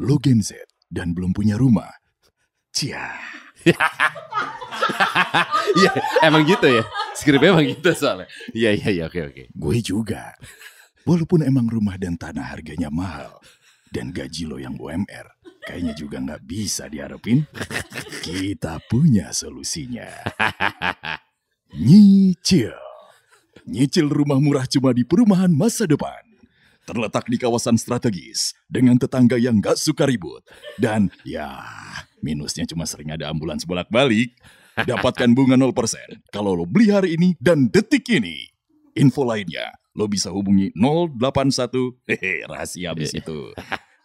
lo Gen Z dan belum punya rumah. Cia. ya, emang gitu ya. Skripnya emang gitu soalnya. Iya, iya, iya, oke, oke. Gue juga. Walaupun emang rumah dan tanah harganya mahal, dan gaji lo yang UMR, kayaknya juga nggak bisa diharapin. Kita punya solusinya. Nyicil. Nyicil rumah murah cuma di perumahan masa depan terletak di kawasan strategis dengan tetangga yang gak suka ribut. Dan ya, minusnya cuma sering ada ambulans bolak-balik. Dapatkan bunga 0% kalau lo beli hari ini dan detik ini. Info lainnya, lo bisa hubungi 081, hehe rahasia abis itu.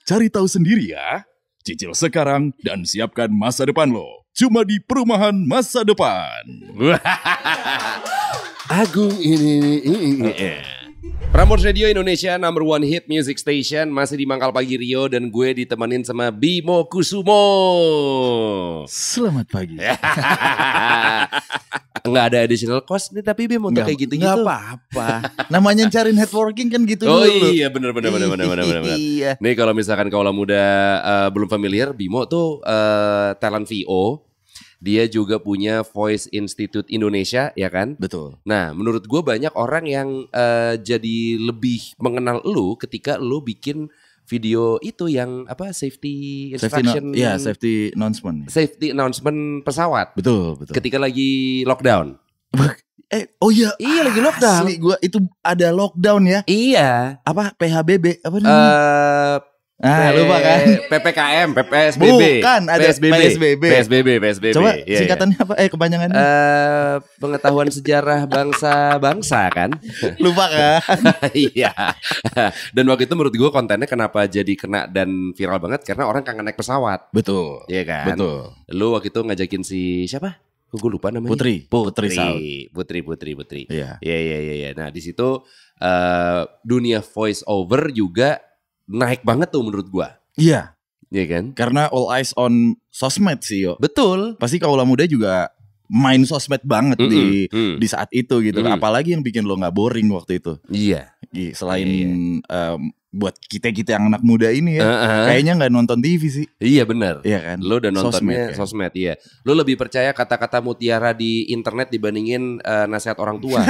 Cari tahu sendiri ya. Cicil sekarang dan siapkan masa depan lo. Cuma di perumahan masa depan. Agung ini, ini, ini. Prambors Radio Indonesia number one hit music station masih di Mangkal Pagi Rio dan gue ditemenin sama Bimo Kusumo. Selamat pagi. Enggak ada additional cost nih tapi Bimo tuh kayak gitu-gitu. Enggak apa-apa. Namanya cari networking kan gitu oh, dulu. Oh iya benar benar benar benar benar benar. Iya. Nih kalau misalkan kalau muda uh, belum familiar Bimo tuh uh, talent VO dia juga punya Voice Institute Indonesia, ya kan? Betul. Nah, menurut gue banyak orang yang uh, jadi lebih mengenal lu ketika lu bikin video itu yang apa safety instruction safety no, ya safety announcement safety announcement pesawat betul betul ketika lagi lockdown eh oh iya iya lagi lockdown asli gua itu ada lockdown ya iya apa PHBB apa uh, Ah, P lupa kan? PPKM, PSBB. Bukan, ada PSBB. PSBB, PSBB. PSBB. Coba yeah, iya. singkatannya yeah. apa? Eh, kepanjangannya. Uh, eh, pengetahuan sejarah bangsa-bangsa kan? Lupa kan? Iya. dan waktu itu menurut gue kontennya kenapa jadi kena dan viral banget karena orang kangen naik pesawat. Betul. Iya kan? Betul. Lu waktu itu ngajakin si siapa? Oh, gue lupa namanya? Putri. Putri. Putri, Putri, Putri, Putri. Iya. Iya, iya, iya. iya. Nah, di situ uh, dunia voice over juga naik banget tuh menurut gua. Iya. Iya kan? Karena all eyes on sosmed sih yo. Betul. Pasti kaula muda juga main sosmed banget mm -hmm. di mm. di saat itu gitu. Mm. Apalagi yang bikin lo nggak boring waktu itu. Iya. Selain iya. Um, buat kita kita yang anak muda ini ya uh -huh. kayaknya nggak nonton TV sih iya benar iya kan lo udah nontonnya sosmed, ya? kan? sosmed iya lo lebih percaya kata-kata mutiara di internet dibandingin uh, nasihat orang tua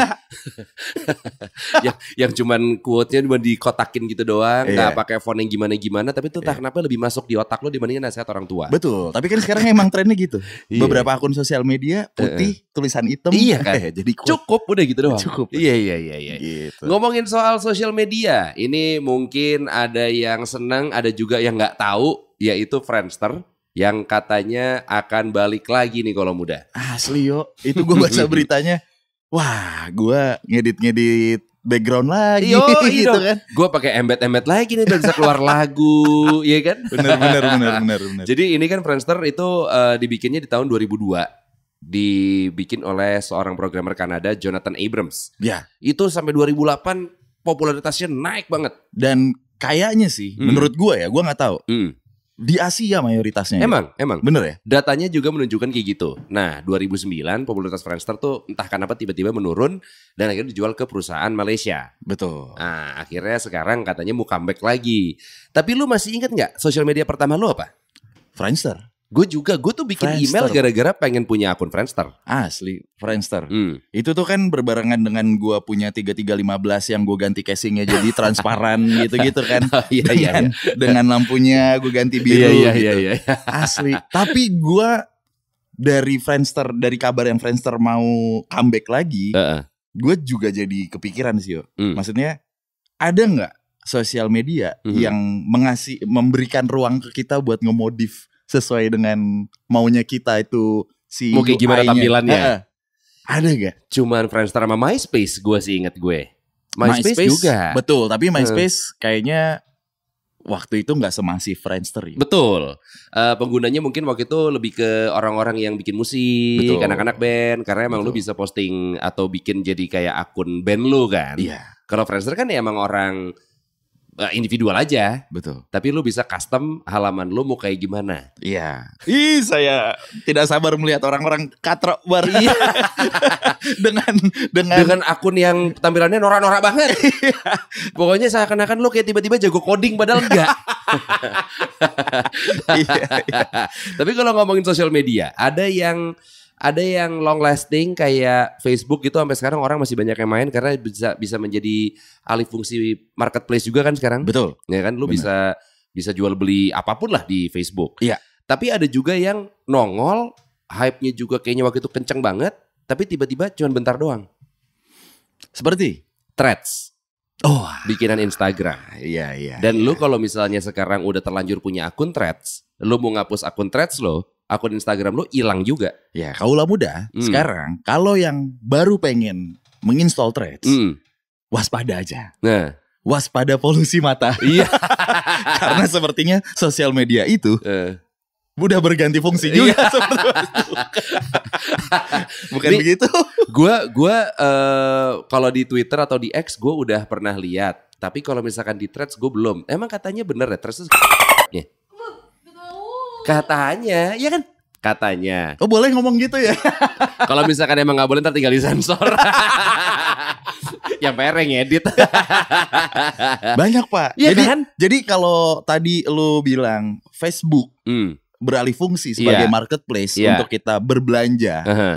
yang yang cuman quote-nya cuma dikotakin gitu doang iya. nggak yeah. pakai font yang gimana gimana tapi tuh yeah. Iya. kenapa lebih masuk di otak lo dibandingin nasihat orang tua betul tapi kan sekarang emang trennya gitu yeah. beberapa akun sosial media putih uh -uh. tulisan hitam iya kan eh, jadi cukup udah gitu doang cukup iya iya iya iya gitu. ngomongin soal sosial media ini mungkin mungkin ada yang seneng, ada juga yang nggak tahu, yaitu Friendster yang katanya akan balik lagi nih kalau muda. Asli yo, itu gue baca beritanya. Wah, gue ngedit-ngedit background lagi Yo, iya gitu dong. kan. Gue pakai embed-embed lagi nih dan bisa keluar lagu, ya kan? Bener bener bener bener bener. Jadi ini kan Friendster itu uh, dibikinnya di tahun 2002 dibikin oleh seorang programmer Kanada Jonathan Abrams. Ya. Itu sampai 2008 popularitasnya naik banget. Dan kayaknya sih, mm. menurut gue ya, gue nggak tahu. Mm. Di Asia mayoritasnya. Ya. Emang, ya? emang. Bener ya? Datanya juga menunjukkan kayak gitu. Nah, 2009 popularitas Friendster tuh entah kenapa tiba-tiba menurun dan akhirnya dijual ke perusahaan Malaysia. Betul. Nah, akhirnya sekarang katanya mau comeback lagi. Tapi lu masih ingat nggak sosial media pertama lu apa? Friendster. Gue juga, gue tuh bikin Friendster. email gara-gara pengen punya akun Friendster. Asli, Friendster. Hmm. Itu tuh kan berbarengan dengan gue punya 3315 yang gue ganti casingnya jadi transparan gitu-gitu kan. Oh, iya, iya, dengan, iya. dengan lampunya gue ganti iya, biru iya, iya, gitu. Iya, iya. Asli. Tapi gue dari Friendster, dari kabar yang Friendster mau comeback lagi, uh -uh. gue juga jadi kepikiran sih yo. Hmm. Maksudnya ada gak sosial media -hmm. yang mengasih memberikan ruang ke kita buat ngemodif sesuai dengan maunya kita itu si Mau gimana tampilannya? uh, ada gak? Cuman Friendster sama MySpace gue sih inget gue. MySpace, MySpace juga. Betul, tapi hmm. MySpace uh. kayaknya waktu itu nggak semasif Friendster ya. Betul. Uh, penggunanya mungkin waktu itu lebih ke orang-orang yang bikin musik, anak-anak band karena emang Betul. lu bisa posting atau bikin jadi kayak akun band lu kan. Iya. Yeah. Kalau Friendster kan ya emang orang Eh, individual aja. Betul. Tapi lu bisa custom halaman lu mau kayak gimana. Iya. Ih, saya tidak sabar melihat orang-orang katrobar iya. dengan dengan dengan akun yang tampilannya norak-norak banget. Iya. Pokoknya saya akan lu kayak tiba-tiba jago coding padahal enggak. Iya, iya. Tapi kalau ngomongin sosial media, ada yang ada yang long lasting kayak Facebook gitu sampai sekarang orang masih banyak yang main karena bisa bisa menjadi alih fungsi marketplace juga kan sekarang. Betul. Ya kan lu Bener. bisa bisa jual beli apapun lah di Facebook. Iya. Tapi ada juga yang nongol, hype-nya juga kayaknya waktu itu kenceng banget, tapi tiba-tiba cuma bentar doang. Seperti Threads. Oh, ah. bikinan Instagram. Iya, iya. Dan iya. lu kalau misalnya sekarang udah terlanjur punya akun Threads, lu mau ngapus akun Threads lo, akun Instagram lu hilang juga. Ya, kaulah muda. Mm. Sekarang kalau yang baru pengen menginstall Threads, mm. waspada aja. Nah, waspada polusi mata. Iya. Karena sepertinya sosial media itu uh. Eh. udah berganti fungsi juga. Iya. Bukan Nih, begitu? Gua, gua uh, kalau di Twitter atau di X gue udah pernah lihat. Tapi kalau misalkan di Threads gue belum. Emang katanya bener ya Threads? Katanya, ya kan? Katanya. Oh boleh ngomong gitu ya? Kalau misalkan emang nggak boleh ntar tinggal disensor. yang PR edit. Banyak pak. Ya, jadi kan? jadi kalau tadi lo bilang Facebook hmm. beralih fungsi iya. sebagai yeah. marketplace yeah. untuk kita berbelanja. Uh -huh.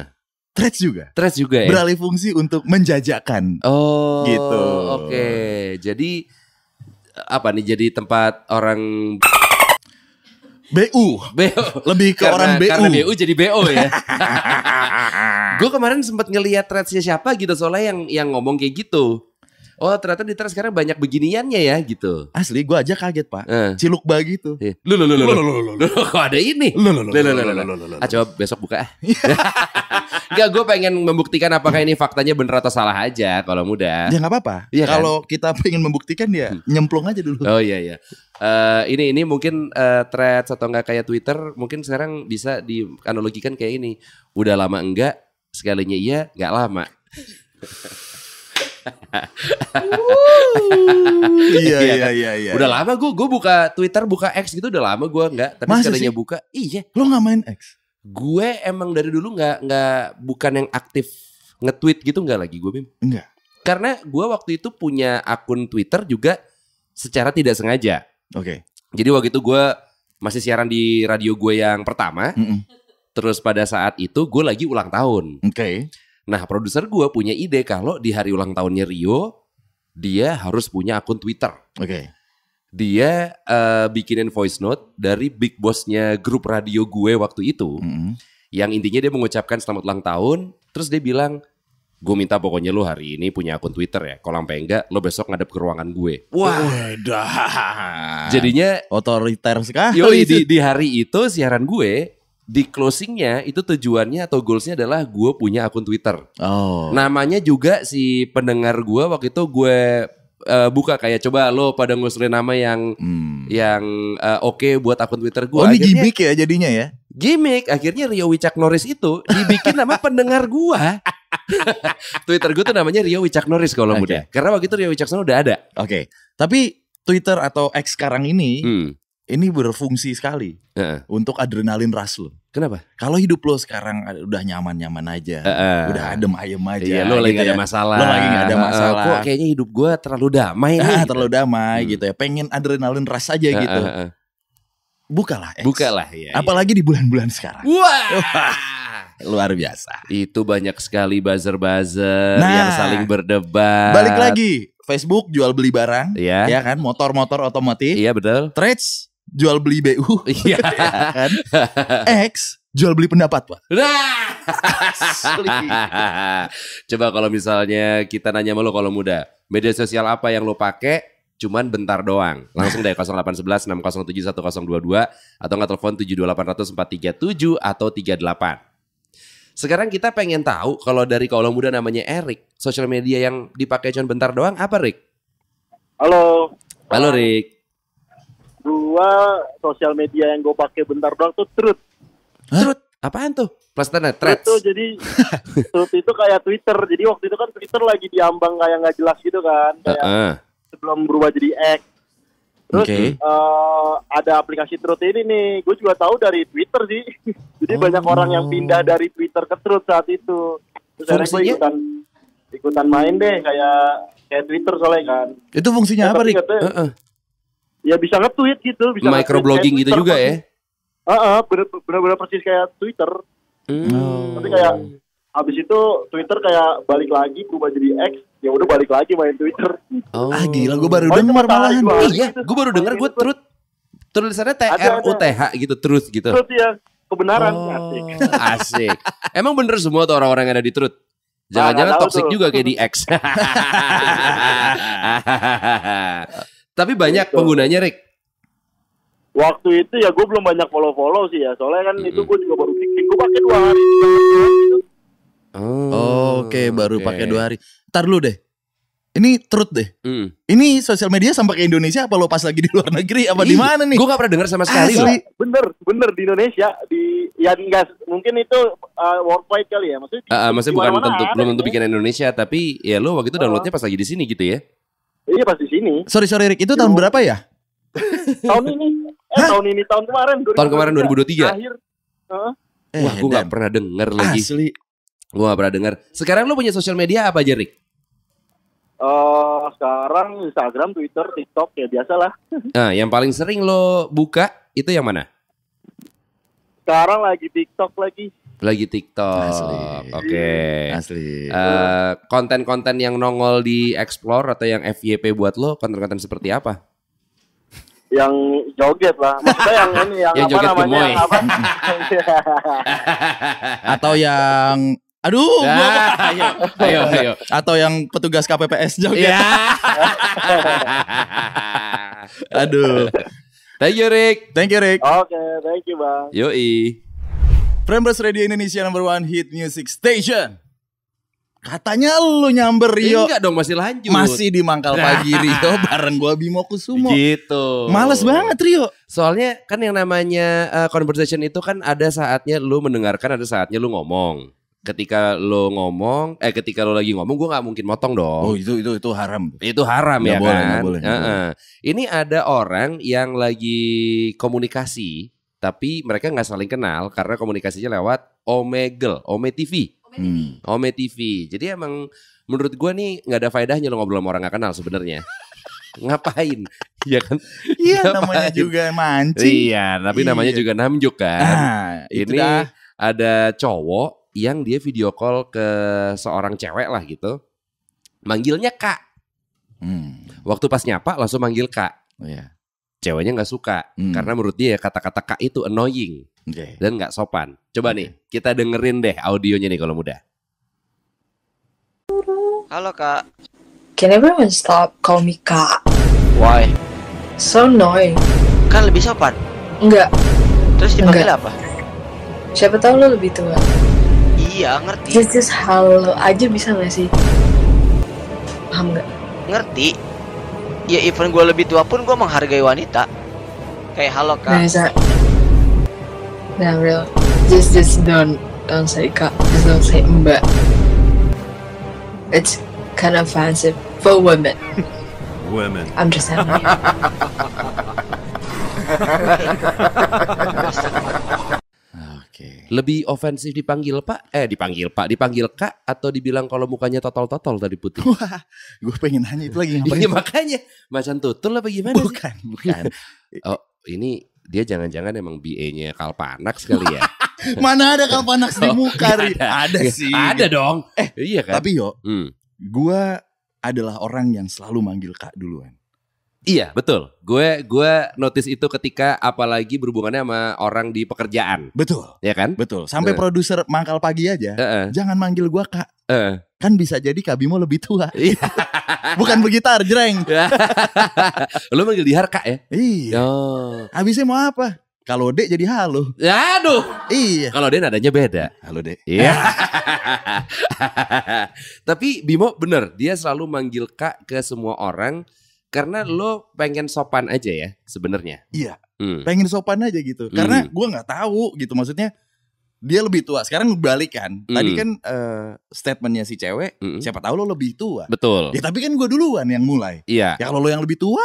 Threads juga. Threads juga ya. Beralih fungsi untuk menjajakan. Oh. Gitu. Oke. Okay. Jadi apa nih jadi tempat orang BU. BU. Lebih ke karena, orang BU. Karena BU jadi BO ya. gue kemarin sempat ngeliat threadsnya siapa gitu soalnya yang yang ngomong kayak gitu. Oh ternyata di Trans sekarang banyak beginiannya ya gitu. Asli gue aja kaget pak. Uh. Ciluk bagi lo Lu lu lu lu lu lu lo kok ada ini. Lu lu lu lu lu lu Ah coba besok buka lo Enggak gue pengen membuktikan apakah ini faktanya bener atau salah aja kalau muda. Ya lo apa-apa. Ya, kalau lo kita pengen membuktikan ya nyemplung aja dulu. Oh iya iya. Uh, ini ini mungkin uh, thread atau enggak kayak Twitter mungkin sekarang bisa dianalogikan kayak ini. Udah lama enggak sekalinya iya lo lama iya, iya, iya, kan? iya, iya. Udah lama gue, gue buka Twitter, buka X gitu udah lama gue nggak. Tapi Masa sekalinya sih? buka, iya. Lo nggak main X? Gue emang dari dulu nggak nggak bukan yang aktif nge-tweet gitu nggak lagi gue Bim. Enggak. Karena gue waktu itu punya akun Twitter juga secara tidak sengaja. Oke. Okay. Jadi waktu itu gue masih siaran di radio gue yang pertama. Mm -mm. Terus pada saat itu gue lagi ulang tahun. Oke. Okay Nah, produser gue punya ide kalau di hari ulang tahunnya Rio, dia harus punya akun Twitter. Oke. Okay. Dia uh, bikinin voice note dari big bossnya grup radio gue waktu itu, mm -hmm. yang intinya dia mengucapkan selamat ulang tahun. Terus dia bilang, gue minta pokoknya lo hari ini punya akun Twitter ya. Kalau sampai enggak, lo besok ngadep ke ruangan gue. Wah, Jadinya otoriter sekali. Yoi, di, di hari itu siaran gue di closingnya itu tujuannya atau goalsnya adalah gue punya akun Twitter. Oh. Namanya juga si pendengar gue waktu itu gue uh, buka kayak coba lo pada ngusulin nama yang hmm. yang uh, oke okay buat akun Twitter gue. Oh akhirnya, ini gimmick ya jadinya ya? Gimmick. Akhirnya Rio Wicak Norris itu dibikin nama pendengar gue. Twitter gue tuh namanya Rio Wicak Norris kalau okay. muda. Karena waktu itu Rio Wicak udah ada. Oke. Okay. Tapi Twitter atau X sekarang ini hmm ini berfungsi sekali uh-uh. untuk adrenalin ras lo. Kenapa? Kalau hidup lo sekarang udah nyaman-nyaman aja, uh-uh. udah adem ayem aja. Iya, lo lagi gitu gak ya. ada masalah. Lo lagi gak ada masalah. uh Kok kayaknya hidup gue terlalu damai nah, nih. Terlalu damai hmm. gitu ya. Pengen adrenalin ras aja uh-uh. gitu. Bukalah X. Bukalah ya. Apalagi iya. di bulan-bulan sekarang. Wah. Luar biasa. Itu banyak sekali buzzer-buzzer nah, yang saling berdebat. Balik lagi. Facebook jual beli barang, ya, ya kan, motor-motor otomotif, iya betul. Trades jual beli BU. Iya ya kan? X jual beli pendapat pak. Nah. Coba kalau misalnya kita nanya malu kalau muda, media sosial apa yang lo pakai? Cuman bentar doang. Langsung deh 0811 607 1022 atau nggak telepon 7800 437 atau 38. Sekarang kita pengen tahu kalau dari kalau muda namanya Erik, sosial media yang dipakai cuman bentar doang apa Rick? Halo. Halo Rick. Gua sosial media yang gue pakai bentar doang tuh Truth. Hah? Truth apaan tuh? Plus tanda threads. Itu jadi Truth itu kayak Twitter. Jadi waktu itu kan Twitter lagi diambang kayak nggak jelas gitu kan. Kayak uh -uh. sebelum berubah jadi X. Terus okay. uh, eh, ada aplikasi Truth ini nih, gue juga tahu dari Twitter sih. Jadi oh. banyak orang yang pindah dari Twitter ke Truth saat itu. Terus Fungsinya? gue ikutan ikutan main deh kayak kayak Twitter soalnya kan. Itu fungsinya ya, apa, Rik? uh -uh ya bisa nge-tweet gitu, bisa microblogging gitu juga ya. Heeh, uh, uh, benar-benar persis kayak Twitter. Hmm. Tapi kayak habis itu Twitter kayak balik lagi berubah jadi X, ya udah balik lagi main Twitter. Oh. Ah gila, gue baru oh, denger malahan. Iya, gue baru dengar, gue terus. Tulisannya T R U T H gitu, terus gitu. Terus ya, kebenaran. Oh. Asik. Asik. Emang bener semua tuh orang-orang yang ada di truth? Ah, Jangan-jangan nah, toxic juga kayak di X. Tapi banyak gitu. penggunanya, Rick. Waktu itu ya gue belum banyak follow-follow sih ya. Soalnya kan mm -hmm. itu gue juga baru bikin. Gue pakai dua hari. Gitu. Oh, oke okay. baru pakai dua hari. Ntar dulu deh. Ini truth deh. Mm. Ini sosial media sampai ke Indonesia apa lo pas lagi di luar negeri apa di mana nih? Gue gak pernah dengar sama sekali Asli. loh. Bener, bener di Indonesia di ya enggak mungkin itu uh, worldwide kali ya maksudnya. Uh, uh, maksudnya bukan tentu belum tentu bikin Indonesia tapi ya lo waktu itu ah. downloadnya pas lagi di sini gitu ya. Iya pas di sini. Sorry sorry Rick, itu tahun iya. berapa ya? tahun ini. Eh, tahun ini tahun kemarin. Tahun kemarin 2023. Akhir. Uh. Eh, Wah, gue gak pernah denger lagi. Asli. Gue gak pernah denger. Sekarang lu punya sosial media apa aja, Rick? Uh, sekarang Instagram, Twitter, TikTok ya biasalah. Nah, yang paling sering lo buka itu yang mana? Sekarang lagi TikTok lagi. Lagi TikTok. Oke. Asli. konten eh, konten-konten yang nongol di Explore atau yang FYP buat lo, konten-konten seperti apa? yang joget lah maksudnya yang ini yang, yang apa joget namanya yang apa atau yang aduh nah, ayo ayo ayo atau yang petugas KPPS joget ya. aduh thank you Rick thank you Rick oke okay, thank you bang yoi Frameless Radio Indonesia number one hit music station. Katanya lu nyamber eh, Rio. Enggak dong masih lanjut. Masih di Mangkal Pagi Rio bareng gua Bimo Kusumo. Gitu. Males banget Rio. Soalnya kan yang namanya uh, conversation itu kan ada saatnya lu mendengarkan, ada saatnya lu ngomong. Ketika lo ngomong, eh ketika lo lagi ngomong, gua nggak mungkin motong dong. Oh itu itu itu haram. Itu haram gak ya boleh, kan. Gak boleh, gak Uh boleh. Ini ada orang yang lagi komunikasi, tapi mereka nggak saling kenal karena komunikasinya lewat Omegle, Ome TV. Ome TV. Hmm. Jadi emang menurut gue nih nggak ada faedahnya lo ngobrol sama orang nggak kenal sebenarnya. ngapain? Iya kan? Iya namanya juga mancing. Iya, tapi iya. namanya juga namjuk kan. Ah, Ini dah. ada cowok yang dia video call ke seorang cewek lah gitu. Manggilnya Kak. Hmm. Waktu pas nyapa langsung manggil Kak. Oh, iya ceweknya nggak suka hmm. karena menurut dia kata-kata kak itu annoying okay. dan nggak sopan. Coba okay. nih kita dengerin deh audionya nih kalau mudah. Halo kak. Can everyone stop call me kak? Why? So annoying. Kan lebih sopan. Enggak. Terus dipanggil Enggak. apa? Siapa tahu lo lebih tua. Iya ngerti. Just, just halo aja bisa nggak sih? Paham nggak? Ngerti ya even gue lebih tua pun gue menghargai wanita kayak halo kak nah, so... nah real just just don't don't say kak just don't say mbak it's kind of offensive for women women I'm just saying Okay. Lebih ofensif dipanggil Pak, eh dipanggil Pak, dipanggil Kak atau dibilang kalau mukanya total total tadi putih. Wah, gue pengen nanya itu lagi ngapain. Iya makanya, macan tutul apa gimana Bukan, sih? bukan. oh, ini dia jangan-jangan emang BA-nya Kalpanak sekali ya. Mana ada Kalpanak di oh, muka, oh, ada. ada iya, sih. Ada dong. Eh, iya kan? Tapi yo, hmm. gue adalah orang yang selalu manggil Kak duluan. Iya betul. Gue gue notice itu ketika apalagi berhubungannya sama orang di pekerjaan. Betul. Ya kan? Betul. Sampai uh. produser mangkal pagi aja. Uh -uh. Jangan manggil gue kak. Uh. Kan bisa jadi Kak Bimo lebih tua. Iya. Bukan begitar jreng. Iya. Lo manggil Dihar kak ya? Iya. Oh. Abisnya mau apa? Kalau Dek jadi halo. Ya aduh. Iya. Kalau D nadanya beda. Halo Dek. Iya. Tapi Bimo bener, dia selalu manggil Kak ke semua orang karena hmm. lo pengen sopan aja ya sebenarnya. Iya. Hmm. Pengen sopan aja gitu. Hmm. Karena gua nggak tahu gitu maksudnya dia lebih tua. Sekarang balik kan. hmm. Tadi kan uh, statementnya si cewek, hmm. siapa tahu lo lebih tua. Betul. Ya tapi kan gua duluan yang mulai. Iya. Ya kalau lo yang lebih tua.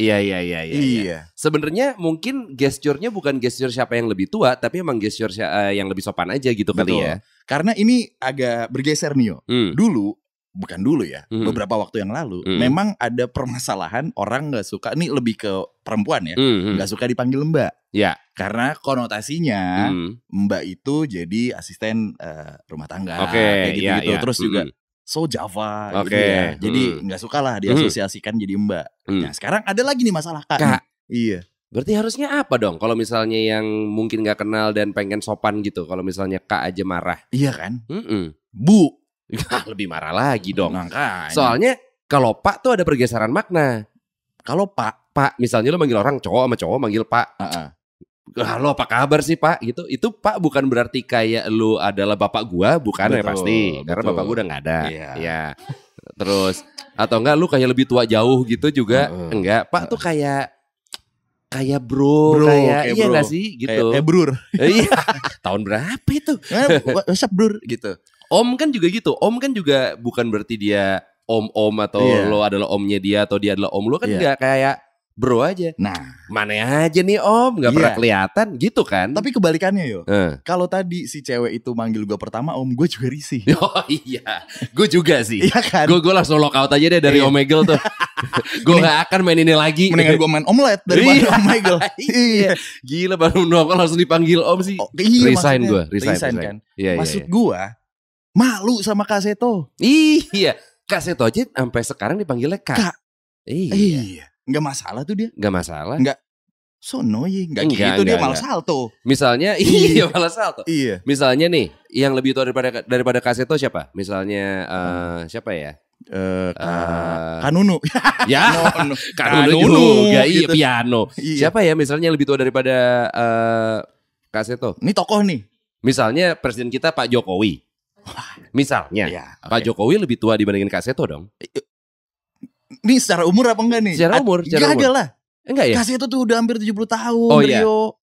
Iya iya iya iya. iya. iya. Sebenarnya mungkin gesturnya bukan gestur siapa yang lebih tua, tapi emang gestur uh, eh, yang lebih sopan aja gitu Betul. kali ya. Karena ini agak bergeser nih yo. Hmm. Dulu bukan dulu ya hmm. beberapa waktu yang lalu hmm. memang ada permasalahan orang nggak suka ini lebih ke perempuan ya nggak hmm. suka dipanggil mbak ya karena konotasinya hmm. mbak itu jadi asisten uh, rumah tangga okay. kayak gitu gitu ya, terus hmm. juga so Java gitu okay. ya mm. jadi nggak hmm. suka lah mm. diasosiasikan hmm. jadi mbak hmm. nah sekarang ada lagi nih masalah kak, kak. iya Berarti harusnya apa dong kalau misalnya yang mungkin gak kenal dan pengen sopan gitu kalau misalnya kak aja marah. Iya kan? Mm -mm. Bu Lebih marah lagi dong. Makanya. Soalnya kalau pak tuh ada pergeseran makna. Kalau pak, pak misalnya lo manggil orang cowok sama cowok manggil pak. Uh -uh. Halo apa kabar sih pak gitu itu pak bukan berarti kayak lu adalah bapak gua bukan ya, betul, ya pasti betul. karena bapak gua udah nggak ada Iya. ya terus atau enggak lu kayak lebih tua jauh gitu juga uh, uh. enggak pak uh. tuh kayak kayak bro, bro kayak, kayak iya bro. gak sih gitu kayak, kayak brur iya tahun berapa itu eh, WhatsApp brur gitu Om kan juga gitu. Om kan juga bukan berarti dia om-om atau yeah. lo adalah omnya dia atau dia adalah om lo kan yeah. kayak bro aja. Nah, mana aja nih om, nggak yeah. pernah kelihatan gitu kan? Tapi kebalikannya yo. Uh. Kalau tadi si cewek itu manggil gue pertama om, gue juga risih. Oh iya, gue juga sih. iya kan? Gue gue langsung lockout aja deh dari Om iya. Omegel tuh. gue gak akan main ini lagi. Mendingan gue main omelet dari iya. Omegel. iya. Gila baru nongol langsung dipanggil om sih. Oh, iya, resign gue, resign, resign, resign, kan. Iya, iya Maksud iya. gue malu sama Kak Seto. Iya, Kak Seto aja sampai sekarang dipanggilnya Kak. Kak. Iya. iya. Nggak masalah tuh dia. Nggak masalah. Nggak so annoying. Iya. Nggak enggak, gitu enggak, dia malah salto. Misalnya, iya. iya malah salto. Iya. Misalnya nih, yang lebih tua daripada daripada Kak Seto siapa? Misalnya uh, siapa ya? Uh, uh, Kanunu ya Kanunu, Kanunu juga iya, gitu. iya piano iya. siapa ya misalnya yang lebih tua daripada uh, Kak Seto ini tokoh nih misalnya presiden kita Pak Jokowi Misalnya, ya, okay. Ya, Pak Jokowi lebih tua dibandingin Kak Seto dong. Ini secara umur apa enggak nih? Secara umur, secara umur. lah. Eh, enggak ya? Kak Seto tuh udah hampir 70 tahun, oh, Iya.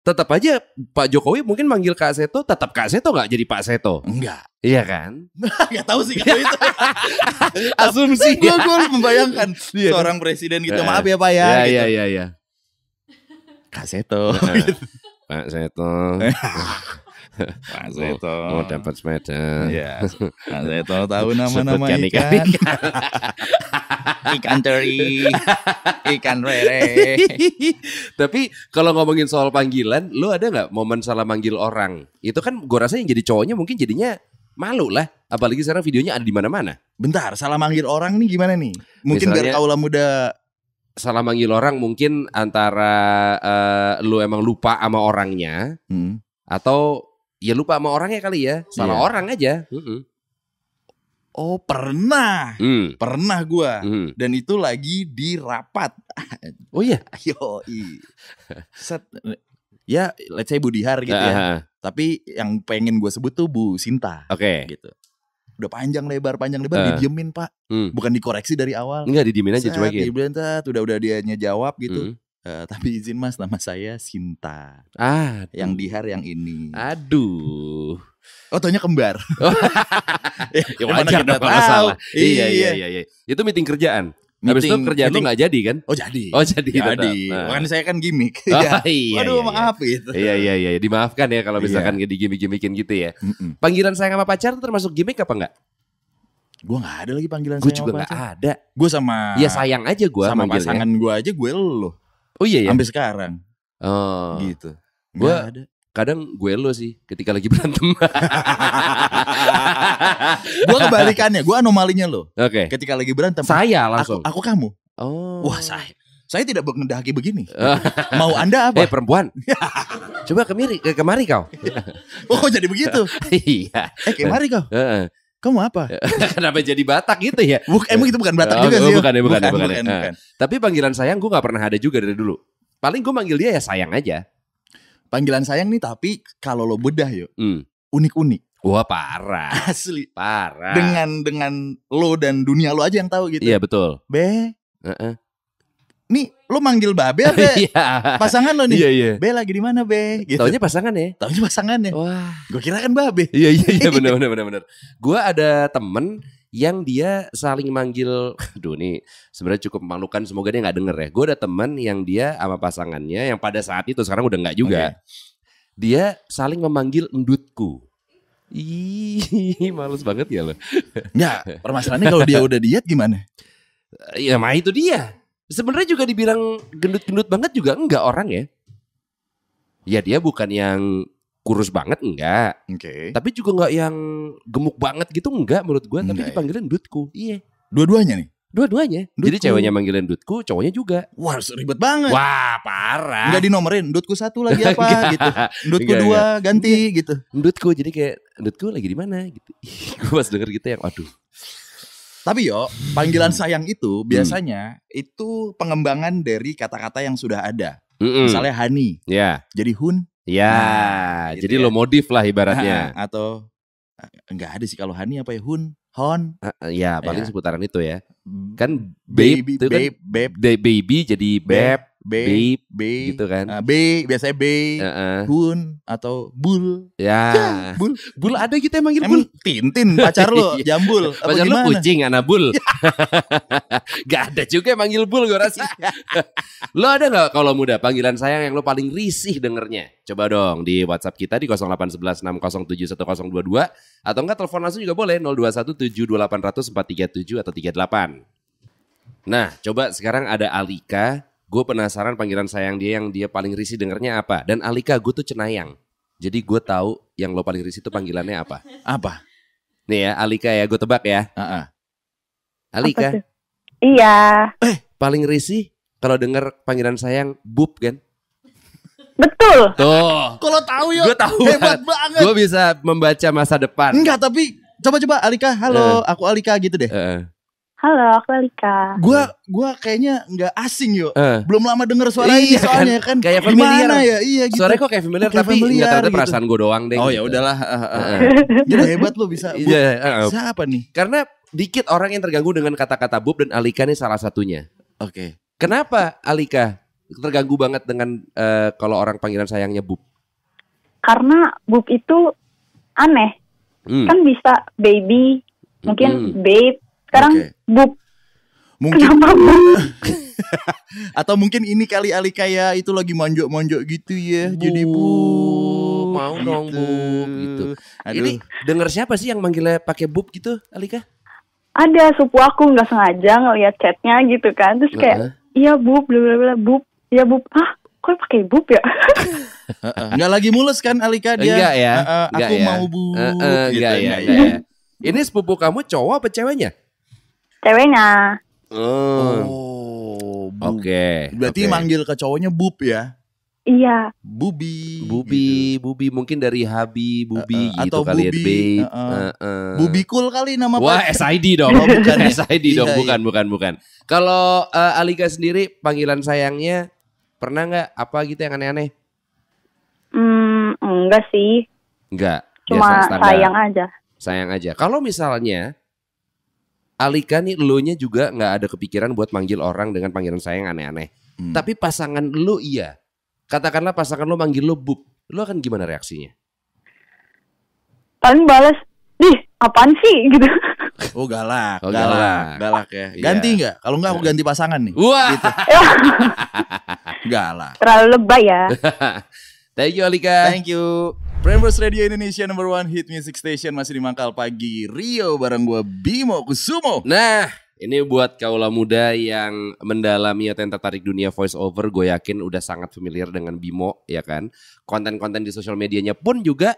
Tetap aja Pak Jokowi mungkin manggil Kak Seto, tetap Kak Seto nggak jadi Pak Seto? Enggak. Iya kan? Gak tahu sih kalau itu. Asumsi. Gue gue membayangkan iya, kan? seorang presiden gitu. Maaf ya Pak ya. Iya gitu. iya iya. Ya. Kak Seto. Pak nah, Seto. Pak Seto. Mau, mau dapat sepeda. Iya. Pak Seto tahu nama-nama ikan. Ikan, ikan. ikan teri, ikan rere. Tapi kalau ngomongin soal panggilan, lu ada nggak momen salah manggil orang? Itu kan gue rasa yang jadi cowoknya mungkin jadinya malu lah. Apalagi sekarang videonya ada di mana-mana. Bentar, salah manggil orang nih gimana nih? Mungkin Misalnya, biar kaula muda salah manggil orang mungkin antara uh, lu emang lupa sama orangnya hmm. atau ya lupa sama orangnya kali ya salah yeah. orang aja mm Oh pernah, mm. pernah gue, mm. dan itu lagi di rapat. Oh iya, yo set ya let's say Budihar gitu ya. Uh -huh. Tapi yang pengen gue sebut tuh Bu Sinta. Oke. Okay. Gitu udah panjang lebar panjang lebar uh. didiemin pak mm. bukan dikoreksi dari awal nggak didiemin aja coba gitu udah udah dianya jawab gitu mm. Uh, tapi izin mas nama saya Sinta. Ah, yang dihar yang ini. Aduh. Oh, tanya kembar. Oh. ya, ya wajar kita tahu. salah. Iya, iya, iya, iya, iya. Itu meeting kerjaan. Meeting, Habis itu kerjaan meeting. lu jadi kan? Oh jadi Oh jadi Jadi nah. Makanya saya kan gimmick oh, iya. Iya, iya, Waduh iya, maaf iya. Iya iya iya Dimaafkan ya kalau misalkan iya. gimmick gimmickin gitu ya mm -mm. Panggilan saya sama pacar termasuk gimmick apa enggak? Gue gak ada lagi panggilan gua sayang Gue juga gak ada Gue sama Iya sayang aja gue Sama pasangan gue aja gue loh. Oh iya ya. Sampai sekarang. Oh. Gitu. Gue ada kadang gue lo sih ketika lagi berantem. Gua kebalikannya, gue anomalinya lo. Oke. Okay. Ketika lagi berantem. Saya langsung. Aku, aku kamu. Oh. Wah saya. Saya tidak mengendaki begini. Eh, Mau anda apa? Eh perempuan. Coba kemari, kemari kau. oh kok jadi begitu? Iya. eh kemari kau kamu apa? Kenapa jadi Batak gitu ya? Buk, eh, emang itu bukan Batak oh, juga oh, sih. Ya? Ya, bukan, ya, bukan, bukan, ya. bukan, bukan, nah, Tapi panggilan sayang gue gak pernah ada juga dari dulu. Paling gue manggil dia ya sayang aja. Panggilan sayang nih tapi kalau lo bedah yuk, hmm. unik-unik. Wah parah. Asli. Parah. Dengan dengan lo dan dunia lo aja yang tahu gitu. Iya betul. Be. Uh -uh. Nih lu manggil babe apa? Iya. pasangan lo nih. Iya, iya. Be lagi di mana, Be? Gitu. Taunya pasangan ya. Taunya pasangan ya. Wah. Gue kira kan babe. Iya, iya, iya, benar benar benar benar. Gua ada temen yang dia saling manggil aduh nih sebenarnya cukup memalukan semoga dia nggak denger ya gue ada temen yang dia sama pasangannya yang pada saat itu sekarang udah nggak juga okay. dia saling memanggil endutku Ih, males banget ya lo. nggak permasalahannya kalau dia udah diet gimana? Ya mah itu dia. Sebenarnya juga dibilang gendut-gendut banget juga enggak orang ya. Ya dia bukan yang kurus banget enggak. Oke. Okay. Tapi juga enggak yang gemuk banget gitu enggak menurut gua, enggak tapi ya. dipanggilin ya. dutku. Iya. Dua-duanya nih. Dua-duanya. Jadi ceweknya manggilin dutku, cowoknya juga. Wah, ribet banget. Wah, parah. Enggak dinomerin, dutku satu lagi apa gitu. Dutku enggak, dua, enggak. ganti gitu. Dutku jadi kayak dutku lagi di mana gitu. gua pas denger gitu yang aduh. Tapi yo, panggilan hmm. sayang itu hmm. biasanya hmm. itu pengembangan dari kata-kata yang sudah ada. Mm-mm. Misalnya Hani. Ya. Jadi Hun. Ya, nah, gitu jadi ya. lo modif lah ibaratnya. -ha. atau enggak eh, ada sih kalau Hani apa ya Hun, Hon. ya, paling ya. seputaran itu ya. Hmm. Kan, kan babe baby, itu kan baby jadi beb, B, Beep, B, gitu kan. Uh, B, biasanya B, uh -uh. Bun atau Bul. Ya. ya bul. Bul ada gitu emang gitu. bul. Tintin pacar lo, iya. Jambul. pacar lo kucing anak Bul. gak ada juga yang manggil Bul gue rasa. lo ada gak kalau muda panggilan sayang yang lo paling risih dengernya? Coba dong di WhatsApp kita di 08116071022 atau enggak telepon langsung juga boleh 02172800 atau 38. Nah, coba sekarang ada Alika gue penasaran panggilan sayang dia yang dia paling risih dengernya apa. Dan Alika gue tuh cenayang. Jadi gue tahu yang lo paling risih itu panggilannya apa. Apa? Nih ya Alika ya, gue tebak ya. Uh -uh. Alika. Iya. Eh, paling risih kalau denger panggilan sayang bub kan? Betul. Tuh. Kalau tahu ya. Gue tahu. Hebat banget. Gue bisa membaca masa depan. Enggak, tapi coba-coba Alika, halo, uh. aku Alika gitu deh. Uh. Halo, aku Alika. Gua gua kayaknya nggak asing yuk. Uh. Belum lama denger suara iya, kan? soalnya kan. kan kayak familiar. ya? Iya gitu. Suaranya kok kayak familiar kayak tapi nggak tahu gitu. perasaan gue doang deh. Oh gitu. ya udahlah. Uh, uh, uh. Jadi hebat lu bisa. Iya, uh, uh. Siapa nih? Karena dikit orang yang terganggu dengan kata-kata bub dan Alika ini salah satunya. Oke. Okay. Kenapa Alika terganggu banget dengan uh, kalau orang panggilan sayangnya bub? Karena bub itu aneh. Hmm. Kan bisa baby, mungkin hmm. babe sekarang okay. Mungkin atau mungkin ini kali Ali ya itu lagi monjok-monjok gitu ya. Bu. Jadi bu mau gitu. dong bu gitu. Aduh. Ini denger siapa sih yang manggilnya pakai bub gitu, Alika? Ada sepupu aku nggak sengaja ngeliat chatnya gitu kan, terus kayak uh -huh. iya bub, bla bla bla bub, iya bub, ah kok pakai bub ya? Nggak lagi mulus kan Alika dia? Enggak ya. Uh, uh, aku ya. enggak mau gitu. ya. bu. Uh, uh, gitu, enggak ya. ya. Ini sepupu kamu cowok apa ceweknya? ceweknya. Hmm. Oh. oh Oke. Okay. Berarti okay. manggil ke cowoknya Bub ya? Iya. Bubi. Bubi, gitu. Bubi mungkin dari Habi, Bubi uh, uh, gitu atau kali ya, Bubi, ya, babe. Uh, uh. Eh. Uh, uh. Bubi cool kali nama Wah, pas. SID dong. oh, bukan SID dong, bukan, iya, iya. bukan, bukan. Kalau uh, Alika sendiri panggilan sayangnya pernah nggak apa gitu yang aneh-aneh? Hmm, enggak sih. Enggak. Ya, Cuma sayang aja. Sayang aja. Kalau misalnya Alika nih nya juga nggak ada kepikiran buat manggil orang dengan panggilan sayang aneh-aneh. Hmm. Tapi pasangan lu iya. Katakanlah pasangan lu manggil lu bub. Lu akan gimana reaksinya? Paling balas, ih apaan sih?" gitu. Oh galak, oh, galak, galak, ya. Iya. Ganti nggak? Yeah. Kalau nggak aku ganti pasangan nih. Wah. Gitu. galak. Terlalu lebay ya. Thank you Alika. Thank you. Prambors Radio Indonesia number one hit music station masih di Mangkal Pagi Rio bareng gue Bimo Kusumo. Nah, ini buat kaula muda yang mendalami atau yang tertarik dunia voice over, gue yakin udah sangat familiar dengan Bimo, ya kan? Konten-konten di sosial medianya pun juga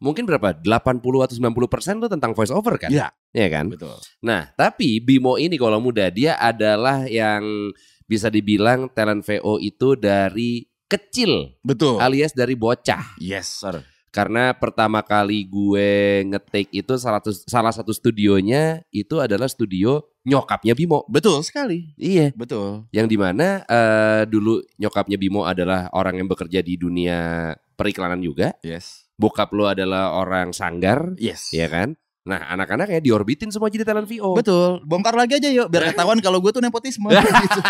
mungkin berapa? 80 atau 90 persen tuh tentang voice over kan? Iya. Iya kan? Betul. Nah, tapi Bimo ini kaula muda, dia adalah yang bisa dibilang talent VO itu dari kecil. Betul. Alias dari bocah. Yes, sir. Karena pertama kali gue ngetik itu salah satu, salah satu studionya itu adalah studio nyokapnya Bimo. Betul sekali. Iya. Betul. Yang dimana uh, eh, dulu nyokapnya Bimo adalah orang yang bekerja di dunia periklanan juga. Yes. Bokap lo adalah orang sanggar. Yes. Iya kan? Nah anak anak ya diorbitin semua jadi talent VO. Betul. Bongkar lagi aja yuk biar ketahuan kalau gue tuh nepotisme. gitu.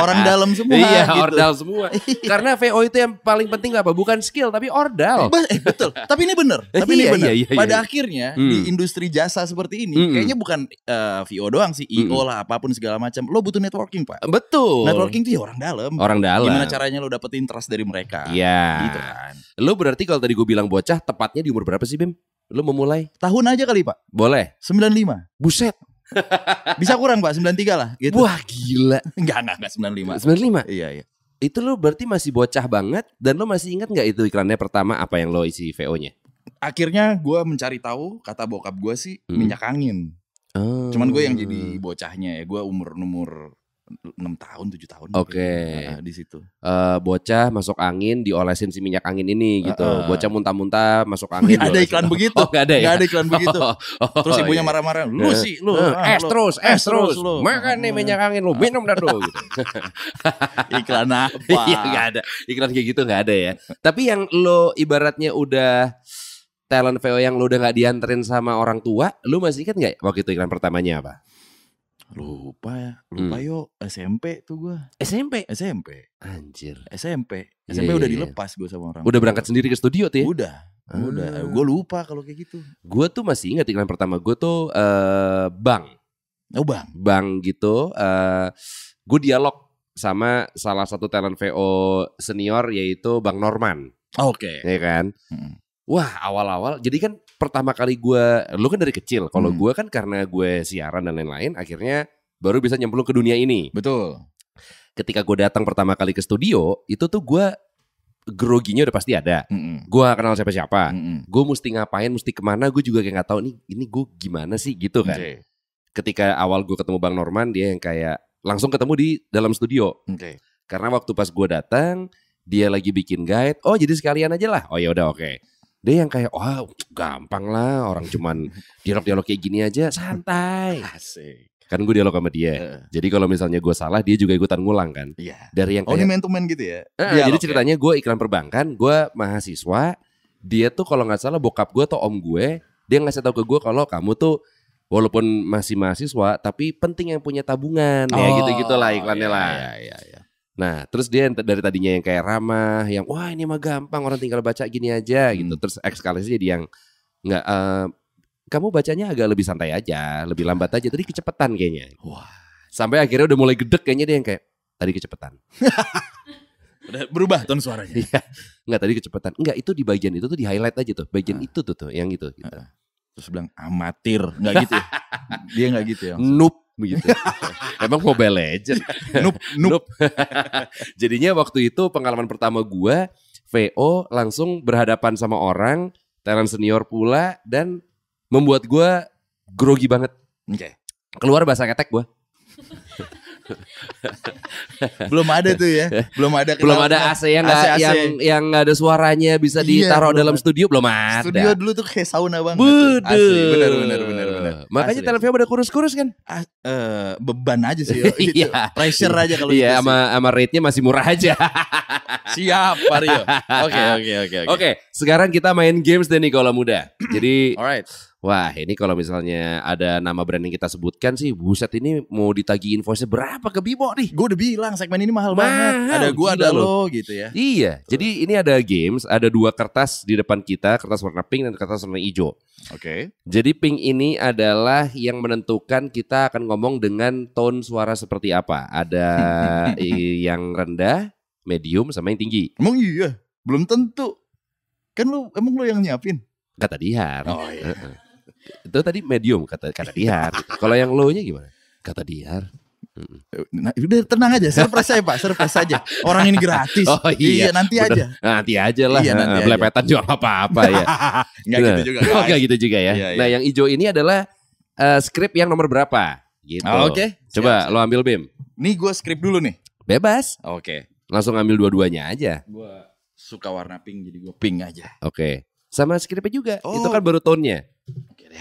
Orang dalam semua. Iya gitu. ordal semua. Iya. Karena VO itu yang paling penting apa? Bukan skill tapi ordal. Eh, betul. tapi ini bener. Iya, tapi ini iya, bener. Iya, iya, Pada akhirnya hmm. di industri jasa seperti ini hmm. kayaknya bukan uh, eh, VO doang sih. IO hmm. lah apapun segala macam. Lo butuh networking pak. Betul. Networking tuh ya orang dalam. Orang dalam. Gimana caranya lo dapetin trust dari mereka. Iya. Gitu kan. Lo berarti kalau tadi gue bilang bocah tepatnya di umur berapa sih Bim? Lu memulai? Tahun aja kali pak. Boleh. 95. Buset. Bisa kurang pak, 93 lah gitu. Wah gila. Enggak, enggak, enggak 95. 95? Iya, iya. Itu lu berarti masih bocah banget dan lu masih ingat nggak itu iklannya pertama apa yang lo isi VO-nya? Akhirnya gue mencari tahu kata bokap gue sih hmm. minyak angin. Oh. Cuman gue yang jadi bocahnya ya, gue umur-umur enam tahun tujuh tahun oke okay. Ya, uh, di situ uh, bocah masuk angin diolesin si minyak angin ini gitu uh, bocah muntah-muntah masuk angin gak ada iklan oh, begitu oh, nggak ada ya? nggak ada iklan begitu oh, oh, terus oh, ibunya iya. marah-marah lu eh, sih lu uh, es terus es terus lu makan nih minyak angin lu ah. minum dah dulu gitu. iklan apa iya nggak ada iklan kayak gitu gak ada ya tapi yang lo ibaratnya udah talent VO yang lo udah gak dianterin sama orang tua, lo masih ingat gak waktu itu iklan pertamanya apa? Lupa ya, lupa hmm. yo SMP tuh gue SMP? SMP. Anjir. SMP. Iya, SMP yeah, udah iya. dilepas yeah. gua sama orang. Udah berangkat sendiri ke studio tuh ya? Udah. Ah. Udah, gue lupa kalau kayak gitu. Gue tuh masih ingat iklan pertama gue tuh uh, bang. Oh bang. Bang gitu. Uh, eh, gue dialog sama salah satu talent VO senior yaitu Bang Norman. Oke. Okay. Ya kan. Hmm. Wah awal-awal jadi kan pertama kali gue, lu kan dari kecil. Kalau hmm. gue kan karena gue siaran dan lain-lain, akhirnya baru bisa nyemplung ke dunia ini. Betul. Ketika gue datang pertama kali ke studio, itu tuh gue groginya udah pasti ada. Mm -mm. Gue kenal siapa-siapa. Mm -mm. Gue mesti ngapain, mesti kemana. Gue juga kayak nggak tahu nih. Ini gue gimana sih gitu kan. Okay. Ketika awal gue ketemu Bang Norman, dia yang kayak langsung ketemu di dalam studio. Okay. Karena waktu pas gue datang, dia lagi bikin guide. Oh jadi sekalian aja lah. Oh ya udah oke. Okay. Dia yang kayak wah oh, gampang lah orang cuman dialog-dialog kayak gini aja santai. Asik. Kan gue dialog sama dia. Uh. Jadi kalau misalnya gue salah dia juga ikutan ngulang kan. Yeah. Dari yang kayak, Oh, ini main to gitu ya. Uh, jadi ya? ceritanya gue iklan perbankan, gue mahasiswa, dia tuh kalau nggak salah bokap gue atau om gue, dia ngasih tahu ke gue kalau kamu tuh walaupun masih mahasiswa tapi penting yang punya tabungan ya, oh, ya gitu-gitulah iklannya iya, lah. Iya, iya, iya. Nah, terus dia dari tadinya yang kayak ramah, yang wah ini mah gampang orang tinggal baca gini aja hmm. gitu. Terus ekskalasi jadi yang nggak uh, kamu bacanya agak lebih santai aja, lebih lambat aja. Tadi kecepatan kayaknya. Wah. Sampai akhirnya udah mulai gedek kayaknya dia yang kayak tadi kecepatan. udah berubah ton suaranya. Iya. Enggak tadi kecepatan. Enggak, itu di bagian itu tuh di highlight aja tuh. Bagian uh. itu tuh tuh yang itu gitu. Uh. Terus bilang amatir, enggak gitu. Ya? dia enggak gitu ya begitu. Emang Mobile Legend. Noob, noob. Jadinya waktu itu pengalaman pertama gua VO langsung berhadapan sama orang, talent senior pula dan membuat gua grogi banget. Oke. Okay. Keluar bahasa ketek gua. belum ada tuh ya belum ada kenal, belum ada AC yang AC, yang yang ada suaranya bisa iya, ditaruh iya, dalam studio belum ada studio dulu tuh kayak sauna banget Bener. asli benar benar benar benar makanya televisi pada kurus-kurus kan As, uh, eh, beban aja sih gitu. Iya. pressure aja kalau iya gitu sama sama rate-nya masih murah aja siap Mario oke oke oke oke sekarang kita main games deh nih kalau muda jadi alright Wah, ini kalau misalnya ada nama brand yang kita sebutkan sih, buset ini mau ditagi invoice berapa ke Bimo nih? Gue udah bilang segmen ini mahal, mahal banget. Ada gue, ada lo gitu ya. Iya. Tuh. Jadi ini ada games, ada dua kertas di depan kita, kertas warna pink dan kertas warna hijau. Oke. Okay. Jadi pink ini adalah yang menentukan kita akan ngomong dengan tone suara seperti apa. Ada yang rendah, medium sama yang tinggi. Emang iya, belum tentu. Kan lu emang lu yang nyiapin? Kata Dihar. Oh iya itu tadi medium kata kata Dihar. Kalau yang low-nya gimana? Kata Dihar. Nah, udah tenang aja, surprise aja Pak, surprise saja. Orang ini gratis. Oh iya, iya nanti bener. aja. Nah, nanti aja lah. Iya, nanti Belepetan aja. juga apa-apa ya. Enggak gitu juga. enggak gitu juga ya. Iya, iya. Nah, yang hijau ini adalah uh, eh, skrip yang nomor berapa? Gitu. Oh, Oke. Okay. Coba siap, siap. lo ambil Bim. Nih gua skrip dulu nih. Bebas. Oke. Okay. Langsung ambil dua-duanya aja. Gua suka warna pink jadi gua pink aja. Oke. Okay. Sama skripnya juga. Oh. Itu kan baru tone-nya.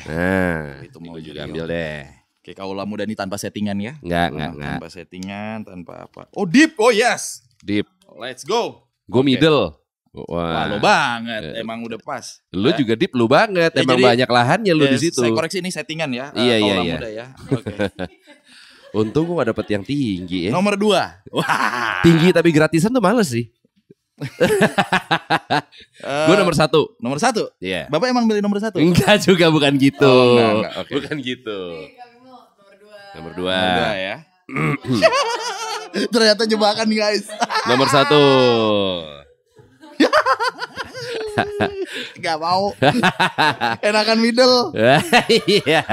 Ya. Nah, itu mau juga ambil deh. Kayak kaula muda nih tanpa settingan ya? Enggak, enggak, enggak. Tanpa settingan, tanpa apa. Oh, deep. Oh, yes. Deep. Let's go. Gue okay. middle. Wah, Wah lu banget, uh, emang udah pas. lu ya. juga deep lu banget, ya, emang jadi, banyak lahannya lu ya, di situ. Saya koreksi ini settingan ya. Eh, iya uh, iya iya. Muda ya. Okay. Untung gue gak dapet yang tinggi ya. Nomor dua. Wah. Tinggi tapi gratisan tuh males sih uh, eh, gue nomor satu. Nomor satu? Iya. Yeah. Bapak emang milih nomor satu? Enggak juga, bukan gitu. Oh, enggak, enggak, okay. Bukan gitu. Nomor dua. Nomor dua, ya. Ternyata jebakan guys. nomor satu. Gak mau. Enakan middle. Iya.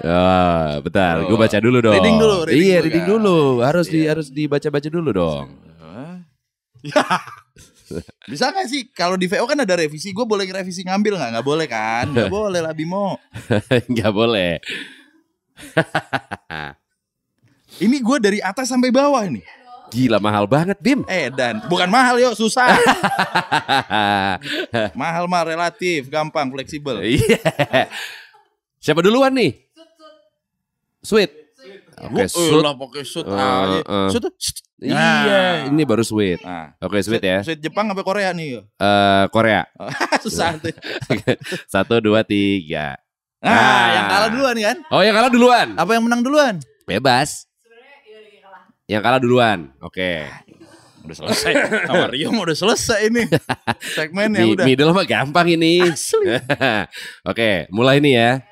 Ah, oh, Betul, oh. gue baca dulu dong. Reading dulu, reading iya, dulu, reading kan? dulu. Harus yeah. di iya. harus dibaca-baca dulu dong. Bisa gak sih? Kalau di VO kan ada revisi, gue boleh revisi ngambil gak? Gak boleh kan? Gak boleh lah Bimo. gak boleh. Ini gue dari atas sampai bawah nih. Gila mahal banget Bim. Eh dan bukan mahal yuk susah. mahal mah relatif, gampang, fleksibel. Iya. Siapa duluan nih? Sweet. Oke, okay, lah pakai uh, Uh. Nah. ini baru sweet. Nah. Oke, okay, sweet, ya. Sweet Jepang apa Korea nih? Eh, uh, Korea. Susah tuh. Satu, dua, tiga. Nah, nah, yang kalah duluan kan? Oh, yang kalah duluan. Apa yang menang duluan? Bebas. Yang kalah duluan. Oke. Okay ah, udah selesai sama Rio udah selesai ini segmen yang udah middle mah gampang ini asli oke mulai ini ya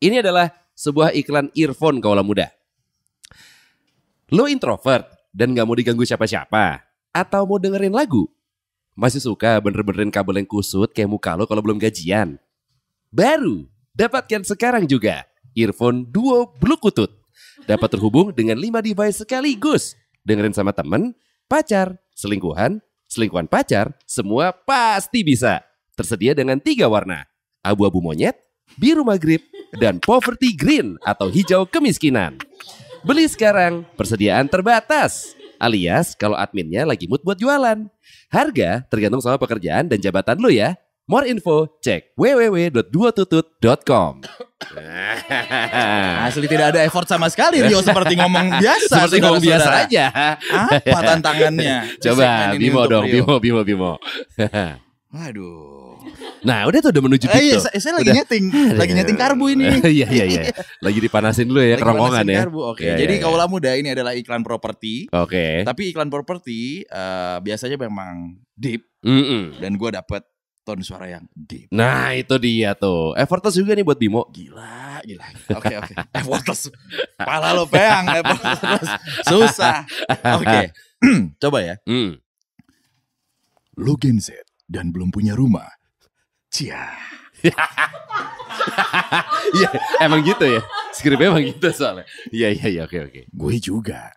ini adalah sebuah iklan earphone kaulah muda. Lo introvert dan gak mau diganggu siapa-siapa? Atau mau dengerin lagu? Masih suka bener-benerin kabel yang kusut kayak muka lo kalau belum gajian? Baru, dapatkan sekarang juga earphone Duo Bluetooth. Dapat terhubung dengan 5 device sekaligus. Dengerin sama temen, pacar, selingkuhan, selingkuhan pacar, semua pasti bisa. Tersedia dengan tiga warna. Abu-abu monyet, biru maghrib, dan poverty green atau hijau kemiskinan. Beli sekarang, persediaan terbatas. Alias kalau adminnya lagi mood buat jualan. Harga tergantung sama pekerjaan dan jabatan lu ya. More info cek www.duotutut.com Asli tidak ada effort sama sekali Rio seperti ngomong biasa Seperti ngomong biasa aja Apa tantangannya? Coba Bimo dong Bimo Bimo Bimo Waduh Nah udah tuh udah menuju eh, itu. Iya, gitu. saya lagi udah. nyeting, lagi nyeting karbu ini. iya iya iya. Lagi dipanasin dulu ya lagi ya. Karbu, oke. Iya, Jadi yeah, kaula muda ini adalah iklan properti. Oke. Okay. Tapi iklan properti uh, biasanya memang deep. Mm -mm. Dan gua dapet ton suara yang deep. Nah itu dia tuh. Effortless juga nih buat Bimo. Gila, gila. Oke oke. Effortless. Pala lo peang. Effortless. Susah. Oke. Coba ya. Mm. Lo Gen Z dan belum punya rumah Cia. Iya, emang gitu ya. Skripnya emang gitu soalnya. Iya, iya, iya, oke, oke. Gue juga.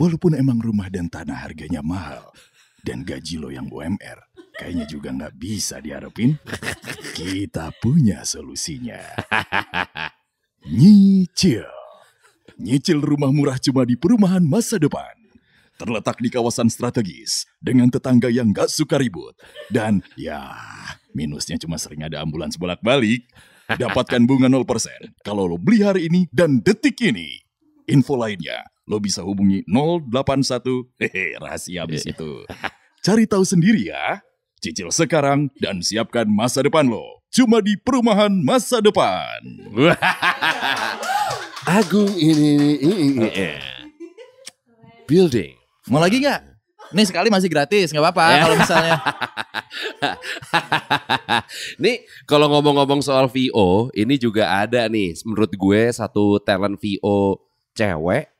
Walaupun emang rumah dan tanah harganya mahal dan gaji lo yang UMR kayaknya juga nggak bisa diharapin. Kita punya solusinya. Nyicil. Nyicil rumah murah cuma di perumahan masa depan. Terletak di kawasan strategis dengan tetangga yang gak suka ribut. Dan ya Minusnya cuma sering ada ambulans bolak-balik. Dapatkan bunga 0% kalau lo beli hari ini dan detik ini. Info lainnya, lo bisa hubungi 081, hehe rahasia abis iya. itu. Cari tahu sendiri ya. Cicil sekarang dan siapkan masa depan lo. Cuma di perumahan masa depan. Agung ini, ini, ini, ini. building. Mau lagi nggak? Ini sekali masih gratis, nggak apa-apa yeah. kalau misalnya. ini kalau ngomong-ngomong soal VO, ini juga ada nih menurut gue satu talent VO cewek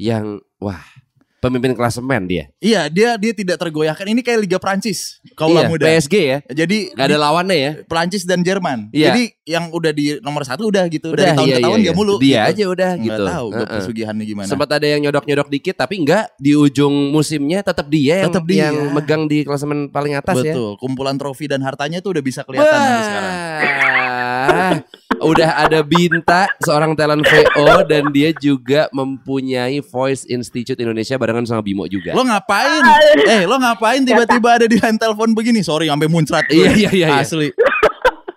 yang wah pemimpin klasemen dia. Iya, dia dia tidak tergoyahkan. Ini kayak Liga Prancis kalau iya, muda. PSG ya. Jadi nggak ada lawannya ya. Prancis dan Jerman. Iya. Jadi yang udah di nomor satu udah gitu udah, dari tahun iya, ke iya, tahun iya. dia mulu. Dia gitu. aja udah nggak gitu. tahu uh -uh. kesugihannya gimana. Sempat ada yang nyodok-nyodok dikit tapi enggak di ujung musimnya tetap dia yang tetep dia. yang megang di klasemen paling atas Betul. ya. Betul. Kumpulan trofi dan hartanya tuh udah bisa kelihatan sekarang udah ada Binta, seorang talent VO dan dia juga mempunyai Voice Institute Indonesia barengan sama Bimo juga. Lo ngapain? Eh, lo ngapain tiba-tiba ada di handphone begini? Sorry, sampai muncrat. Iya, iya, iya, iya. Asli.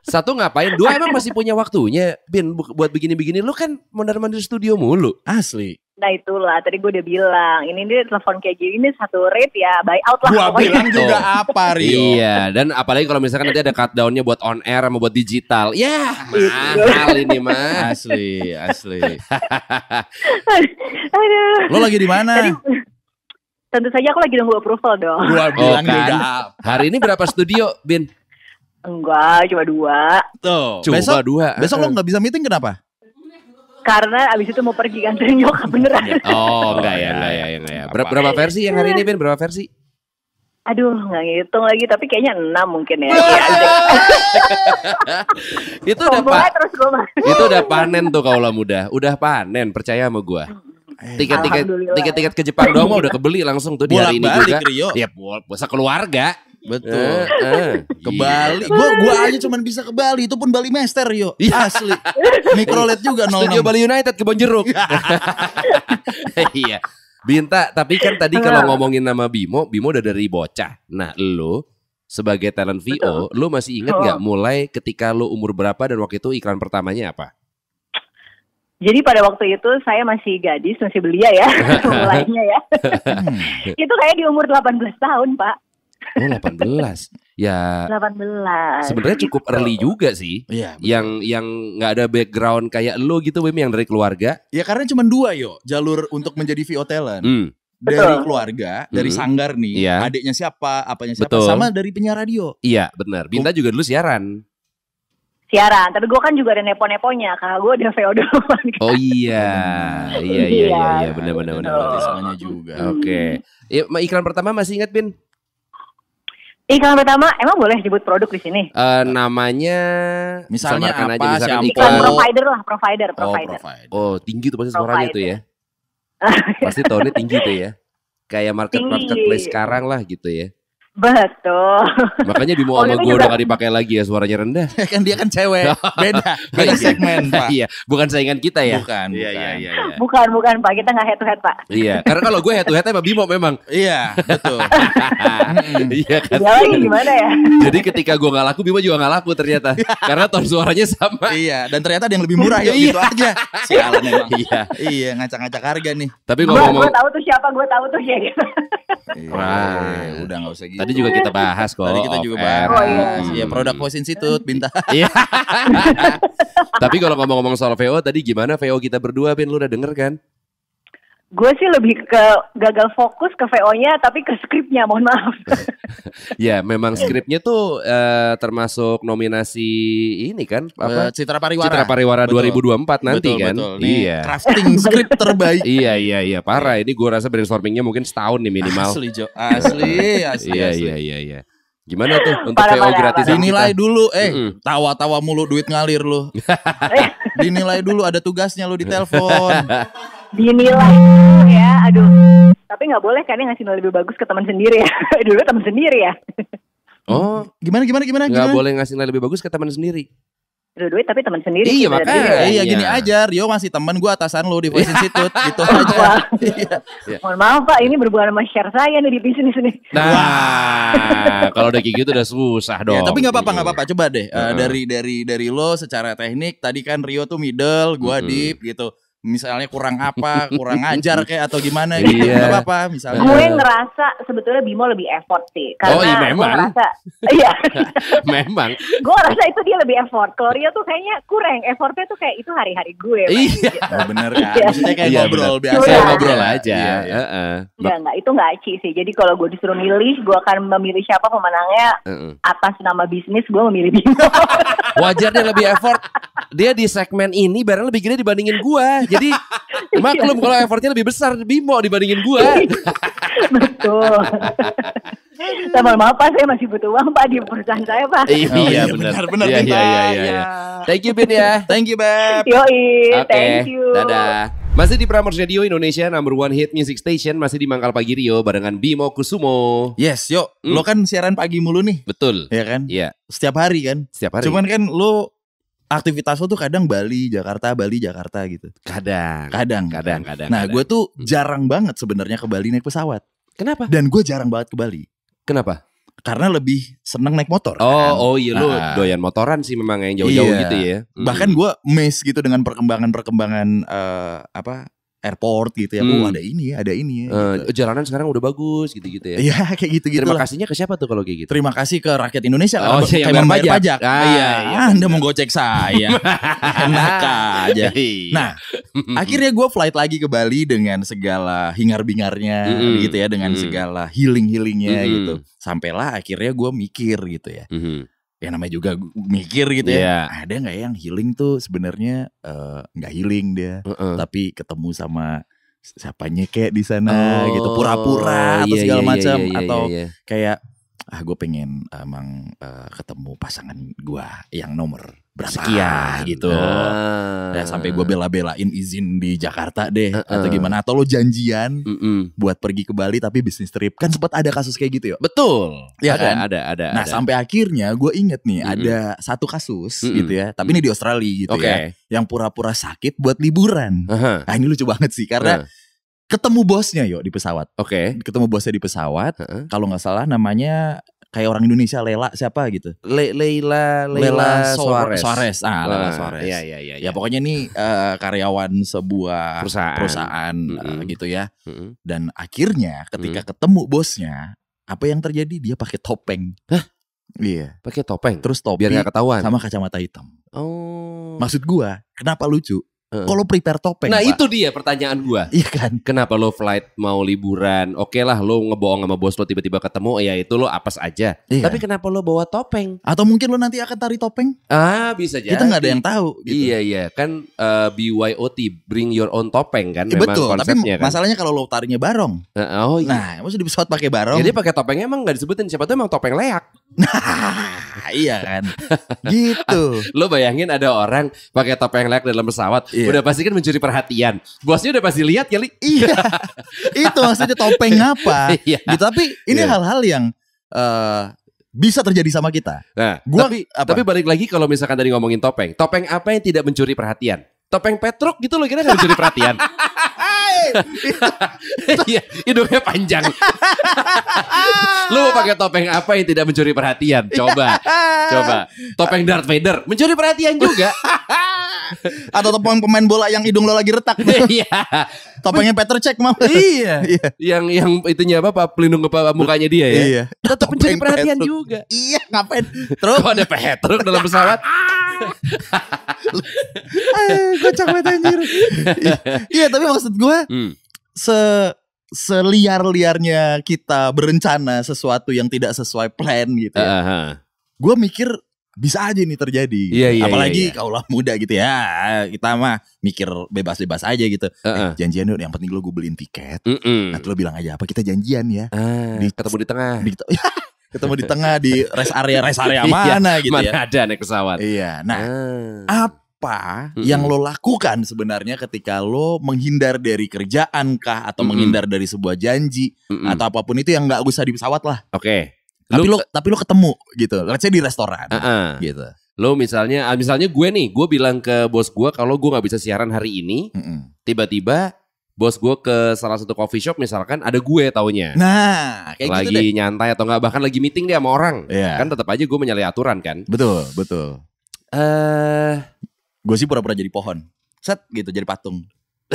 Satu ngapain? Dua emang masih punya waktunya, Bin, buat begini-begini. Lu kan mondar-mandir studio mulu. Asli. Nah itulah tadi gue udah bilang ini dia telepon kayak gini satu rate ya buy out lah. Gua bilang juga apa Rio. iya dan apalagi kalau misalkan nanti ada cutdownnya buat on air sama buat digital. Ya yeah, mahal ini mah. Asli asli. Aduh. Lo lagi di mana? tentu saja aku lagi nunggu approval dong. Gua bilang oh, kan. juga. Hari ini berapa studio Bin? Enggak, cuma dua. Tuh, cuma besok, dua. Eh. Besok lo nggak bisa meeting kenapa? Karena abis itu mau pergi kantor nyokap iya. beneran. Oh, enggak ya, enggak oh, ya, enggak iya, ya. Iya, ya. berapa versi yang hari ini, Ben? Berapa versi? Aduh, nggak ngitung lagi, tapi kayaknya enam mungkin ya. itu udah pa Itu udah panen tuh kalau muda, udah panen, percaya sama gue. Eh, tiket-tiket tiket-tiket ke Jepang doang udah kebeli langsung tuh di hari ini juga. Ya, puasa keluarga. Betul. Eh, eh. Ke Bali. Gua gua aja cuman bisa ke Bali, itu pun Bali Master yo. Iya. Asli. Mikrolet juga 06. Studio Bali United ke Bonjeruk. Iya. iya. Binta, tapi kan tadi kalau ngomongin nama Bimo, Bimo udah dari bocah. Nah, lo sebagai talent VO, Betul. lo masih ingat oh. nggak oh. mulai ketika lo umur berapa dan waktu itu iklan pertamanya apa? Jadi pada waktu itu saya masih gadis, masih belia ya, mulainya ya. Hmm. itu kayak di umur 18 tahun, Pak. Oh 18. ya. 18. Sebenarnya cukup gitu. early juga sih. Iya. Yang yang nggak ada background kayak lo gitu Wim yang dari keluarga. Ya karena cuma dua yo jalur untuk menjadi VO talent. Hmm. Dari betul. keluarga, dari hmm. sanggar nih, iya. adiknya siapa, apanya siapa, betul. sama dari penyiar radio. Iya benar. Binta juga dulu siaran siaran. Tapi gue kan juga ada nepo-neponya, kak gue ada VO duluan. Oh iya, iya iya iya, iya. benar benar benar. Semuanya juga. Oke, okay. ya, iklan pertama masih ingat Bin? Iklan pertama emang boleh disebut produk di sini? Uh, namanya misalnya apa aja, misalnya Iklan provider lah, provider, oh, provider. Oh, provider. oh tinggi tuh pasti suaranya tuh ya. pasti tahunnya tinggi tuh ya. Kayak market market marketplace sekarang lah gitu ya. Betul. Makanya Bimo sama gue udah gak dipakai lagi ya suaranya rendah. kan dia kan cewek. Beda. Beda iya. segmen Pak. Iya. Bukan saingan kita ya. Bukan. Iya, bukan. Iya, iya, iya. bukan, bukan Pak. Kita gak head to head Pak. Iya. Karena kalau gue head to head sama Bimo memang. iya. Betul. iya kan. Iya lagi gimana ya. Jadi ketika gue gak laku Bimo juga gak laku ternyata. Karena ton suaranya sama. Iya. Dan ternyata ada yang lebih murah ya. Iya. gitu aja. Sialan emang. Iya. Iya. Ngacak-ngacak harga nih. Tapi ngomong-ngomong. Gue tahu tuh siapa. Gue tahu tuh ya. Gitu. Wah. Udah gak usah gitu. Tadi juga kita bahas kok. Tadi kita juga bahas. Oh, iya. Hmm. Ya, produk voice institute minta. Iya. Tapi kalau ngomong-ngomong soal VO tadi gimana VO kita berdua Pin lu udah denger kan? Gue sih lebih ke gagal fokus ke VO-nya, tapi ke skripnya, mohon maaf. ya, memang skripnya tuh uh, termasuk nominasi ini kan? Eh, apa? Uh, Citra Pariwara. Citra Pariwara betul. 2024 nanti betul, kan? Betul. Nih, iya. Crafting skrip terbaik. iya, iya, iya. Parah, iya. ini gue rasa brainstormingnya mungkin setahun nih minimal. Asli, Jo. Asli, asli. iya, iya, iya, iya. Gimana tuh untuk para, VO para, gratis? Dinilai kita? dulu, eh tawa-tawa mm tawa-tawa mulu duit ngalir lu. Dinilai dulu ada tugasnya lu di telepon dinilai ya aduh tapi nggak boleh kan ngasih nilai lebih bagus ke teman sendiri ya dulu teman sendiri ya oh gimana gimana gimana nggak boleh ngasih nilai lebih bagus ke teman sendiri Duit, tapi teman sendiri iya makanya iya, iya gini iya. aja Rio masih teman gue atasan lo di Voice Institute gitu aja iya. iya. mohon maaf pak ini berhubungan sama share saya nih di bisnis nih nah kalau udah kayak gitu udah susah iya, dong ya, tapi nggak apa-apa gitu. nggak apa-apa coba deh uh, dari dari dari lo secara teknik tadi kan Rio tuh middle gue uh -huh. deep gitu misalnya kurang apa, kurang ngajar kayak atau gimana gitu. Iya. Gak apa-apa misalnya. Gue ngerasa sebetulnya Bimo lebih effort sih. Karena oh iya memang. Gue ngerasa, iya. memang. gue rasa itu dia lebih effort. Kalau Rio tuh kayaknya kurang. Effortnya tuh kayak itu hari-hari gue. Iya. Gitu. Oh, bener kan. Iya. Maksudnya kayak iya, ngobrol bener. biasa. Ya, ngobrol iya, aja. Iya, iya. Uh iya. -uh. Enggak, enggak. Itu enggak aci sih. Jadi kalau gue disuruh milih, gue akan memilih siapa pemenangnya. Uh -uh. Atas nama bisnis gue memilih Bimo. Wajar dia lebih effort. Dia di segmen ini barang lebih gede dibandingin gue. Iya, jadi iya. maklum kalau effortnya lebih besar Bimo dibandingin gue. Betul. Sama maaf Pak, saya masih butuh uang Pak di perusahaan saya Pak. Eh, iya, oh, iya benar benar iya, iya, iya, iya, Thank you Bin ya. Thank you Beb. Yoi, okay. thank you. Dadah. Masih di Prambors Radio Indonesia number one hit music station masih di Mangkal Pagi Rio barengan Bimo Kusumo. Yes, yo. Mm. Lo kan siaran pagi mulu nih. Betul. Ya kan? Iya. Yeah. Setiap hari kan? Setiap hari. Cuman kan lo aktivitas lo tuh kadang Bali, Jakarta, Bali, Jakarta gitu. Kadang. Kadang. Kadang, kadang. Nah, gue tuh hmm. jarang banget sebenarnya ke Bali naik pesawat. Kenapa? Dan gue jarang banget ke Bali. Kenapa? Karena lebih seneng naik motor. Oh, kan? oh iya lo nah. doyan motoran sih memang yang jauh-jauh iya. gitu ya. Hmm. Bahkan gue miss gitu dengan perkembangan-perkembangan uh, apa airport gitu ya. Oh, hmm. Oh ada ini ada ini ya. Uh, gitu. Jalanan sekarang udah bagus gitu-gitu ya. Iya kayak gitu-gitu. Terima lah. kasihnya ke siapa tuh kalau kayak gitu? Terima kasih ke rakyat Indonesia oh, karena iya, kayak membayar pajak. pajak. Ah, iya, ah, iya. Anda mau gocek saya. Enak aja. Iya. Nah akhirnya gue flight lagi ke Bali dengan segala hingar-bingarnya mm -hmm. gitu ya. Dengan mm -hmm. segala healing-healingnya mm -hmm. gitu. Sampailah akhirnya gue mikir gitu ya. Mm -hmm ya namanya juga mikir gitu ya. Yeah. Ada nggak yang healing tuh sebenarnya eh, nggak uh, healing dia, uh -uh. tapi ketemu sama siapanya kayak di sana gitu, oh, gitu pura-pura atau iya, segala iya, iya, macam iya, iya, atau iya, iya. kayak ah gue pengen emang uh, ketemu pasangan gue yang nomor berapa sekian gitu. Uh. Nah, sampai gue bela-belain izin di Jakarta deh uh -uh. atau gimana atau lo janjian uh -uh. buat pergi ke Bali tapi bisnis trip kan sempat ada kasus kayak gitu ya. Betul. Ya ada, kan? Ada ada Nah, ada. sampai akhirnya gue inget nih uh -uh. ada satu kasus uh -uh. gitu ya. Tapi uh -uh. ini di Australia gitu okay. ya. Yang pura-pura sakit buat liburan. Uh -huh. Nah, ini lucu banget sih karena uh -huh ketemu bosnya yuk di pesawat. Oke. Okay. Ketemu bosnya di pesawat. Uh -uh. Kalau nggak salah namanya kayak orang Indonesia Lela siapa gitu. Le Leila Leila, Leila Suarez. Suarez. Ah, Leila, ah, Suarez. Iya, iya, iya ya ya Ya pokoknya ini uh, karyawan sebuah perusahaan, perusahaan mm -hmm. uh, gitu ya. Mm -hmm. Dan akhirnya ketika mm -hmm. ketemu bosnya, apa yang terjadi? Dia pakai topeng. Hah? Iya. Pakai topeng. Terus topi biar gak ketahuan. Sama kacamata hitam. Oh. Maksud gua, kenapa lucu? Uh. Kalau prepare topeng. Nah, Pak. itu dia pertanyaan gua. Iya kan? Kenapa lo flight mau liburan? Oke okay lah lo ngebohong sama bos lo tiba-tiba ketemu ya itu lo apes aja. Iya Tapi kenapa lo bawa topeng? Atau mungkin lo nanti akan tarik topeng? Ah, bisa jadi. Kita nggak ada yang tahu gitu. Iya, iya. Kan uh, eh, BYOT, bring your own topeng kan ya, betul, konsepnya tapi kan. masalahnya kalau lo tarinya barong. Uh, oh iya. Nah, maksudnya di pesawat pakai barong. Jadi ya, pakai topengnya emang nggak disebutin siapa tuh emang topeng leak. Nah, iya kan. gitu. Lo bayangin ada orang pakai topeng leak dalam pesawat, iya. udah pasti kan mencuri perhatian. Bosnya udah pasti lihat kali. iya. Itu maksudnya topeng iya. apa? iya. gitu, tapi ini hal iya. hal-hal yang uh, bisa terjadi sama kita. Nah, Gua, tapi apa? tapi balik lagi kalau misalkan tadi ngomongin topeng, topeng apa yang tidak mencuri perhatian? Topeng Petruk gitu lo kira nggak mencuri perhatian. lain. Iya, hidungnya panjang. Lu mau pakai topeng apa yang tidak mencuri perhatian? Coba. Iya. coba. Topeng Darth Vader mencuri perhatian juga. Atau topeng pemain bola yang hidung lo lagi retak. Iya. Topengnya Peter Cech mau. Iya. yang yang itunya apa? Pak pelindung kepala mukanya dia ya. Iya. Tetap mencuri perhatian juga. Iya, ngapain? Terus ada Petruk dalam pesawat. Kocak eh, banget anjir. Iya, tapi maksud gue hmm. se seliar-liarnya kita berencana sesuatu yang tidak sesuai plan gitu ya. Uh -huh. Gue mikir bisa aja ini terjadi. Yeah, yeah, iya, Apalagi yeah, yeah. kaulah muda gitu ya. Kita mah mikir bebas-bebas aja gitu. Uh -uh. Eh, janjian yuk yang penting lo gue beliin tiket. Uh -uh. Nanti lo bilang aja apa kita janjian ya. Uh, di, ketemu di tengah. Di, ketemu di tengah di rest area rest area iya, mana iya, gitu mana ya. ada naik pesawat. Iya. Nah, hmm. apa yang lo lakukan sebenarnya ketika lo menghindar dari kerjaan kah atau -hmm. menghindar dari sebuah janji -hmm. atau apapun itu yang nggak usah di pesawat lah. Oke. Okay. Tapi lo, tapi lo ketemu gitu. Let's say di restoran uh -uh. gitu. Lo misalnya ah, misalnya gue nih, gue bilang ke bos gue kalau gue nggak bisa siaran hari ini, tiba-tiba -hmm bos gue ke salah satu coffee shop misalkan ada gue taunya. Nah, kayak gitu lagi gitu deh. nyantai atau nggak bahkan lagi meeting dia sama orang. Yeah. Kan tetap aja gue menyalahi aturan kan. Betul, betul. Eh, uh, gue sih pura-pura jadi pohon. Set gitu jadi patung.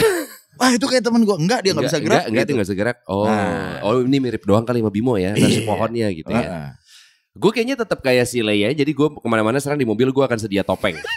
Wah itu kayak temen gue Enggak dia gak bisa gerak Enggak, enggak gitu. dia gak bisa gerak Oh nah. oh ini mirip doang kali sama Bimo ya Versi iya. pohonnya gitu ya uh -uh. Gue kayaknya tetap kayak si Leia Jadi gue kemana-mana sekarang di mobil Gue akan sedia topeng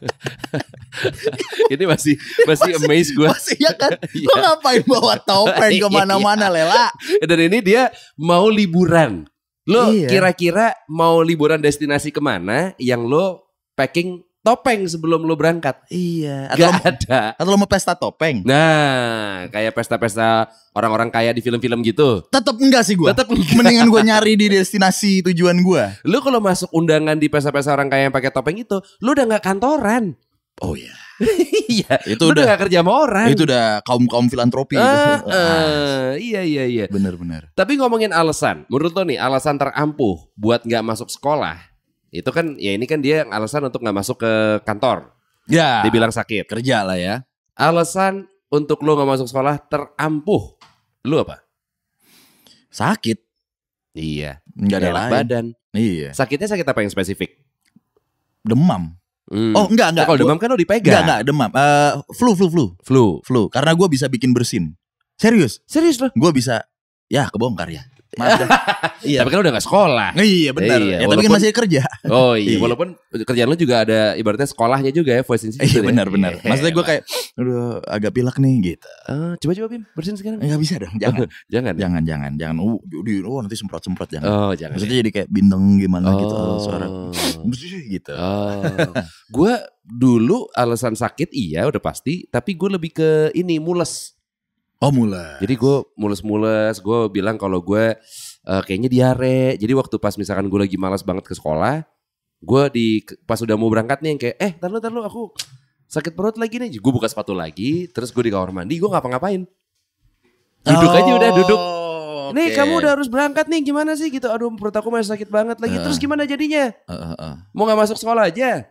Ini masih masih, masih gue. Masih ya kan? Lo iya. ngapain bawa topeng iya. kemana-mana Lela? Dan ini dia mau liburan. Lo iya. kira-kira mau liburan destinasi kemana yang lo packing topeng sebelum lu berangkat. Iya. Atau Gak ada. Atau lo mau pesta topeng? Nah, kayak pesta-pesta orang-orang kaya di film-film gitu. Tetap enggak sih gue. Tetap Mendingan gue nyari di destinasi tujuan gue. Lu kalau masuk undangan di pesta-pesta orang kaya yang pakai topeng itu, lu udah nggak kantoran. Oh iya. iya, itu lu udah, nggak kerja sama orang. Itu udah kaum-kaum filantropi uh, Uh, ah. iya iya iya. Bener bener. Tapi ngomongin alasan, menurut lo nih alasan terampuh buat nggak masuk sekolah itu kan ya ini kan dia alasan untuk nggak masuk ke kantor. Ya. Dibilang sakit. Kerja lah ya. Alasan untuk lu nggak masuk sekolah terampuh. Lu apa? Sakit. Iya. Gak ada lain. badan. Iya. Sakitnya sakit apa yang spesifik? Demam. Hmm. Oh enggak enggak. Nah, kalau demam kan lo dipegang. Enggak enggak demam. Uh, flu flu flu. Flu. Flu. Karena gue bisa bikin bersin. Serius. Serius lo Gue bisa. Ya kebongkar ya. iya. Tapi kan udah gak sekolah. Iya benar. Iya, ya, walaupun, tapi kan masih kerja. Oh iya, iya. walaupun kerjaan lu juga ada ibaratnya sekolahnya juga ya voice institute. Iya ya. benar ya. benar. Iya, Maksudnya gue kayak aduh agak pilek nih gitu. Eh, coba coba Bim bersin sekarang. Enggak bisa dong. Jangan. Ya? jangan. Jangan jangan jangan. Oh, uh, di, oh nanti semprot-semprot jangan. Oh, jangan. Maksudnya ya. jadi kayak bintang gimana oh. gitu oh, suara. gitu. Oh. gue dulu alasan sakit iya udah pasti, tapi gue lebih ke ini mules. Oh mulas. Jadi gue mules-mules, gue bilang kalau gue uh, kayaknya diare. Jadi waktu pas misalkan gue lagi malas banget ke sekolah, gue di pas udah mau berangkat nih yang kayak eh terlalu terlalu aku sakit perut lagi nih. Gue buka sepatu lagi, terus gue di kamar mandi, gue ngapa-ngapain. Duduk oh, aja udah duduk. Oh, nih kamu udah harus berangkat nih gimana sih gitu. Aduh perut aku masih sakit banget lagi. Uh, terus gimana jadinya? Uh, uh, uh. Mau nggak masuk sekolah aja?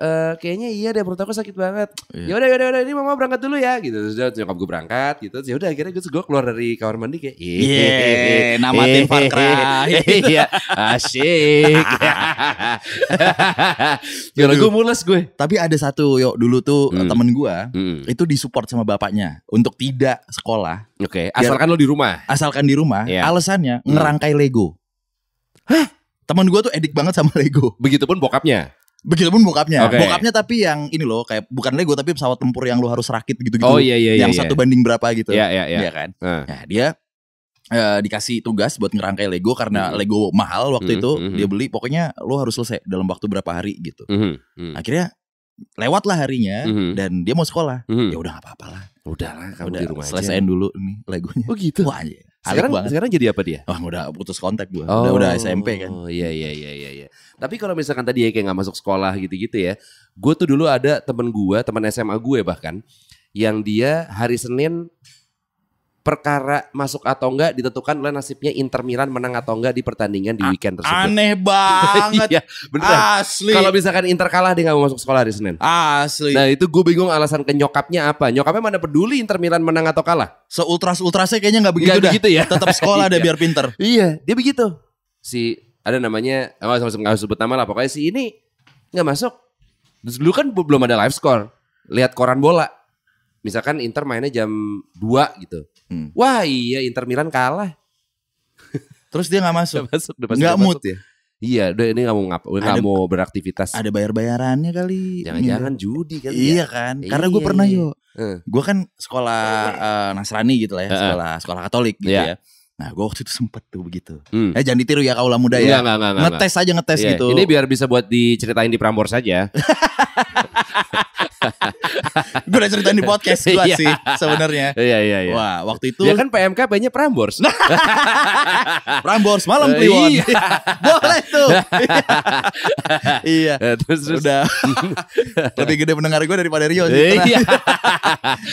uh, kayaknya iya deh perut aku sakit banget. Ya udah udah udah ini mama berangkat dulu ya gitu. Terus udah nyokap gue berangkat gitu. Ya udah akhirnya gue, keluar dari kamar mandi kayak iya nama tim Far Iya. Asik. Gila gue mules gue. Tapi ada satu yuk dulu tuh hmm. temen gue hmm. itu disupport sama bapaknya untuk tidak sekolah. Oke, okay. asalkan biar, lo di rumah. Asalkan di rumah. ya. Alasannya hmm. ngerangkai Lego. Hah? Temen gue tuh edik banget sama Lego. Begitupun bokapnya. Begitupun bokapnya. Okay. Bokapnya tapi yang ini loh kayak bukan Lego tapi pesawat tempur yang lo harus rakit gitu-gitu. Oh iya, iya iya Yang iya. satu banding berapa gitu. Iya iya iya. Iya kan? Uh. Nah, dia Uh, dikasih tugas buat ngerangkai Lego karena mm. Lego mahal waktu mm, itu mm-hmm. dia beli pokoknya lo harus selesai dalam waktu berapa hari gitu mm, mm. akhirnya lewatlah harinya mm. dan dia mau sekolah mm. ya udah gak apa apalah lah udah lah kamu udah, di rumah selesaiin aja. dulu nih Legonya oh gitu wah anjir sekarang banget. sekarang jadi apa dia? Wah, udah putus kontak gua. Oh, udah udah oh, SMP kan. Oh iya iya iya iya, iya. Tapi kalau misalkan tadi ya kayak nggak masuk sekolah gitu-gitu ya, gue tuh dulu ada temen gue, temen SMA gue bahkan, yang dia hari Senin perkara masuk atau enggak ditentukan oleh nasibnya Inter Milan menang atau enggak di pertandingan di weekend tersebut. Aneh banget. iya, bener. Asli. Kalau misalkan Inter kalah dia nggak mau masuk sekolah hari Senin. Asli. Nah itu gue bingung alasan ke nyokapnya apa. Nyokapnya mana peduli Inter Milan menang atau kalah. Seultras-ultrasnya kayaknya nggak begitu gak Begitu ya. Tetap sekolah deh iya. biar pinter. Iya dia begitu. Si ada namanya oh, nggak sama sama sebut nama lah pokoknya si ini nggak masuk terus dulu kan belum ada live score lihat koran bola misalkan Inter mainnya jam 2 gitu hmm. wah iya Inter Milan kalah terus dia nggak masuk nggak masuk, nggak mood masuk. ya Iya, udah ini kamu mau ngapa, nggak mau beraktivitas. Ada bayar bayarannya kali. Jangan-jangan judi kali. Ya? Iya ya? kan, iya. karena gue pernah yo, uh. Eh. gue kan sekolah uh, Nasrani gitu lah ya, uh. sekolah sekolah Katolik gitu yeah. ya. Nah, gue waktu itu sempet tuh begitu. Hmm. Eh, jangan ditiru ya kaulah muda ya. Enggak, enggak, enggak, ngetes aja ngetes yeah. gitu. Ini biar bisa buat diceritain di Prambors saja. gue udah ceritain di podcast gue iya. sih sebenarnya. Iya iya iya. Wah, waktu itu Ya kan PMK punya nya Prambors. Prambors malam eh, Kliwon. Iya. Boleh tuh. iya. Eh, terus, terus udah lebih gede pendengar gue daripada Rio sih. Eh, iya. iya.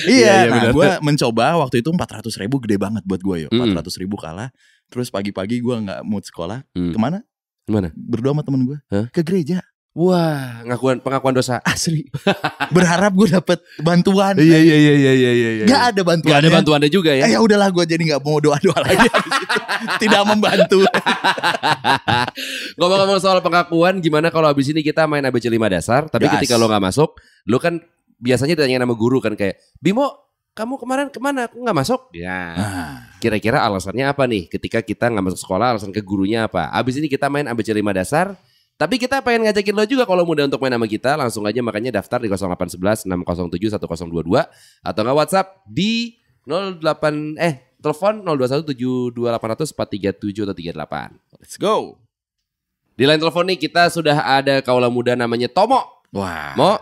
iya, nah gue mencoba waktu itu 400 ribu gede banget buat gue yo. 400 hmm. ribu kalah. Terus pagi-pagi gue nggak mood sekolah. Mm. Kemana? Mana? Berdua sama temen gue. Huh? Ke gereja. Wah, ngakuan pengakuan dosa asli. Berharap gue dapet bantuan. Iya iya iya iya iya iya. iya. Gak ada bantuan. Gak ada bantuan. Ada juga ya. Eh, ya udahlah gue jadi nggak mau doa doa lagi. Tidak membantu. Ngomong-ngomong soal pengakuan, gimana kalau abis ini kita main ABC 5 dasar? Tapi yes. ketika lo nggak masuk, lo kan biasanya ditanyain nama guru kan kayak Bimo kamu kemarin kemana? Aku nggak masuk. Ya. Ah. Kira-kira alasannya apa nih? Ketika kita nggak masuk sekolah, alasan ke gurunya apa? Abis ini kita main ABC 5 dasar tapi kita pengen ngajakin lo juga kalau mudah untuk main sama kita, langsung aja makanya daftar di 0811 607 1022 atau nggak WhatsApp di 08 eh telepon 021 437 atau 38. Let's go. Di lain telepon nih kita sudah ada kaula muda namanya Tomo. Wah. Mo,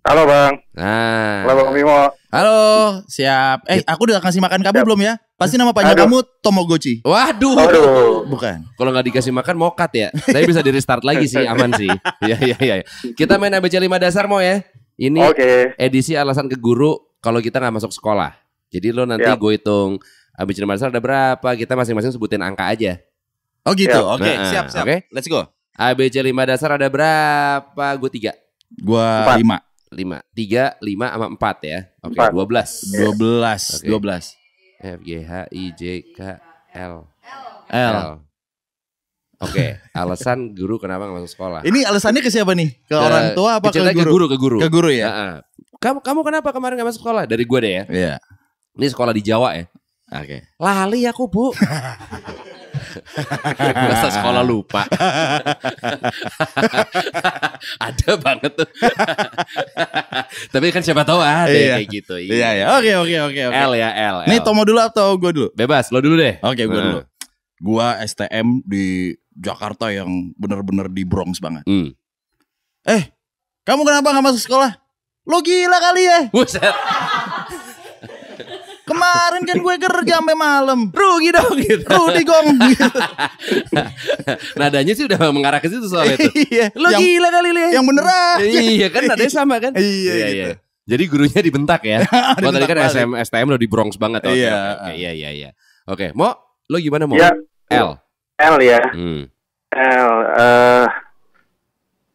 Halo Bang. Nah. Halo Bang Bimo. Halo, siap. Eh, aku udah kasih makan kamu siap. belum ya? Pasti nama panjang Aduh. kamu Tomogochi. Waduh. Aduh. Bukan. Kalau nggak dikasih makan mokat ya. Tapi bisa di restart lagi sih, aman sih. Iya, iya, iya. Kita main ABC 5 dasar mau ya. Ini okay. edisi alasan ke guru kalau kita nggak masuk sekolah. Jadi lo nanti gue hitung ABC 5 dasar ada berapa, kita masing-masing sebutin angka aja. Oh gitu. Oke, okay. nah, siap, siap. Oke. Okay. Let's go. ABC 5 dasar ada berapa? Gue tiga. Gue lima lima tiga lima sama empat ya oke okay, dua belas dua belas dua belas f g h i j k l l, l. Oke, okay. alasan guru kenapa nggak masuk sekolah? Ini alasannya ke siapa nih? Ke, ke orang tua apa ke guru? ke guru? Ke guru, ke guru ya. nah, Kamu kamu kenapa kemarin nggak masuk sekolah? Dari gue deh ya. Iya. Yeah. Ini sekolah di Jawa ya. Oke. Okay. Lali aku, Bu. Masa sekolah lupa. ada banget tuh. Tapi kan siapa tahu ada iya. kayak gitu. Iya, iya. iya. Oke, oke, oke, L ya, L. Ini Nih Tomo dulu atau gue dulu? Bebas, lo dulu deh. Oke, gue hmm. dulu. Gua STM di Jakarta yang bener-bener di Bronx banget. Hmm. Eh, kamu kenapa gak masuk sekolah? Lo gila kali ya? Buset. Kemarin kan gue kerja sampai malam. Rugi dong gitu. Rugi gong. Gitu. nadanya sih udah mengarah ke situ soal itu. iya. Lu yang, gila kali lihat. Ya. Yang bener iya kan nadanya sama kan. iya, iya, gitu. iya. Jadi gurunya dibentak ya. Kalau tadi kan SM, STM lo di Bronx banget. Oh, iya. Okay, ah. iya, iya, iya. Oke, okay. Mo, lo gimana Mo? Ya. L. L ya. Hmm. L. Uh,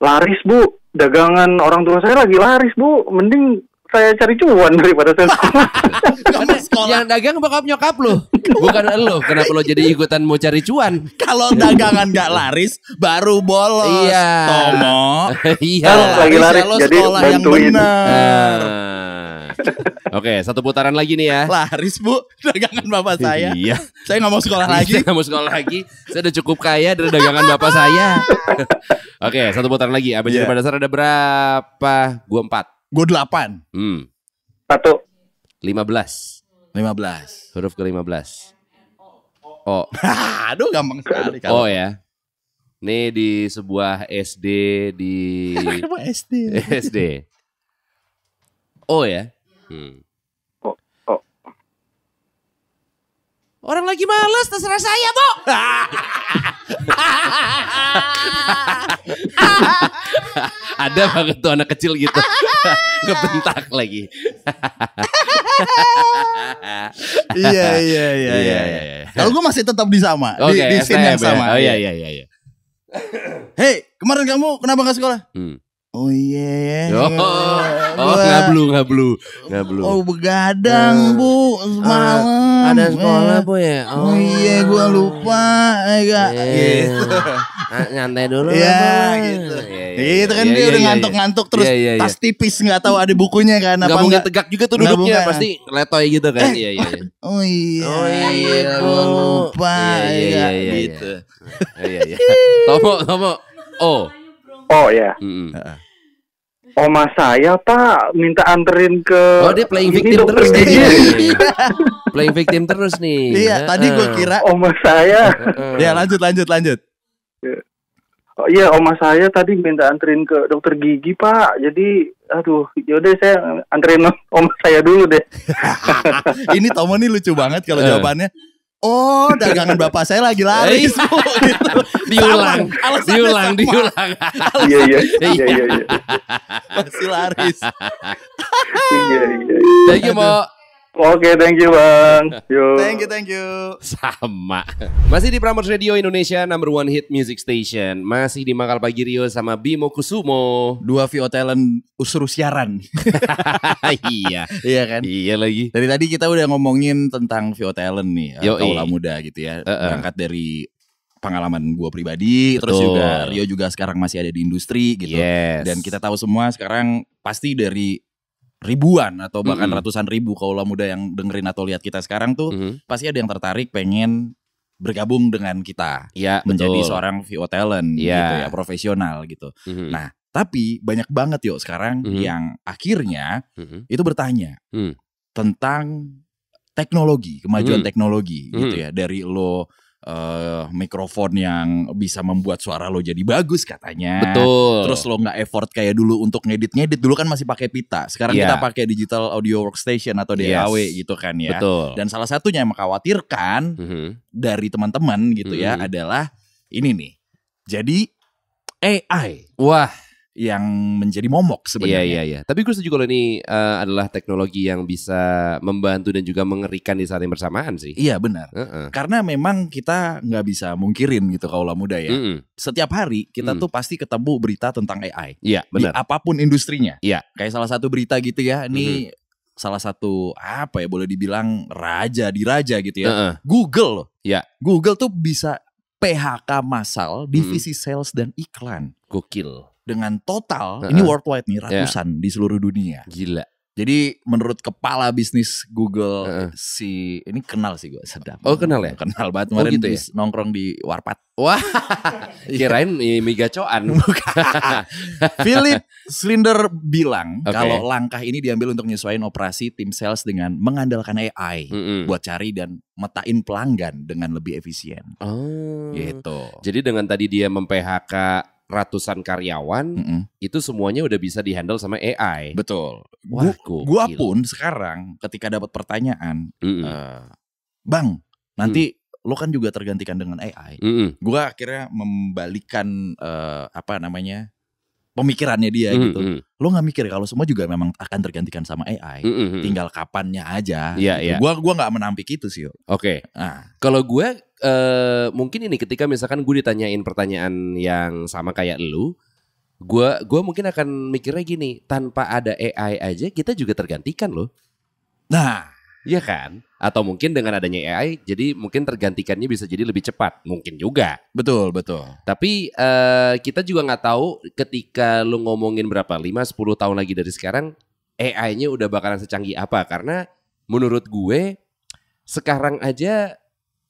laris bu, dagangan orang tua saya lagi laris bu. Mending saya cari cuan daripada saya sekolah sekolah. Yang dagang bokap nyokap lu. Bukan lu. Kenapa lu jadi ikutan mau cari cuan? Kalau dagangan gak laris baru bolos. Iya. Tomo. iya. Kalau lagi laris ya jadi bantuin. Yang benar. Ah. Oke, satu putaran lagi nih ya. Laris bu, dagangan bapak saya. Iya. Saya nggak mau sekolah iya, lagi. saya nggak mau sekolah lagi. Saya udah cukup kaya dari dagangan bapak saya. Oke, satu putaran lagi. Abang yeah. pada dasar ada berapa? Gue empat. Gue delapan. Hmm. Satu. Lima belas lima belas Huruf ke-15. lima oh Aduh gampang sekali kan. Oh ya. Ini di sebuah SD di SD. SD. Oh ya. Hmm. oh oh. Orang lagi malas terserah saya, bu ada banget tuh anak kecil gitu ngebentak lagi iya, iya, iya, iya iya iya iya kalau gue masih tetap di sama okay, di, di scene yang ya. sama oh iya iya iya, iya. Hei, kemarin kamu kenapa gak sekolah? Hmm. Oh iya. Yeah. Iya. Oh, oh, oh ngablu ngablu ngablu. Oh begadang uh, bu semalam. Uh, Ada sekolah eh. bu ya. Oh, oh iya gua lupa. Enggak. Yeah. Gitu. nyantai dulu ya Yeah, gitu. Yeah, yeah, iya, iya, itu kan yeah, dia yeah, udah ngantuk-ngantuk yeah. terus yeah, yeah, ya. tas tipis nggak tahu ada bukunya kan apa mungkin tegak juga tuh duduknya bukan. pasti letoy gitu kan. Eh, iya yeah. Oh iya. Oh iya. Gua lupa. Ya, iya iya gitu. Iya iya. Tomo Tomo. Oh. Oh ya. Yeah. Mm -hmm. uh -uh. Oma saya pak minta anterin ke. Oh dia playing victim terus nih. Iya. playing victim terus nih. Iya ya. tadi gue eh. kira. Oma saya. ya lanjut lanjut lanjut. Iya. Oh iya oma saya tadi minta anterin ke dokter gigi pak. Jadi aduh yaudah saya anterin oma saya dulu deh. ini Tomo nih lucu banget kalau eh. jawabannya Oh, dagangan bapak saya lagi laris. Eh, iya. gitu. diulang, Alasan, diulang, sama. diulang. Iya, iya. iya, iya, iya. Masih laris. Iya, iya. Jadi mau Oke, okay, thank you bang. Yo. Thank you, thank you. Sama. Masih di Prambors Radio Indonesia number one hit music station. Masih di Makal Pagi Rio sama Bimo Kusumo. Dua VO talent usur siaran. iya. iya kan? Iya lagi. Dari tadi kita udah ngomongin tentang VO talent nih. Ya, kaula muda gitu ya. Uh -uh. Berangkat dari pengalaman gue pribadi Betul. terus juga Rio juga sekarang masih ada di industri gitu yes. dan kita tahu semua sekarang pasti dari ribuan atau bahkan mm -hmm. ratusan ribu kaulah muda yang dengerin atau lihat kita sekarang tuh mm -hmm. pasti ada yang tertarik pengen bergabung dengan kita ya, menjadi betul. seorang VO talent ya. gitu ya profesional gitu. Mm -hmm. Nah, tapi banyak banget yuk sekarang mm -hmm. yang akhirnya mm -hmm. itu bertanya mm. tentang teknologi, kemajuan mm. teknologi mm. gitu mm-hmm. ya dari lo uh, mikrofon yang bisa membuat suara lo jadi bagus katanya. Betul. Terus lo nggak effort kayak dulu untuk ngedit-ngedit. Dulu kan masih pakai pita. Sekarang yeah. kita pakai digital audio workstation atau DAW yes. gitu kan ya. Betul. Dan salah satunya yang mengkhawatirkan mm -hmm. dari teman-teman gitu mm -hmm. ya mm-hmm. adalah ini nih. Jadi AI. Wah yang menjadi momok sebenarnya. Iya iya iya. Tapi gue setuju kalau ini uh, adalah teknologi yang bisa membantu dan juga mengerikan di saat yang bersamaan sih. Iya benar. Uh -uh. Karena memang kita nggak bisa mungkirin gitu kalau muda ya. Mm -mm. Setiap hari kita mm. tuh pasti ketemu berita tentang AI. Iya benar. Di apapun industrinya. Iya. Kayak salah satu berita gitu ya. Ini mm -hmm salah satu apa ya boleh dibilang raja di raja gitu ya. Uh -uh. Google loh. Iya. Google tuh bisa PHK massal divisi -hmm. sales dan iklan. Gokil dengan total uh-huh. ini worldwide nih iya. ratusan yeah. di seluruh dunia. Gila. Jadi menurut kepala bisnis Google uh si ini kenal sih gue sedap. Oh kenal ya? Kenal banget oh, kemarin oh, gitu ya? nongkrong di Warpat. Wah, iya. kirain eh, migacoan. Philip Slinder bilang okay. kalau langkah ini diambil untuk menyesuaikan operasi tim sales dengan mengandalkan AI mm-hmm. buat cari dan metain pelanggan dengan lebih efisien. Oh, gitu. Jadi dengan tadi dia mem ratusan karyawan mm -hmm. itu semuanya udah bisa dihandle sama AI. Betul. Wah, gua, gua pun sekarang ketika dapat pertanyaan, mm -hmm. uh, bang, nanti mm -hmm. lo kan juga tergantikan dengan AI. Mm -hmm. Gua akhirnya membalikan uh, apa namanya pemikirannya dia mm -hmm. gitu. Lo nggak mikir kalau semua juga memang akan tergantikan sama AI. Mm -hmm. Tinggal kapannya aja. Iya, yeah, gitu. yeah. Gua gua nggak menampik itu sih. Oke. Okay. Nah. Kalau gue uh, mungkin ini ketika misalkan gue ditanyain pertanyaan yang sama kayak lu, gue gua mungkin akan mikirnya gini, tanpa ada AI aja kita juga tergantikan loh. Nah, Iya kan? Atau mungkin dengan adanya AI, jadi mungkin tergantikannya bisa jadi lebih cepat, mungkin juga. Betul, betul. Tapi uh, kita juga nggak tahu ketika lu ngomongin berapa 5 10 tahun lagi dari sekarang AI-nya udah bakalan secanggih apa karena menurut gue sekarang aja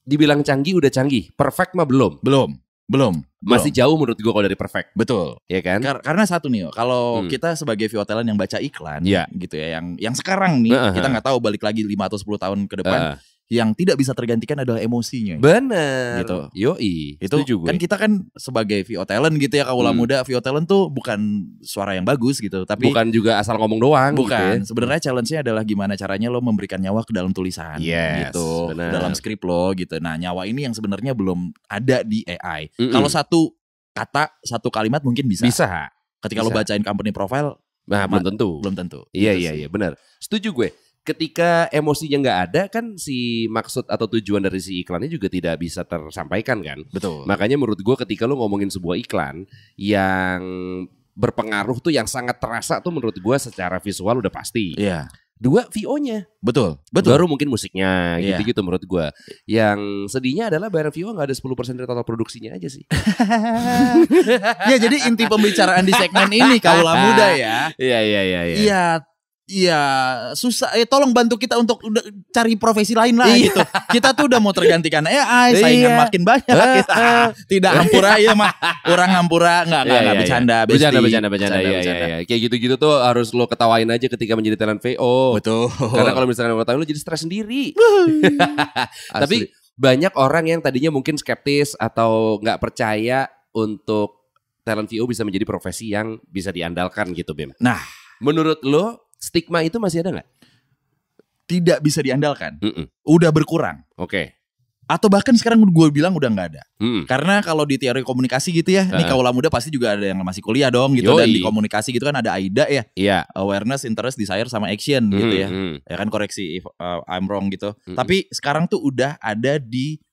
dibilang canggih udah canggih, perfect mah belum. Belum, belum. Masih Belum. jauh menurut gue kalau dari perfect. Betul. Ya kan? Kar karena satu nih, kalau hmm. kita sebagai talent yang baca iklan ya. gitu ya yang yang sekarang nih, uh -huh. kita nggak tahu balik lagi 5 atau 10 tahun ke depan. Uh -huh yang tidak bisa tergantikan adalah emosinya. Benar. Gitu. Yoi. Itu juga. kan kita kan sebagai VO talent gitu ya kaula hmm. muda, VO talent tuh bukan suara yang bagus gitu, tapi bukan juga asal ngomong doang. Gitu bukan. Gitu ya. Sebenarnya challenge-nya adalah gimana caranya lo memberikan nyawa ke dalam tulisan yes, gitu, bener. dalam skrip lo gitu. Nah, nyawa ini yang sebenarnya belum ada di AI. Mm -mm. Kalau satu kata, satu kalimat mungkin bisa. Bisa. Ketika bisa. lo bacain company profile, nah belum tentu. Belum tentu. Iya gitu iya iya benar. Setuju gue ketika emosinya nggak ada kan si maksud atau tujuan dari si iklannya juga tidak bisa tersampaikan kan. Betul. Makanya menurut gue ketika lu ngomongin sebuah iklan yang berpengaruh tuh yang sangat terasa tuh menurut gue secara visual udah pasti. Iya. Yeah dua VO-nya. Betul. Betul. Baru mungkin musiknya yeah. gitu-gitu menurut gue Yang sedihnya adalah bayar VO nggak ada 10% dari total produksinya aja sih. ya jadi inti pembicaraan di segmen ini kaulah muda ya. Iya iya iya iya. Iya Iya, susah. ya tolong bantu kita untuk udah cari profesi lain lah iya. gitu. Kita tuh udah mau tergantikan AI, iya. saingan iya. makin banyak. Kita. Ah, tidak hampura ya mah. Kurang hampura nggak iya, nggak iya, iya, bercanda, iya. bercanda, bercanda, bercanda, bercanda, iya, iya, iya. Kayak gitu-gitu tuh harus lo ketawain aja ketika menjadi talent VO. Betul. Karena kalau misalnya lo ketawain lo jadi stres sendiri. Tapi banyak orang yang tadinya mungkin skeptis atau nggak percaya untuk talent VO bisa menjadi profesi yang bisa diandalkan gitu Bim. Nah, menurut lo stigma itu masih ada nggak? Tidak bisa diandalkan. Mm -mm. Udah berkurang. Oke. Okay atau bahkan sekarang gue bilang udah nggak ada hmm. karena kalau di teori komunikasi gitu ya uh. Eh. kaulah muda pasti juga ada yang masih kuliah dong gitu Yoi. dan di komunikasi gitu kan ada AIDA ya yeah. awareness interest desire sama action hmm, gitu ya ya kan koreksi if uh, I'm wrong gitu hmm. tapi sekarang tuh udah ada di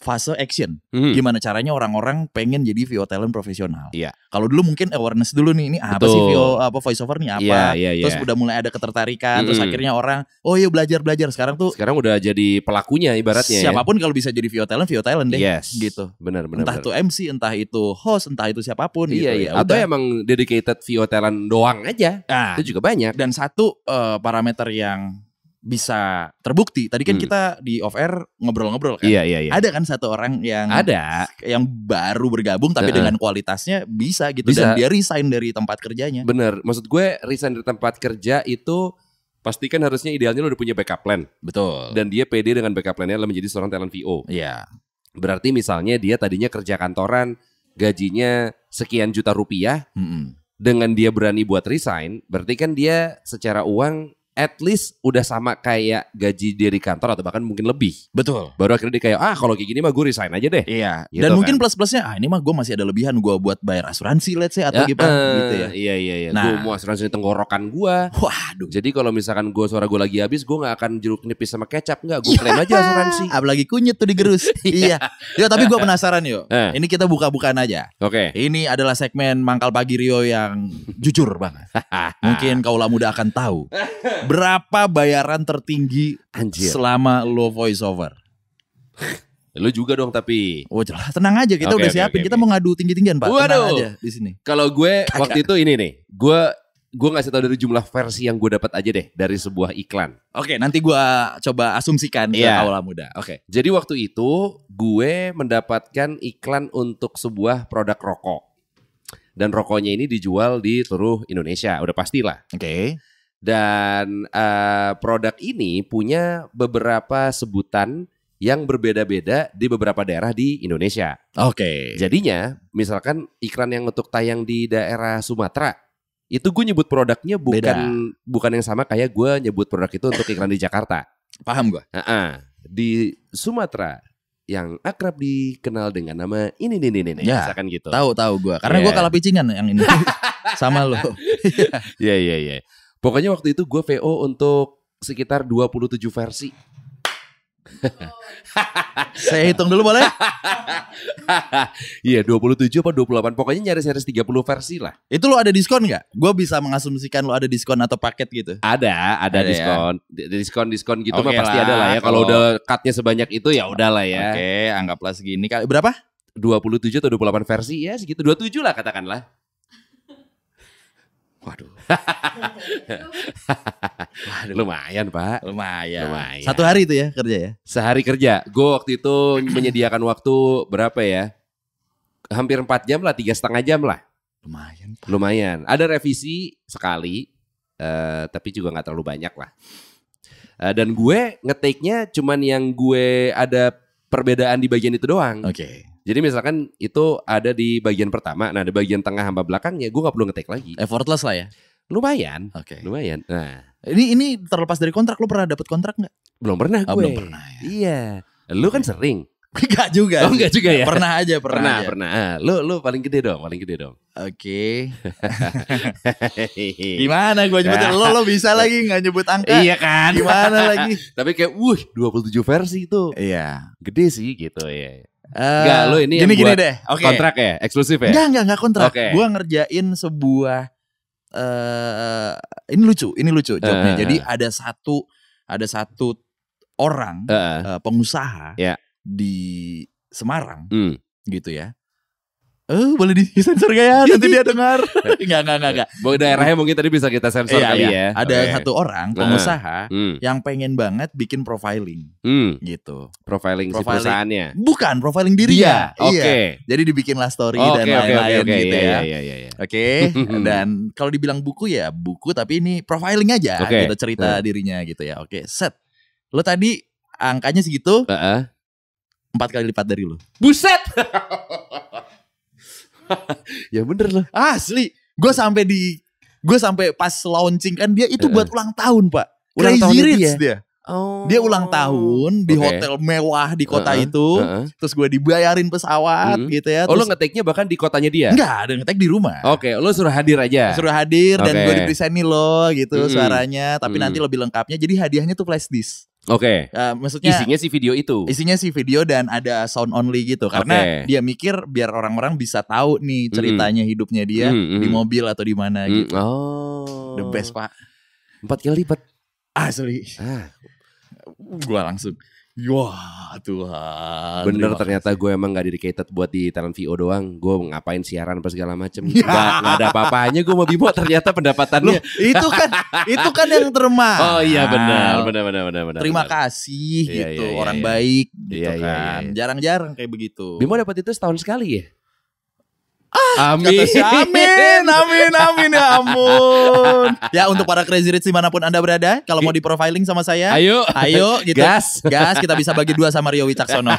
fase action. Hmm. Gimana caranya orang-orang pengen jadi VO talent profesional. Yeah. Kalau dulu mungkin awareness dulu nih ini apa Betul. sih VO apa voiceover nih apa. Yeah, yeah, yeah. Terus udah mulai ada ketertarikan hmm. terus akhirnya orang oh iya belajar-belajar sekarang tuh Sekarang udah jadi pelakunya ibaratnya. Ya. Siapapun ya? kalau bisa jadi VO talent, VO talent deh. Yes. Gitu. Benar benar. Entah itu MC, entah itu host, entah itu siapapun iya, gitu. Iya. Ya Atau emang dedicated VO talent doang aja. Nah, itu juga banyak. Dan satu uh, parameter yang bisa terbukti. Tadi kan hmm. kita di off air ngobrol-ngobrol kan. Iya, iya, iya. Ada kan satu orang yang ada yang baru bergabung tapi uh -uh. dengan kualitasnya bisa gitu bisa. dan dia resign dari tempat kerjanya. Bener. Maksud gue resign dari tempat kerja itu pastikan harusnya idealnya lo udah punya backup plan. Betul. Dan dia pede dengan backup plannya lo menjadi seorang talent VO. Iya. Berarti misalnya dia tadinya kerja kantoran gajinya sekian juta rupiah. Mm -mm. Dengan dia berani buat resign, berarti kan dia secara uang at least udah sama kayak gaji diri kantor atau bahkan mungkin lebih. Betul. Baru akhirnya dia kayak ah kalau kayak gini mah gue resign aja deh. Iya. Gitu Dan kan. mungkin plus-plusnya ah ini mah gue masih ada lebihan gue buat bayar asuransi let's say atau ya, gimana uh, gitu ya. Iya iya iya. Nah, gue mau asuransi tenggorokan gue. Waduh. Jadi kalau misalkan gue suara gue lagi habis gue nggak akan jeruk nipis sama kecap nggak gue iya. klaim aja asuransi. Apalagi kunyit tuh digerus. iya. Yo iya. iya, tapi gue penasaran yo. Eh. Ini kita buka-bukaan aja. Oke. Okay. Ini adalah segmen Mangkal Pagi Rio yang jujur banget. Mungkin kaulah muda akan tahu Berapa bayaran tertinggi Anjir. selama lo voice over? Lu juga dong tapi. Oh jelas, tenang aja kita okay, udah okay, siapin. Okay, kita okay. mau ngadu tinggi-tinggian, Pak. Waduh. Tenang aja di sini. Kalau gue waktu itu ini nih, gue gue ngasih tau dari jumlah versi yang gue dapat aja deh dari sebuah iklan. Oke, okay, nanti gue coba asumsikan yeah. awal muda. Oke. Okay. Jadi waktu itu gue mendapatkan iklan untuk sebuah produk rokok. Dan rokoknya ini dijual di seluruh Indonesia, udah pastilah. Oke. Okay. Dan uh, produk ini punya beberapa sebutan yang berbeda-beda di beberapa daerah di Indonesia. Oke. Okay. Jadinya, misalkan iklan yang untuk tayang di daerah Sumatera, itu gue nyebut produknya bukan Beda. bukan yang sama kayak gue nyebut produk itu untuk iklan di Jakarta. Paham gue? Uh Di Sumatera, yang akrab dikenal dengan nama ini nih nih nih ya, misalkan gitu. Tahu tahu gue, karena yeah. gue iya. kalah picingan yang ini sama lo. Iya iya iya. Pokoknya waktu itu gue VO untuk sekitar 27 versi. Saya hitung dulu boleh? Iya 27 apa 28 Pokoknya nyaris-nyaris 30 versi lah Itu lo ada diskon gak? Gue bisa mengasumsikan lo ada diskon atau paket gitu Ada, ada, ya? diskon Diskon-diskon gitu okay mah pasti ada lah ya Kalau udah cutnya sebanyak itu ya udahlah ya Oke anggaplah segini Dua Berapa? 27 atau 28 versi ya segitu 27 lah katakanlah Waduh. Waduh. Lumayan pak. Lumayan. Lumayan. Satu hari itu ya kerja ya? Sehari kerja. Gue waktu itu menyediakan waktu berapa ya? Hampir empat jam lah, tiga setengah jam lah. Lumayan pak. Lumayan. Ada revisi sekali, uh, tapi juga nggak terlalu banyak lah. Uh, dan gue ngetiknya cuman yang gue ada perbedaan di bagian itu doang. Oke. Okay. Jadi misalkan itu ada di bagian pertama, nah di bagian tengah hamba belakangnya gue gak perlu ngetik lagi. Effortless lah ya. Lumayan. Oke. Okay. Lumayan. Nah, ini ini terlepas dari kontrak lu pernah dapat kontrak nggak? Belum pernah oh, gue. Oh, belum pernah. Ya. Iya. Lu kan sering. Enggak juga. Oh, enggak juga ya. Pernah aja, pernah. Pernah, aja. pernah. Ah, lu lu paling gede dong, paling gede dong. Oke. Okay. Gimana gua nyebut lo lo bisa lagi nggak nyebut angka? Iya kan. Gimana lagi? Tapi kayak wuh 27 versi itu. Iya. Gede sih gitu ya. Enggak, eh, lu ini gini, gini deh. Okay. kontrak ya, eksklusif ya? Enggak, enggak, enggak kontrak. Okay. Gua ngerjain sebuah uh, ini lucu, ini lucu eh, Jawabnya. Uh, Jadi ada satu ada satu orang uh, uh, pengusaha yeah. di Semarang. Mm. Gitu ya. Eh boleh di sensor gak ya nanti dia dengar Enggak enggak enggak enggak Daerahnya mungkin tadi bisa kita sensor iya, kali iya. ya Ada satu orang nah, pengusaha hmm. Yang pengen banget bikin profiling hmm. Gitu Profiling, profiling si perusahaannya Bukan profiling dirinya ya? Oke iya. Jadi dibikin lah story dan lain-lain gitu iya, ya iya, iya, iya. Oke Dan kalau dibilang buku ya buku Tapi ini profiling aja okay. gitu Cerita hmm. dirinya gitu ya Oke set Lo tadi angkanya segitu uh Empat kali lipat dari lo Buset ya bener loh. Asli. Gue sampai di gue sampai pas launching kan dia itu eh, buat eh. ulang tahun pak. Ulang Crazy tahun Rich dia. dia. Oh. Dia ulang tahun di okay. hotel mewah di kota uh eh, -huh. itu, uh -huh. terus gue dibayarin pesawat hmm. gitu ya. Terus, oh lo ngeteknya bahkan di kotanya dia? Enggak, ada ngetek di rumah. Oke, okay, lo suruh hadir aja. Suruh hadir okay. dan gue dipreseni lo gitu hmm. suaranya, tapi hmm. nanti lebih lengkapnya. Jadi hadiahnya tuh flash disk. Oke. Okay. Ya, uh, maksudnya isinya si video itu. Isinya si video dan ada sound only gitu karena okay. dia mikir biar orang-orang bisa tahu nih ceritanya mm. hidupnya dia mm, hmm di mobil atau di mana mm. gitu. Oh. The best, Pak. Empat kali lipat. Asli. Ah. Gua langsung Wah Tuhan. Bener ternyata gue emang gak dedicated buat di talent VO doang. Gue ngapain siaran apa segala macem. Ya. Gak, gak ada apa-apanya gue mau Bimo ternyata pendapatannya. Loh, itu kan itu kan yang termahal. Oh iya benar benar benar benar benar. Terima benar. kasih iya, gitu iya, iya, orang iya. baik iya, gitu iya, kan. iya, Jarang-jarang iya, Jarang -jarang kayak begitu. Bimo dapat itu setahun sekali ya? Ah, amin. si amin, amin, amin ya ampun. ya untuk para Crazy Rich dimanapun anda berada, kalau mau di profiling sama saya, ayo, ayo, gitu. gas, gas, kita bisa bagi dua sama Rio Wicaksono.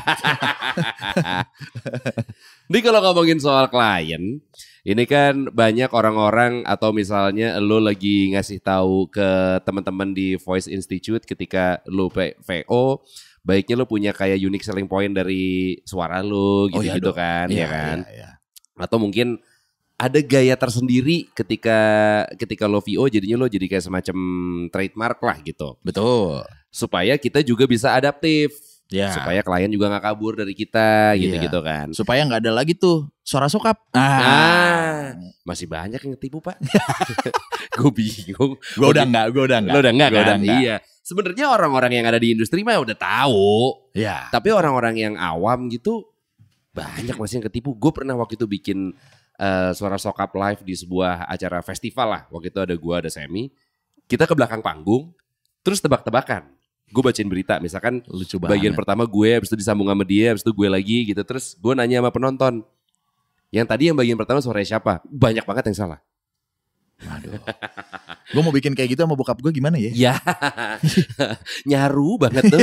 Nih kalau ngomongin soal klien, ini kan banyak orang-orang atau misalnya lo lagi ngasih tahu ke teman-teman di Voice Institute ketika lo VO, baiknya lo punya kayak unique selling point dari suara lo gitu-gitu oh, iya kan, iya, ya kan. Iya, iya atau mungkin ada gaya tersendiri ketika ketika lo VO jadinya lo jadi kayak semacam trademark lah gitu. Betul. Supaya kita juga bisa adaptif. Ya. Supaya klien juga nggak kabur dari kita iya. gitu-gitu ya. kan. Supaya nggak ada lagi tuh suara sokap. Ah. ah. Masih banyak yang ketipu, Pak. gue bingung. Gue udah nggak, gue udah nggak. Lo udah nggak kan? Udah enggak. Iya. Sebenarnya orang-orang yang ada di industri mah udah tahu. Ya. Tapi orang-orang yang awam gitu banyak masih yang ketipu. Gue pernah waktu itu bikin uh, suara sokap live di sebuah acara festival lah. Waktu itu ada gue, ada Semi. Kita ke belakang panggung, terus tebak-tebakan. Gue bacain berita, misalkan Lucu banget. bagian pertama gue, habis itu disambung sama dia, habis itu gue lagi gitu. Terus gue nanya sama penonton, yang tadi yang bagian pertama suaranya siapa? Banyak banget yang salah. Waduh. gue mau bikin kayak gitu sama bokap gue gimana ya? Ya, nyaru banget tuh.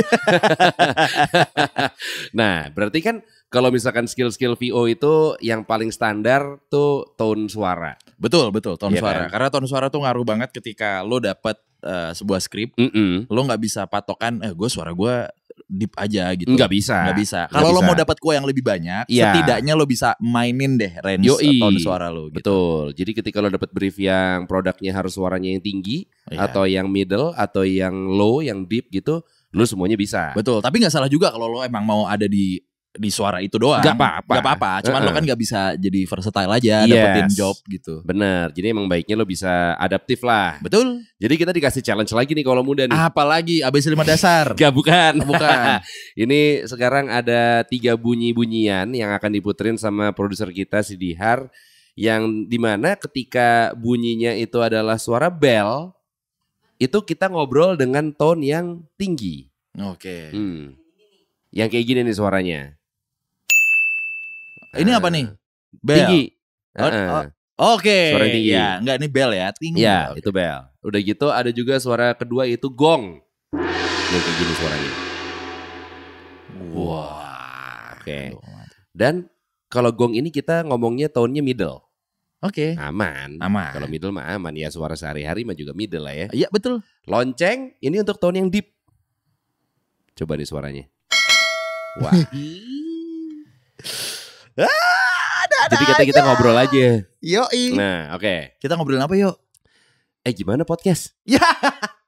nah, berarti kan kalau misalkan skill-skill VO itu yang paling standar tuh tone suara. Betul, betul, tone yeah, suara. Kan? Karena tone suara tuh ngaruh banget ketika lo dapet uh, sebuah script, mm -mm. lo nggak bisa patokan, eh gue suara gue deep aja gitu. Nggak bisa. Nggak bisa. Kalau lo mau dapat kuah yang lebih banyak, ya. setidaknya lo bisa mainin deh range Yoi. tone suara lo. Gitu. Betul. Jadi ketika lo dapat brief yang produknya harus suaranya yang tinggi ya. atau yang middle atau yang low, yang deep gitu, lo semuanya bisa. Betul, tapi nggak salah juga kalau lo emang mau ada di di suara itu doang. Gak apa-apa. Gak apa-apa. Cuman uh -uh. lo kan gak bisa jadi versatile aja yes. dapetin job gitu. Bener. Jadi emang baiknya lo bisa adaptif lah. Betul. Jadi kita dikasih challenge lagi nih kalau muda nih. Apalagi abis 5 dasar. gak bukan. Oh, bukan. Ini sekarang ada tiga bunyi-bunyian yang akan diputerin sama produser kita si Dihar. Yang dimana ketika bunyinya itu adalah suara bell. Itu kita ngobrol dengan tone yang tinggi. Oke. Okay. Hmm. Yang kayak gini nih suaranya. Ini apa nih? Bel. Tinggi. Uh -uh. Oke. Okay. Suara yang tinggi. Ya, enggak ini bel ya, tinggi. Ya, okay. itu bel. Udah gitu ada juga suara kedua itu gong. Ini kayak gini suaranya. Wah. Wow. Oke. Okay. Dan kalau gong ini kita ngomongnya tahunnya middle. Oke. Okay. Aman. Aman. Kalau middle mah aman ya suara sehari-hari mah juga middle lah ya. Iya betul. Lonceng ini untuk tahun yang deep. Coba nih suaranya. Wah. Ah, ada Jadi kita kita ngobrol aja. Yo Nah, oke. Okay. Kita ngobrol apa yuk? Eh gimana podcast? Ya.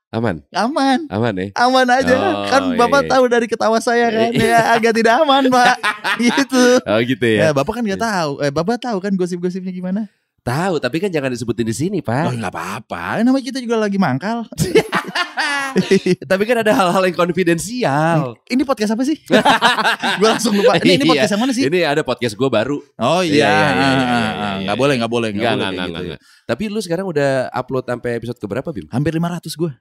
Aman. Aman. Aman Eh? Aman aja. Oh, kan iya, Bapak iya. tahu dari ketawa saya kan ya agak tidak aman, Pak. gitu. Oh, gitu ya. ya Bapak kan nggak iya. tahu. Eh Bapak tahu kan gosip-gosipnya gimana? Tahu, tapi kan jangan disebutin di sini, Pak. Oh, enggak apa-apa. Namanya kita juga lagi mangkal. Tapi kan ada hal-hal yang konfidensial. Ini podcast apa sih? gue langsung lupa. Ini, ini iya. podcast yang mana sih? Ini ada podcast gue baru. Oh iya. iya, iya, iya Gak boleh, gak boleh. Gak, gak, boleh gak, gitu. gak. Ya. Tapi lu sekarang udah upload sampai episode keberapa Bim? Hampir 500 gue.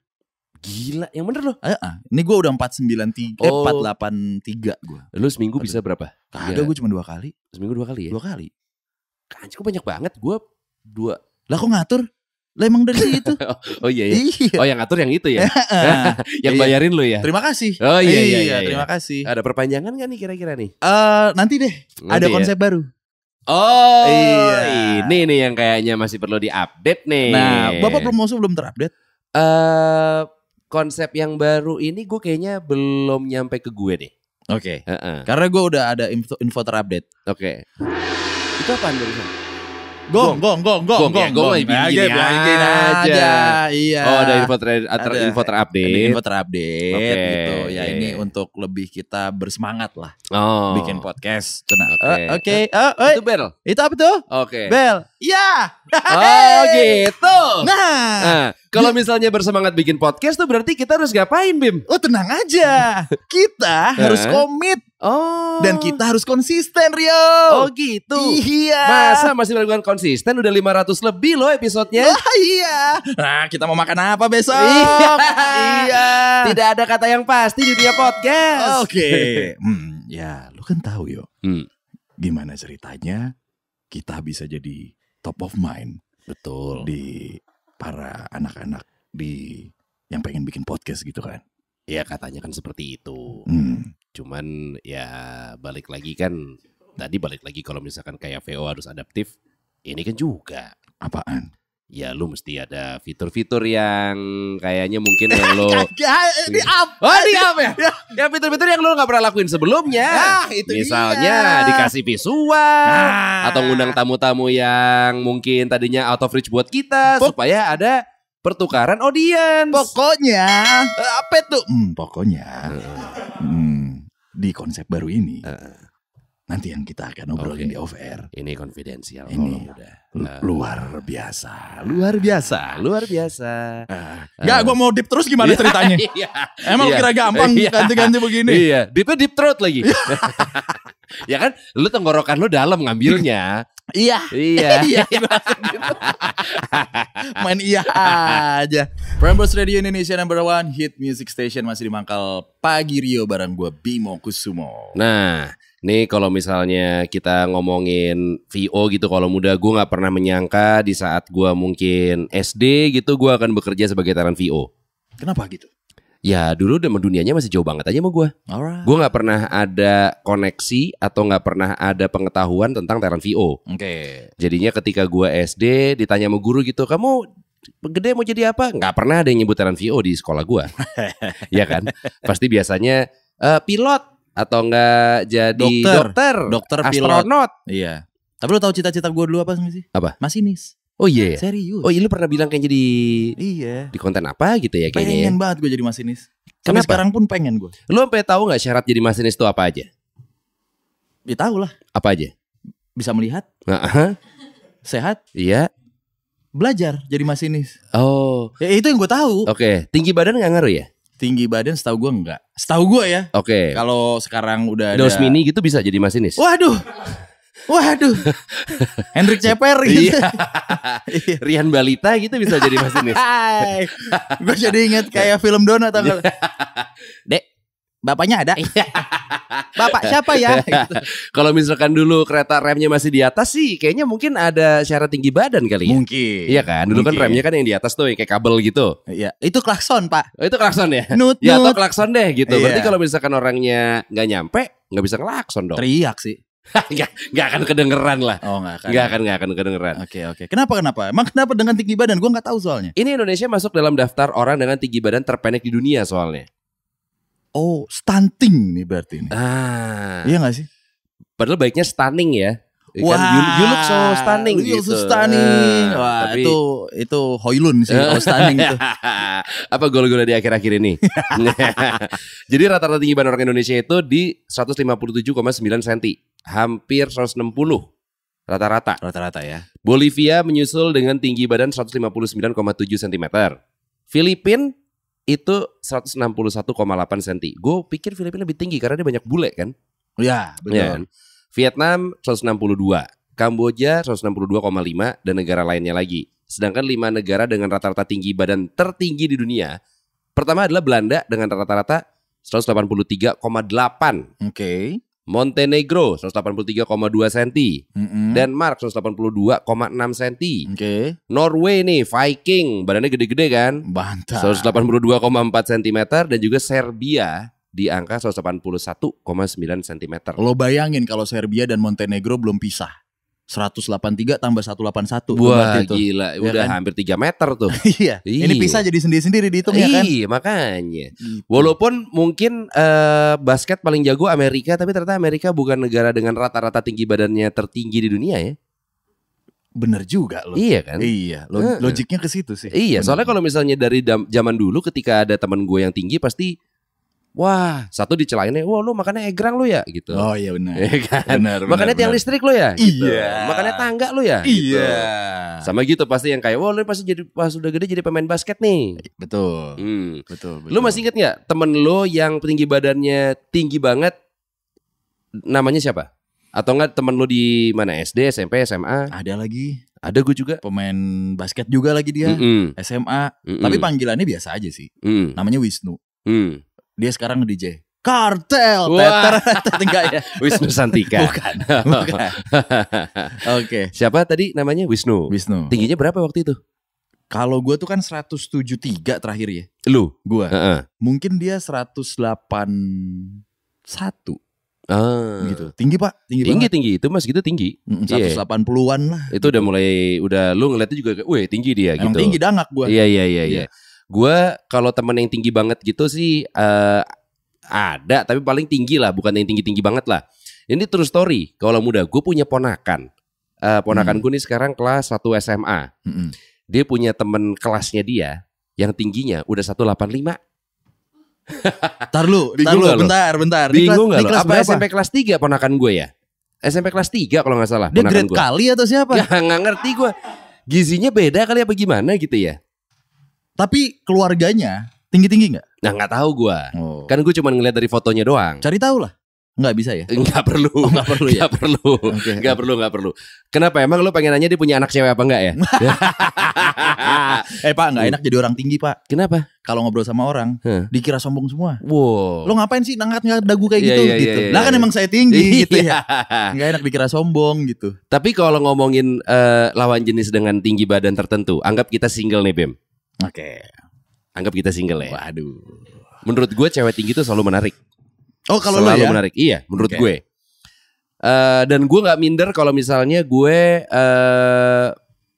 Gila, yang bener loh. Uh, uh. Ini gue udah 493, eh, oh. eh, 483 gue. Lu seminggu bisa berapa? Kagak, gue cuma dua kali. Seminggu dua kali ya? Dua kali. Kan, banyak banget. Gue dua. Lah kok ngatur? Lah emang dari situ. Oh, oh iya, iya. iya. Oh yang ngatur yang itu ya. yang iya. bayarin lu ya. Terima kasih. Oh iya iya, iya, iya. terima iya. kasih. Ada perpanjangan gak nih kira-kira nih? uh, nanti deh. Nanti ada ya? konsep baru. Oh iya. Ini nih yang kayaknya masih perlu diupdate nih. Nah, Bapak promosi belum terupdate? Eh uh, konsep yang baru ini gue kayaknya belum nyampe ke gue deh. Oke. Okay. Uh -uh. Karena gue udah ada info, info terupdate. Oke. Okay. Itu apa dari Gong, gong, gong, gong, gong, gong, ya, gong, gong, gong, ya, aja, gong, aja. Iya. Oh, ada info ter ada, info terupdate. Ada info terupdate okay. gitu. Ya ini untuk lebih kita bersemangat lah. Oh. Bikin podcast. Oke. Eh, oke. Okay. Uh, eh, okay. uh, itu eh. bel. Itu apa tuh? Oke. Okay. Bel. Ya. Oh gitu. Nah, nah kalau misalnya bersemangat bikin podcast tuh berarti kita harus ngapain Bim? Oh tenang aja, kita harus eh? komit. Oh. Dan kita harus konsisten Rio. Oh gitu. Iya. Masa masih melakukan konsisten udah 500 lebih loh episodenya. Oh, iya. Nah kita mau makan apa besok? Iya. iya. Tidak ada kata yang pasti di dunia podcast. Oke. Okay. hmm, ya lu kan tahu yo. Hmm. Gimana ceritanya kita bisa jadi top of mind betul di para anak-anak di yang pengen bikin podcast gitu kan ya katanya kan seperti itu hmm. cuman ya balik lagi kan tadi balik lagi kalau misalkan kayak VO harus adaptif ini kan juga apaan ya lu mesti ada fitur-fitur yang kayaknya mungkin yang lu di up oh di up ya? ya ya fitur-fitur yang lu nggak pernah lakuin sebelumnya nah, itu misalnya iya. dikasih visual nah. atau ngundang tamu-tamu yang mungkin tadinya out of reach buat kita Pok supaya ada pertukaran audiens pokoknya eh, apa itu? hmm, pokoknya hmm, di konsep baru ini uh. nanti yang kita akan obrolin okay. di off air ini konfidensial ini udah Eh. luar biasa, luar biasa, luar biasa. Uh, eh. Gak, eh. gue mau deep terus gimana iya. ceritanya? Iya. Emang iya. kira gampang ganti-ganti iya, begini? Iya, deepnya deep throat lagi. ya kan, lu tenggorokan lu dalam ngambilnya. iya, iya, iya. Gitu. Main iya aja. Prambors Radio Indonesia number one hit music station masih di Mangkal Pagi Rio bareng gue Bimo Kusumo. Nah, Nih kalau misalnya kita ngomongin VO gitu kalau muda gue gak pernah menyangka di saat gue mungkin SD gitu gue akan bekerja sebagai taran VO. Kenapa gitu? Ya dulu udah dunianya masih jauh banget aja sama gue. Alright. Gue nggak pernah ada koneksi atau gak pernah ada pengetahuan tentang taran VO. Oke. Okay. Jadinya ketika gue SD ditanya sama guru gitu, kamu gede mau jadi apa? Gak pernah ada yang nyebut taran VO di sekolah gue. ya kan? Pasti biasanya uh, pilot atau enggak jadi dokter, dokter, dokter astronot. Pilot. Iya. Tapi lo tahu cita-cita gue dulu apa sih? Apa? Masinis. Oh iya. Yeah. Serius. Oh iya lu pernah bilang kayak jadi Iya. Di konten apa gitu ya kayaknya. Pengen ya? banget gue jadi masinis. Sampai sekarang pun pengen gue. Lu sampai tahu nggak syarat jadi masinis itu apa aja? Ya tahu lah. Apa aja? Bisa melihat. Heeh. uh -huh. Sehat. Iya. Belajar jadi masinis. Oh. Ya itu yang gue tahu. Oke, okay. tinggi badan nggak ngaruh ya? tinggi badan setahu gue enggak. Setahu gue ya. Oke. Okay. Kalau sekarang udah dos ada... mini gitu bisa jadi masinis. Waduh. Waduh. Hendrik Ceper gitu. Iya. Rian Balita gitu bisa jadi masinis. gue jadi inget kayak iya. film Dona tanggal. Dek, Bapaknya ada. Iya. Bapak siapa ya? Kalau misalkan dulu kereta remnya masih di atas sih, kayaknya mungkin ada syarat tinggi badan kali ya. Mungkin. Iya kan? Dulu kan mungkin. kan remnya kan yang di atas tuh yang kayak kabel gitu. Iya. Itu klakson, Pak. Oh, itu klakson ya? Nut, ya, atau klakson deh gitu. Iya. Berarti kalau misalkan orangnya nggak nyampe, nggak bisa ngelakson dong. Teriak sih. Gak, gak akan kedengeran lah. Oh gak akan. Gak akan, gak akan kedengeran. Oke okay, oke. Okay. Kenapa kenapa? Emang kenapa dengan tinggi badan? Gue nggak tahu soalnya. Ini Indonesia masuk dalam daftar orang dengan tinggi badan terpendek di dunia soalnya. Oh, stunting nih berarti ini. Ah. Iya gak sih? Padahal baiknya stunning ya. Wah, kan you, you look so stunning you look so gitu. stunning. Uh, Wah, tapi, itu itu hoilun sih oh, stunning itu. Apa gol-gol di akhir-akhir ini? Jadi rata-rata tinggi badan orang Indonesia itu di 157,9 cm, hampir 160 rata-rata. Rata-rata ya. Bolivia menyusul dengan tinggi badan 159,7 cm. Filipin itu 161,8 cm. Gue pikir Filipina lebih tinggi karena dia banyak bule kan? Iya, betul. Ya, kan? Vietnam 162, Kamboja 162,5 dan negara lainnya lagi. Sedangkan lima negara dengan rata-rata tinggi badan tertinggi di dunia. Pertama adalah Belanda dengan rata-rata 183,8. Oke. Okay. Montenegro 183,2 cm, mm -hmm. Denmark 182,6 cm. Okay. Norway nih Viking, badannya gede-gede kan? Bantal. 182,4 cm dan juga Serbia di angka 181,9 cm. Lo bayangin kalau Serbia dan Montenegro belum pisah. 183 tambah 181 Wah itu. gila ya Udah kan? hampir 3 meter tuh iya. Ini pisah iya. jadi sendiri-sendiri ya kan Iya makanya gitu. Walaupun mungkin uh, basket paling jago Amerika Tapi ternyata Amerika bukan negara dengan rata-rata tinggi badannya tertinggi di dunia ya Bener juga loh Iya kan Iya log logiknya ke situ sih Iya soalnya kalau misalnya dari zaman dulu ketika ada teman gue yang tinggi Pasti Wah, satu dicelainnya, wah lu makannya egrang lu ya gitu. Oh iya benar. Iya kan? Benar, benar. Makannya tiang listrik lu ya. Gitu. Iya. Gitu. Makannya tangga lu ya. Gitu. Iya. Gitu. Sama gitu pasti yang kayak, wah lu pasti jadi pas udah gede jadi pemain basket nih. Betul. Hmm. Betul, betul. Lu masih inget gak temen lu yang tinggi badannya tinggi banget, namanya siapa? Atau enggak temen lu di mana SD, SMP, SMA? Ada lagi. Ada gue juga pemain basket juga lagi dia mm -mm. SMA, mm -mm. tapi panggilannya biasa aja sih. Mm. Namanya Wisnu. Mm dia sekarang DJ kartel teter enggak ya Wisnu Santika bukan bukan oke okay. siapa tadi namanya Wisnu Wisnu tingginya berapa waktu itu kalau gue tuh kan 173 terakhir ya lu gue uh -uh. mungkin dia 181 Ah. gitu tinggi pak tinggi tinggi banget. tinggi itu mas gitu tinggi iya. seratus delapan an lah itu udah mulai udah lu ngeliatnya juga weh tinggi dia Emang gitu tinggi dangak gua iya iya iya iya, iya. Gue kalau temen yang tinggi banget gitu sih uh, ada, tapi paling tinggi lah, bukan yang tinggi-tinggi banget lah. Ini true story. Kalau muda, gue punya ponakan. Uh, ponakan hmm. gue nih sekarang kelas 1 SMA. Hmm. Dia punya temen kelasnya dia yang tingginya udah 185. tar lu, lu, bentar, bentar. Bingung gak lu? Apa berapa? SMP kelas 3 ponakan gue ya? SMP kelas 3 kalau gak salah. Dia grade gua. kali atau siapa? Gak, gak ngerti gue. Gizinya beda kali apa gimana gitu ya? Tapi keluarganya tinggi-tinggi nggak? Nah nggak tahu gue. Oh. Kan gue cuma ngeliat dari fotonya doang. Cari tahu lah. Nggak bisa ya? Nggak perlu. Oh, nggak perlu ya? Nggak perlu. Okay. Nggak perlu, nggak perlu. Kenapa? Emang lo pengen nanya dia punya anak cewek apa nggak ya? eh pak, nggak enak jadi orang tinggi pak. Kenapa? Kalau ngobrol sama orang, huh? dikira sombong semua. Wow. Lo ngapain sih nangat nggak dagu kayak iya, gitu? Yeah, iya, gitu. Yeah, iya, nah kan emang saya tinggi gitu ya. Nggak enak dikira sombong gitu. Tapi kalau ngomongin uh, lawan jenis dengan tinggi badan tertentu, anggap kita single nih Bem. Oke. Okay. Anggap kita single ya. Waduh. Menurut gue cewek tinggi itu selalu menarik. Oh kalau selalu lo ya? menarik. Iya, menurut okay. gue. Uh, dan gue nggak minder kalau misalnya gue uh,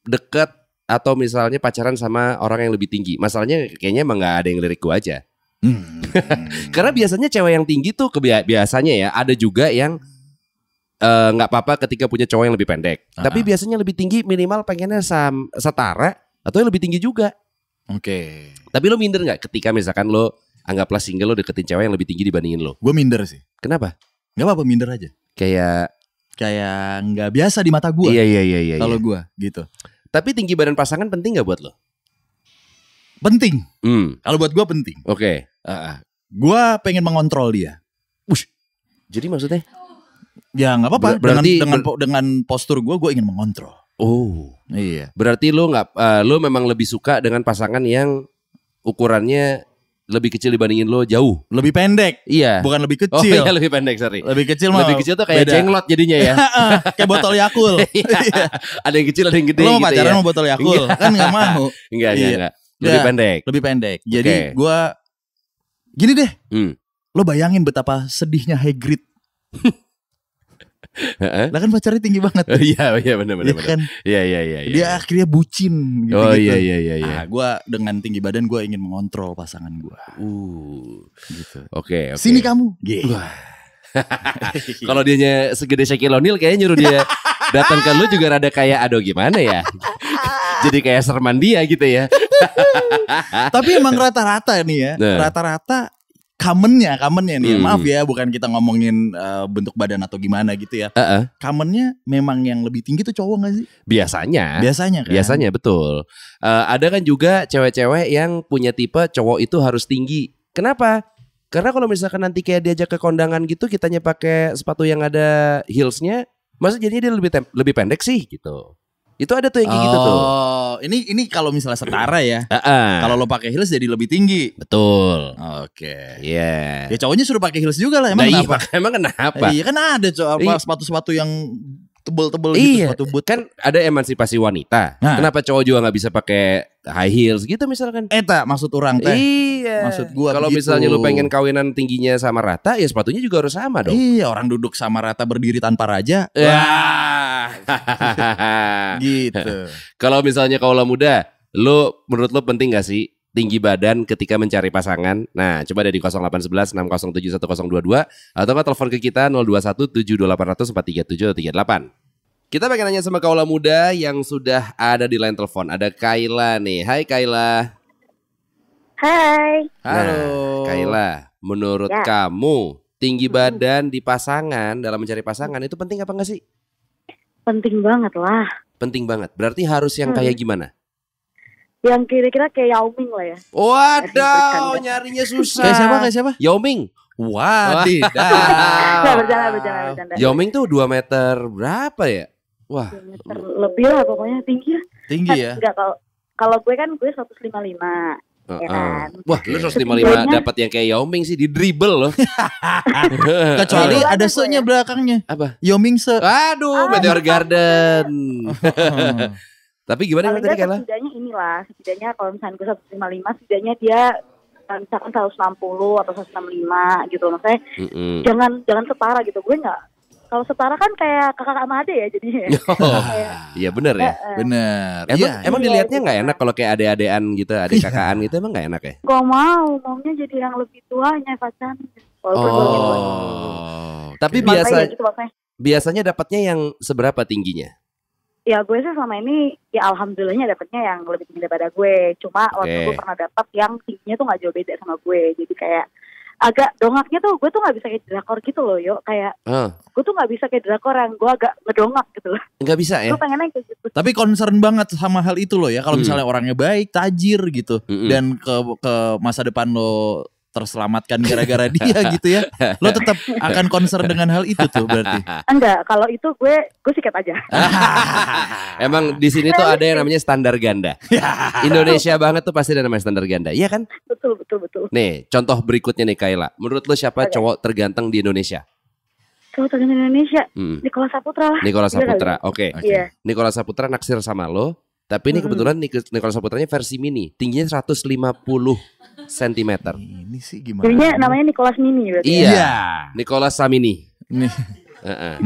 deket atau misalnya pacaran sama orang yang lebih tinggi. Masalahnya kayaknya emang nggak ada yang lirik gue aja. Hmm. Karena biasanya cewek yang tinggi tuh biasanya ya ada juga yang eh, nggak uh, apa-apa ketika punya cowok yang lebih pendek. Uh -huh. Tapi ah. biasanya lebih tinggi minimal pengennya sam setara atau yang lebih tinggi juga. Oke. Okay. Tapi lo minder nggak ketika misalkan lo anggaplah single lo deketin cewek yang lebih tinggi dibandingin lo? Gue minder sih. Kenapa? Gak apa-apa minder aja. Kayak kayak nggak biasa di mata gue. Iya iya iya iya. Kalau iya. gue gitu. Tapi tinggi badan pasangan penting nggak buat lo? Penting. Hmm. Kalau buat gue penting. Oke. Okay. Ah, uh, ah. gue pengen mengontrol dia. Ush. Jadi maksudnya? Ya nggak apa-apa. dengan, dengan, dengan postur gue, gue ingin mengontrol. Oh, iya. Berarti lo nggak, uh, lu memang lebih suka dengan pasangan yang ukurannya lebih kecil dibandingin lo jauh. Lebih pendek. Iya. Bukan lebih oh, kecil. Oh iya lebih pendek, sorry. Lebih kecil mah. Lebih kecil tuh kayak jenglot jadinya ya. kayak botol Yakul. Iya. ada yang kecil, ada yang gede Lo gitu pacaran ya. mau botol Yakul, iya. kan nggak mau. Enggak, iya. enggak, Lebih ya, pendek. Lebih pendek. Jadi okay. gua gini deh. Hmm. Lo bayangin betapa sedihnya Hagrid Heeh. Lah kan pacarnya tinggi banget. Oh, iya iya benar benar. Iya kan. Iya, iya iya iya. Dia akhirnya bucin gitu. Oh iya iya iya. iya. Ah, gue dengan tinggi badan gua ingin mengontrol pasangan gua. Uh. Gitu. Oke okay, okay. Sini kamu. gue. Kalau dia segede Shaquille O'Neal kayaknya nyuruh dia datang ke lu juga rada kayak aduh gimana ya. Jadi kayak serman dia gitu ya. Tapi emang rata-rata nih ya. Nah. Rata-rata kamennya kamennya nih ya. hmm. maaf ya bukan kita ngomongin uh, bentuk badan atau gimana gitu ya uh-uh. kamennya memang yang lebih tinggi tuh cowok gak sih biasanya biasanya kan biasanya betul uh, ada kan juga cewek-cewek yang punya tipe cowok itu harus tinggi kenapa karena kalau misalkan nanti kayak diajak ke kondangan gitu kita pakai sepatu yang ada heelsnya masa jadinya dia lebih lebih pendek sih gitu itu ada tuh yang kayak oh, gitu tuh. Oh, ini ini kalau misalnya setara ya. Uh -uh. Kalau lo pakai heels jadi lebih tinggi. Betul. Oke. Okay. Iya. Yeah. Ya cowoknya suruh pakai heels juga lah emang nah, iya, kenapa? Iya, emang kenapa? Iya kan ada cowok iya. sepatu-sepatu yang tebel-tebel gitu, iya. gitu sepatu boot. Kan ada emansipasi wanita. Nah. Kenapa cowok juga nggak bisa pakai high heels gitu misalkan. Eta eh, maksud orang teh. Iya. Maksud gua Kalau misalnya lu pengen kawinan tingginya sama rata, ya sepatunya juga harus sama dong. Iya, orang duduk sama rata berdiri tanpa raja. Ya. Wah. gitu. Kalau misalnya kaulah muda, lu menurut lu penting gak sih tinggi badan ketika mencari pasangan. Nah, coba dari 0811 6071022 atau telepon ke kita 021 72800 38. Kita pengen nanya sama kaula muda yang sudah ada di line telepon. Ada Kaila nih. Hai Kaila. Hai. Nah, Halo. Nah, Kaila, menurut ya. kamu tinggi hmm. badan di pasangan dalam mencari pasangan itu penting apa enggak sih? Penting banget lah. Penting banget. Berarti harus yang hmm. kayak gimana? Yang kira-kira kayak Yao Ming lah ya. Waduh, nyarinya susah. Kayak siapa? Kayak siapa? Yao Ming. Wah, tidak. Berjalan, berjalan, berjalan. Yao Ming tuh dua meter berapa ya? Wah. Lebih lah pokoknya tinggi kan ya. Tinggi ya? Enggak kalau kalau gue kan gue 155. Uh, uh. Ya kan. Wah, lu 155 lima dapat yang kayak Yao Ming sih di dribble loh. Kecuali uh, ada se-nya ya. belakangnya. Apa? Yao Ming se. Aduh, ah, Meteor Garden. Tapi gimana Paling tadi Kela? Setidaknya inilah, setidaknya kalau misalnya gue 155 setidaknya dia eh, misalkan 160 atau 165 gitu maksudnya. Mm -hmm. Jangan jangan setara gitu. Gue nggak kalau setara kan kayak kakak sama adik ya jadinya. Oh, iya benar ya. Bener. Emang, ya, emang iya, dilihatnya iya. nggak enak kalau kayak adik-adikan gitu, adik kakaan gitu emang nggak enak ya? Gak mau, maunya jadi yang lebih tua hanya pacan. Oh, gitu. tapi biasa, gitu, biasanya dapatnya yang seberapa tingginya? ya gue sih selama ini ya alhamdulillahnya dapatnya yang lebih tinggi daripada gue cuma okay. waktu gue pernah dapat yang tingginya tuh nggak jauh beda sama gue jadi kayak agak dongaknya tuh gue tuh nggak bisa kayak drakor gitu loh yuk kayak uh. Ah. gue tuh nggak bisa kayak drakor yang gue agak ngedongak gitu loh nggak bisa ya gue pengennya kayak gitu tapi concern banget sama hal itu loh ya kalau hmm. misalnya orangnya baik tajir gitu hmm. dan ke ke masa depan lo terselamatkan gara-gara dia gitu ya. Lo tetap akan concern dengan hal itu tuh berarti. Enggak, kalau itu gue gue sikat aja. Emang di sini tuh ada yang namanya standar ganda. Indonesia banget tuh pasti ada namanya standar ganda. Iya kan? Betul, betul, betul. Nih, contoh berikutnya nih Kayla. Menurut lo siapa Oke. cowok terganteng di Indonesia? Cowok terganteng di Indonesia? Hmm. Nikola Saputra lah. Nikola iya Saputra. Oke. Okay. Iya. Okay. Yeah. Nikola Saputra naksir sama lo, tapi ini kebetulan Nikola Saputranya versi mini, tingginya 150 cm. Ini sih gimana? Jadinya namanya Nicholas Mini berarti. Ya? Iya. Ya. Nicholas Samini. Nih. Uh-uh.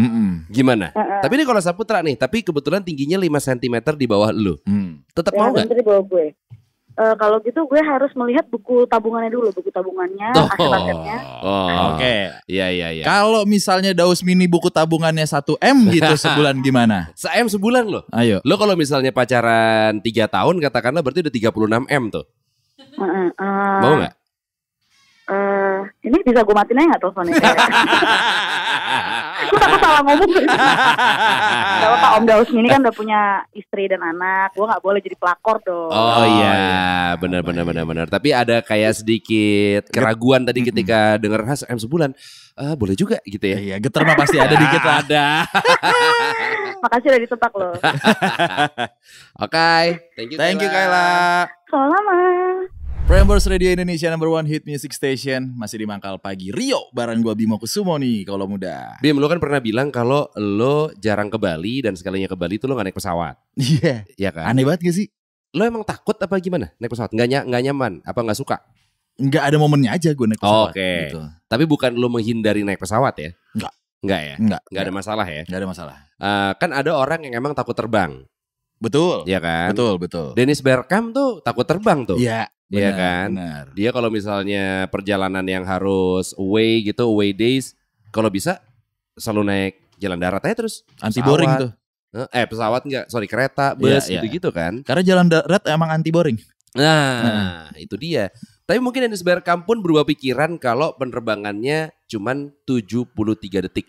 Gimana? Uh-uh. Tapi ini kalau Saputra nih, tapi kebetulan tingginya 5 cm di bawah lu. Hmm. Tetap ya, mau nggak? Di bawah gue. Uh, kalau gitu gue harus melihat buku tabungannya dulu, buku tabungannya, oh. aset-asetnya. Oh, oke. Okay. Iya, iya, iya. Kalau misalnya Daus Mini buku tabungannya 1M gitu sebulan gimana? Se-M sebulan loh. Ayo. Lo kalau misalnya pacaran 3 tahun katakanlah berarti udah 36M tuh. Uh, uh, Mau nggak? Uh, ini bisa gue matiin aja gak teleponnya? gue takut salah ngomong. gak apa-apa Om Daus ini kan udah punya istri dan anak. Gue nggak boleh jadi pelakor dong. Oh iya, benar benar benar benar. Tapi ada kayak sedikit keraguan tadi ketika denger khas M sebulan. Uh, boleh juga gitu ya. Iya, getar mah pasti ada dikit lah. ada. Makasih udah ditepak loh. Oke, okay. thank you. Thank you Kayla. Selamat. Prambors Radio Indonesia number one hit music station masih di Mangkal Pagi Rio bareng gua Bimo Kusumo nih kalau muda. Bim lo kan pernah bilang kalau lo jarang ke Bali dan sekalinya ke Bali tuh lo gak naik pesawat. Iya. Yeah. Iya kan? Aneh banget gak sih? Lo emang takut apa gimana naik pesawat? Gak, ny gak nyaman apa gak suka? Nggak ada momennya aja gue naik pesawat. Oke. Okay. Gitu. Tapi bukan lo menghindari naik pesawat ya? Enggak. Enggak ya? Enggak. Enggak ya? ada masalah ya? Enggak ada masalah. Uh, kan ada orang yang emang takut terbang. Betul. Iya kan? Betul, betul. Dennis Bergkamp tuh takut terbang tuh. Iya. Iya kan? Benar. Dia kalau misalnya perjalanan yang harus away gitu, away days, kalau bisa selalu naik jalan darat aja terus. Anti boring tuh. Eh pesawat enggak, sorry kereta, iya, bus yeah, gitu-gitu yeah. kan. Karena jalan darat emang anti boring. Nah, nah, itu dia. Tapi mungkin Dennis Bergkamp pun berubah pikiran kalau penerbangannya cuman 73 detik.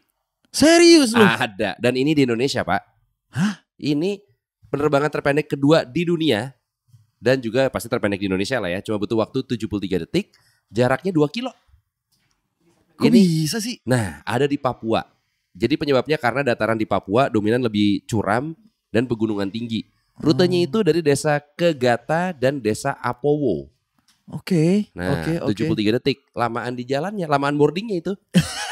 Serius lu? Ada. Dan ini di Indonesia, Pak. Hah? Ini penerbangan terpendek kedua di dunia dan juga pasti terpendek di Indonesia lah ya. Cuma butuh waktu 73 detik, jaraknya 2 kilo. Kok Ini, bisa sih? Nah, ada di Papua. Jadi penyebabnya karena dataran di Papua dominan lebih curam dan pegunungan tinggi. Rutenya hmm. itu dari desa Kegata dan desa Apowo. Oke. Okay. Nah, okay, okay. 73 detik. Lamaan di jalannya, lamaan boardingnya itu.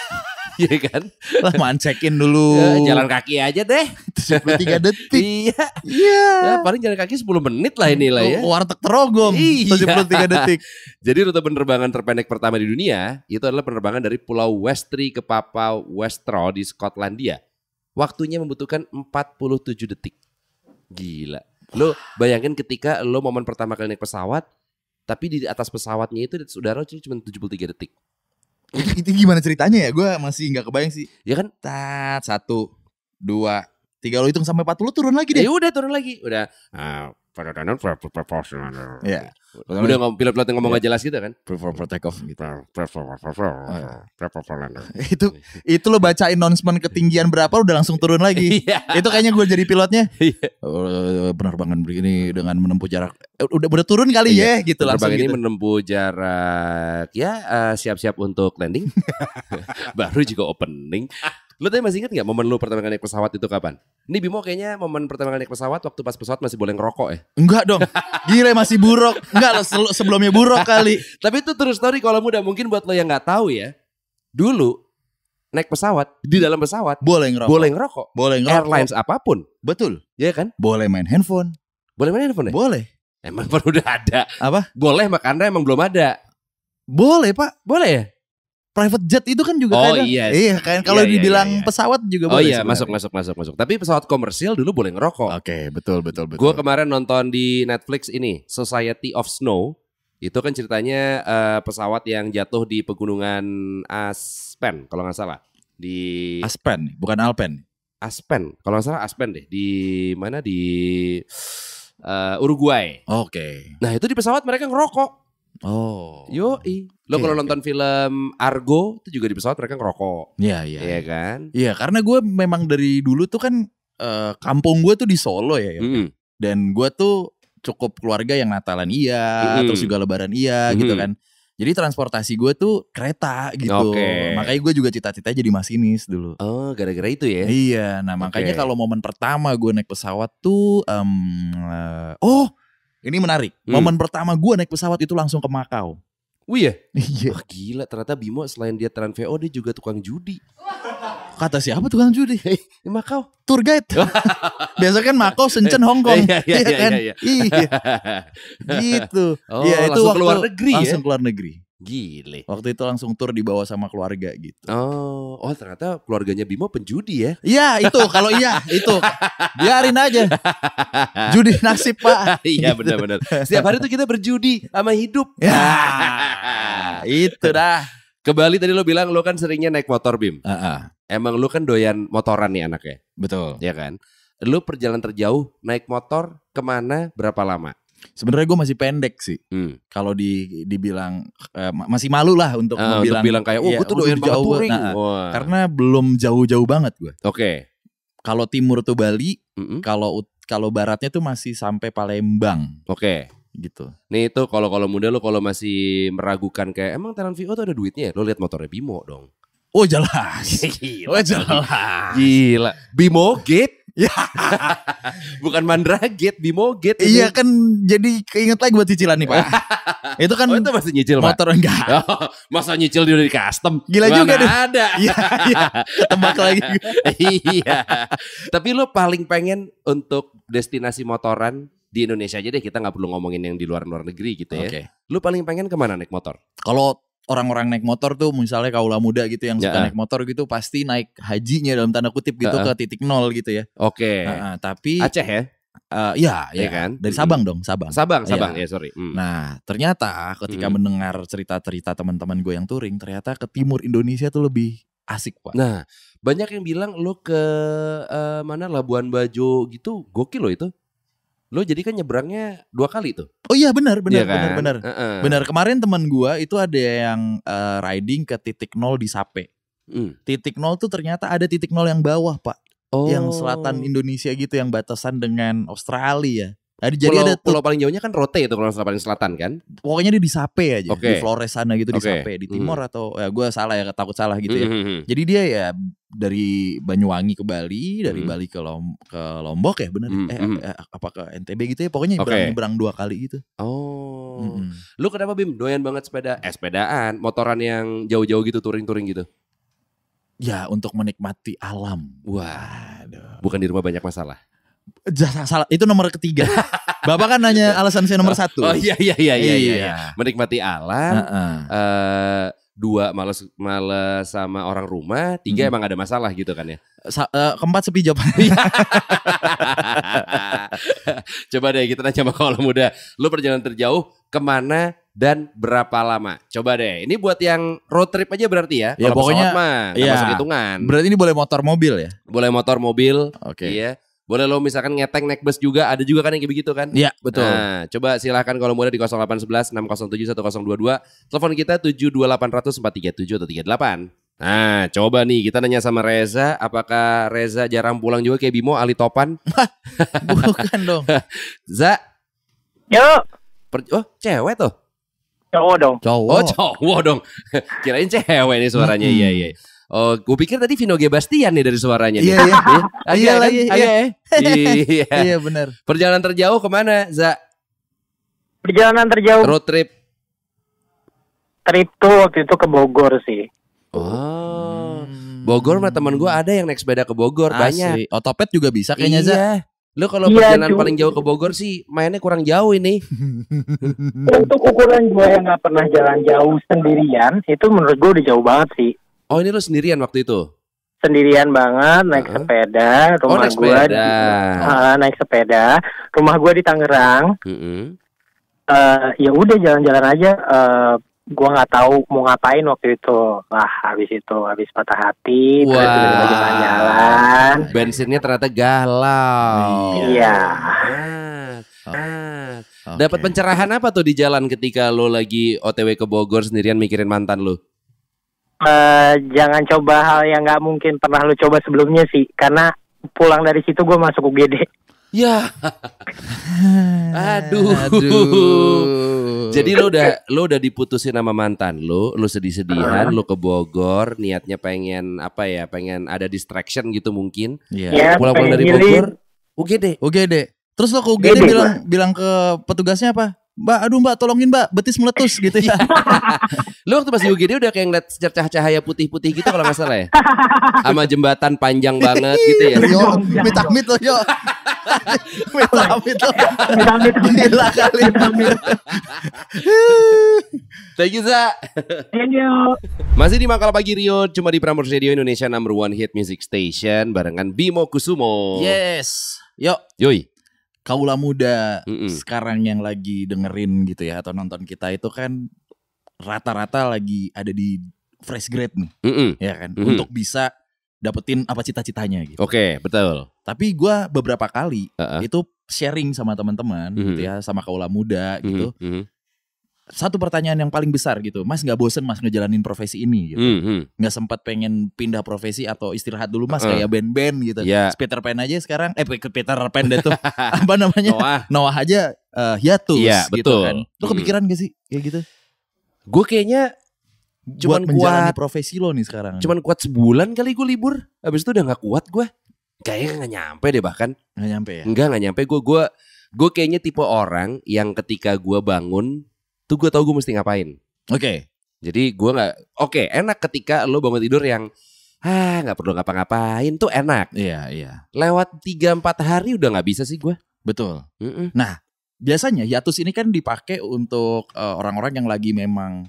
Iya kan? lah check in dulu. Ya, jalan kaki aja deh. 73 detik. iya. Iya. Nah, paling jalan kaki 10 menit lah ini lah ya. Oh, warteg terogong. Iya. 73 detik. Jadi rute penerbangan terpendek pertama di dunia itu adalah penerbangan dari Pulau Westry ke Papua Westro di Skotlandia. Waktunya membutuhkan 47 detik. Gila. Lo bayangin ketika lo momen pertama kali naik pesawat, tapi di atas pesawatnya itu udara cuma 73 detik itu, gimana ceritanya ya? Gue masih nggak kebayang sih. Ya kan? Tat, satu, dua, tiga lo hitung sampai empat lo turun lagi deh. Ya udah turun lagi. Udah. Nah, Iya. Udah ngomong pilot pilot yang ngomong iya. gak jelas gitu kan? Perform for take off gitu. Iya. itu itu lo baca announcement ketinggian berapa udah langsung turun lagi. Iya. itu kayaknya gue jadi pilotnya. Oh, penerbangan begini dengan menempuh jarak eh, udah udah turun kali ya gitu langsung. Penerbangan ini gitu. menempuh jarak ya eh, siap-siap untuk landing. Baru juga opening Lo tadi masih ingat gak momen lu pertama kali naik pesawat itu kapan? Ini Bimo kayaknya momen pertama kali naik pesawat waktu pas pesawat masih boleh ngerokok ya? Enggak dong. Gila masih buruk. Enggak sebelumnya buruk kali. Tapi itu terus story kalau muda mungkin buat lo yang gak tahu ya. Dulu naik pesawat di dalam pesawat boleh ngerokok. Boleh ngerokok. Boleh ngerokok. Airlines apapun. Betul. ya kan? Boleh main handphone. Boleh main handphone ya? Boleh. Emang baru udah ada. Apa? Boleh makanya emang belum ada. Boleh pak. Boleh ya? private jet itu kan juga oh, kadang, iya, iya kan kalau iya, iya, dibilang iya, iya. pesawat juga oh, boleh. Oh iya, masuk masuk masuk masuk. Tapi pesawat komersil dulu boleh ngerokok. Oke, okay, betul betul betul. Gua kemarin nonton di Netflix ini Society of Snow. Itu kan ceritanya uh, pesawat yang jatuh di pegunungan Aspen kalau nggak salah. Di Aspen, bukan Alpen. Aspen, kalau nggak salah Aspen deh. Di mana di uh, Uruguay. Oke. Okay. Nah, itu di pesawat mereka ngerokok. Oh. Yo, i. Lo okay, kalau nonton okay. film Argo itu juga di pesawat mereka ngerokok. Iya, iya. Iya, iya. kan? Iya, karena gue memang dari dulu tuh kan uh, kampung gue tuh di Solo ya. Mm Dan gue tuh cukup keluarga yang Natalan iya, mm terus juga Lebaran iya mm gitu kan. Jadi transportasi gue tuh kereta gitu. Okay. Makanya gue juga cita-cita jadi masinis dulu. Oh, gara-gara itu ya? Iya. Nah, makanya okay. kalau momen pertama gue naik pesawat tuh, um, uh, oh ini menarik. Hmm. Momen pertama gue naik pesawat itu langsung ke Makau. Wih oh ya? Iya. Wah gila ternyata Bimo selain dia trans VO dia juga tukang judi. Kata siapa tukang judi? Di Makau. Tour guide. Biasa kan Makau, Sencen, Hong Kong. Iya, iya, iya. iya, kan? iya gitu. Oh, ya, itu langsung waktu, keluar negeri langsung ya? Langsung keluar negeri. Gile. Waktu itu langsung tur dibawa sama keluarga gitu. Oh, oh ternyata keluarganya Bimo penjudi ya? Iya itu kalau iya itu biarin aja. Judi nasib pak. iya gitu. benar-benar. Setiap hari tuh kita berjudi sama hidup. Ya, itu dah. Kembali tadi lo bilang lo kan seringnya naik motor Bim. Uh -uh. Emang lo kan doyan motoran nih anaknya. Betul. Ya kan. Lo perjalanan terjauh naik motor kemana berapa lama? Sebenarnya gue masih pendek sih. Hmm. Kalau di dibilang uh, masih malu lah untuk uh, ah, bilang, untuk bilang kayak, oh iya, gue tuh doyan jauh banget Nah, wow. Karena belum jauh-jauh banget gue. Oke. Okay. Kalau timur tuh Bali, kalau mm -hmm. kalau baratnya tuh masih sampai Palembang. Oke. Okay gitu. Nih itu kalau kalau muda lo kalau masih meragukan kayak emang Talent VO tuh ada duitnya, ya? lo lihat motornya Bimo dong. Oh jelas. Gila. Oh jelas. Gila. Bimo Gate Ya. Bukan mandraget, bimoget. Iya kan jadi keinget lagi buat cicilan nih, Pak. itu kan Oh, itu masih nyicil, Pak. Motor enggak. Oh, masa nyicil udah di custom. Gila Mana juga deh. ada. Iya, iya. lagi. iya. Tapi lo paling pengen untuk destinasi motoran di Indonesia aja deh kita nggak perlu ngomongin yang di luar luar negeri gitu ya. Okay. Lu paling pengen kemana naik motor? Kalau orang-orang naik motor tuh misalnya kaula muda gitu yang suka yeah. Ya, naik motor gitu pasti naik hajinya dalam tanda kutip gitu uh -uh. ke titik nol gitu ya. Oke. Okay. Uh tapi Aceh ya. Uh, ya, ya, ya kan dari Sabang dong Sabang Sabang iya. Sabang ya, ya sorry hmm. nah ternyata ketika hmm. mendengar cerita-cerita teman-teman gue yang touring ternyata ke timur Indonesia tuh lebih asik pak nah banyak yang bilang lo ke uh, mana Labuan Bajo gitu gokil lo itu Lo jadi kan nyebrangnya dua kali tuh. Oh iya benar benar iya kan? benar benar. Uh -uh. Benar kemarin teman gua itu ada yang uh, riding ke titik nol di Sape. Hmm. Titik nol tuh ternyata ada titik nol yang bawah, Pak. Oh. Yang selatan oh. Indonesia gitu yang batasan dengan Australia jadi pulau, ada pulau paling jauhnya kan Rote itu kalau paling selatan kan? Pokoknya dia di Sape aja, okay. di Flores sana gitu okay. di Sape, di mhm. timur hmm. atau ya gue salah ya takut salah gitu ya. Hmm. Jadi dia ya dari Banyuwangi ke Bali, dari hmm. Bali ke Lom ke Lombok ya benar hmm. eh hmm. apa ke NTB gitu ya. Pokoknya okay. berang, berang dua kali gitu. Oh. Hmm. Lu kenapa Bim doyan banget sepeda? Eh sepedaan, motoran yang jauh-jauh gitu touring-touring gitu. Ya, untuk menikmati alam. Wah, Bukan di rumah banyak masalah salah itu nomor ketiga. Bapak kan nanya alasan saya nomor oh, satu. Oh iya iya iya iya. iya. iya. Menikmati alam. Uh -uh. Uh, dua males males sama orang rumah tiga hmm. emang ada masalah gitu kan ya Sa uh, keempat sepi job iya. coba deh kita tanya sama kalau muda lu perjalanan terjauh kemana dan berapa lama coba deh ini buat yang road trip aja berarti ya ya pokoknya mah ya. masuk hitungan berarti ini boleh motor mobil ya boleh motor mobil oke okay. iya boleh lo misalkan ngeteng naik bus juga, ada juga kan yang kayak begitu kan? Iya, betul. Nah, coba silahkan kalau mau di 0811 607 1022, telepon kita 72800 437 atau 38. Nah, coba nih kita nanya sama Reza, apakah Reza jarang pulang juga kayak Bimo Ali Topan? Bukan dong. Za. Yo. Per oh, cewek tuh. Cowok dong. Cowok. Oh, cowok dong. Kirain cewek nih suaranya. Iya, iya. iya. Oh, gue pikir tadi Vino G nih dari suaranya. Iya, iya. Iya, lagi. Iya, iya, iya. Iya, benar. Perjalanan terjauh kemana, Za? Perjalanan terjauh. Road trip. Trip tuh waktu itu ke Bogor sih. Oh. Hmm. Bogor mah teman gue ada yang naik sepeda ke Bogor Asli. banyak. Otopet juga bisa kayaknya, iya. Za. Lu kalau iya, perjalanan cuman. paling jauh ke Bogor sih mainnya kurang jauh ini. Untuk ukuran gue yang gak pernah jalan jauh sendirian, itu menurut gue udah jauh banget sih. Oh ini lo sendirian waktu itu? sendirian banget naik uh-huh. sepeda rumah oh, naik gua sepeda. Di, uh, naik sepeda rumah gua di Tangerang uh huh uh, ya udah jalan-jalan aja uh, gua nggak tahu mau ngapain waktu itu Wah habis itu habis patah hati wow. jalan bensinnya ternyata galau iya ah, dapat pencerahan apa tuh di jalan ketika lo lagi OTW ke Bogor sendirian mikirin mantan lo uh, jangan coba hal yang nggak mungkin pernah lu coba sebelumnya sih karena pulang dari situ gue masuk UGD ya aduh. aduh jadi lo udah lo udah diputusin sama mantan lo lo sedih sedihan uh. lo ke Bogor niatnya pengen apa ya pengen ada distraction gitu mungkin yeah. ya, pulang pulang dari Bogor UGD UGD terus lo ke UGD, bilang bilang ke petugasnya apa Mbak, aduh Mbak, tolongin Mbak, betis meletus gitu ya. lu waktu pas di UGD udah kayak ngeliat secercah cahaya putih-putih gitu kalau nggak salah ya. Sama jembatan panjang banget gitu ya. Iya. Yo, mitamit lo yo. Mitamit lo. Mitamit gila kali. Thank you, Za. Thank you. Masih di Makal Pagi Rio, cuma di Prambors Radio Indonesia number one hit music station barengan Bimo Kusumo. Yes. Yuk. Yoi kaula muda mm -mm. sekarang yang lagi dengerin gitu ya atau nonton kita itu kan rata-rata lagi ada di fresh grade nih, mm -mm. ya kan, mm -mm. untuk bisa dapetin apa cita-citanya gitu. Oke, okay, betul. Tapi gue beberapa kali uh -uh. itu sharing sama teman-teman, mm -hmm. gitu ya, sama kaula muda gitu. Mm -hmm satu pertanyaan yang paling besar gitu, Mas nggak bosen Mas ngejalanin profesi ini gitu, hmm, hmm. nggak mm -hmm. sempat pengen pindah profesi atau istirahat dulu Mas uh. kayak band-band gitu, yeah. Peter Pan aja sekarang, eh Peter Pan deh tuh apa namanya Noah, Noah aja uh, hiatus yeah, gitu betul. kan, lo hmm. kepikiran gak sih kayak gitu? Gue kayaknya cuman Buat kuat profesi lo nih sekarang. Cuman kuat sebulan kali gue libur, abis itu udah nggak kuat gue, kayaknya nggak nyampe deh bahkan. Nggak nyampe ya? Enggak nggak nyampe gue gue gue kayaknya tipe orang yang ketika gue bangun tuh gue tau gue mesti ngapain. Oke. Okay. Jadi gue nggak oke okay, enak ketika lo bangun tidur yang ah nggak perlu ngapa-ngapain tuh enak. Iya iya. Lewat 3-4 hari udah nggak bisa sih gue. Betul. Mm -mm. Nah biasanya hiatus ini kan dipakai untuk eh, orang-orang uh, yang lagi memang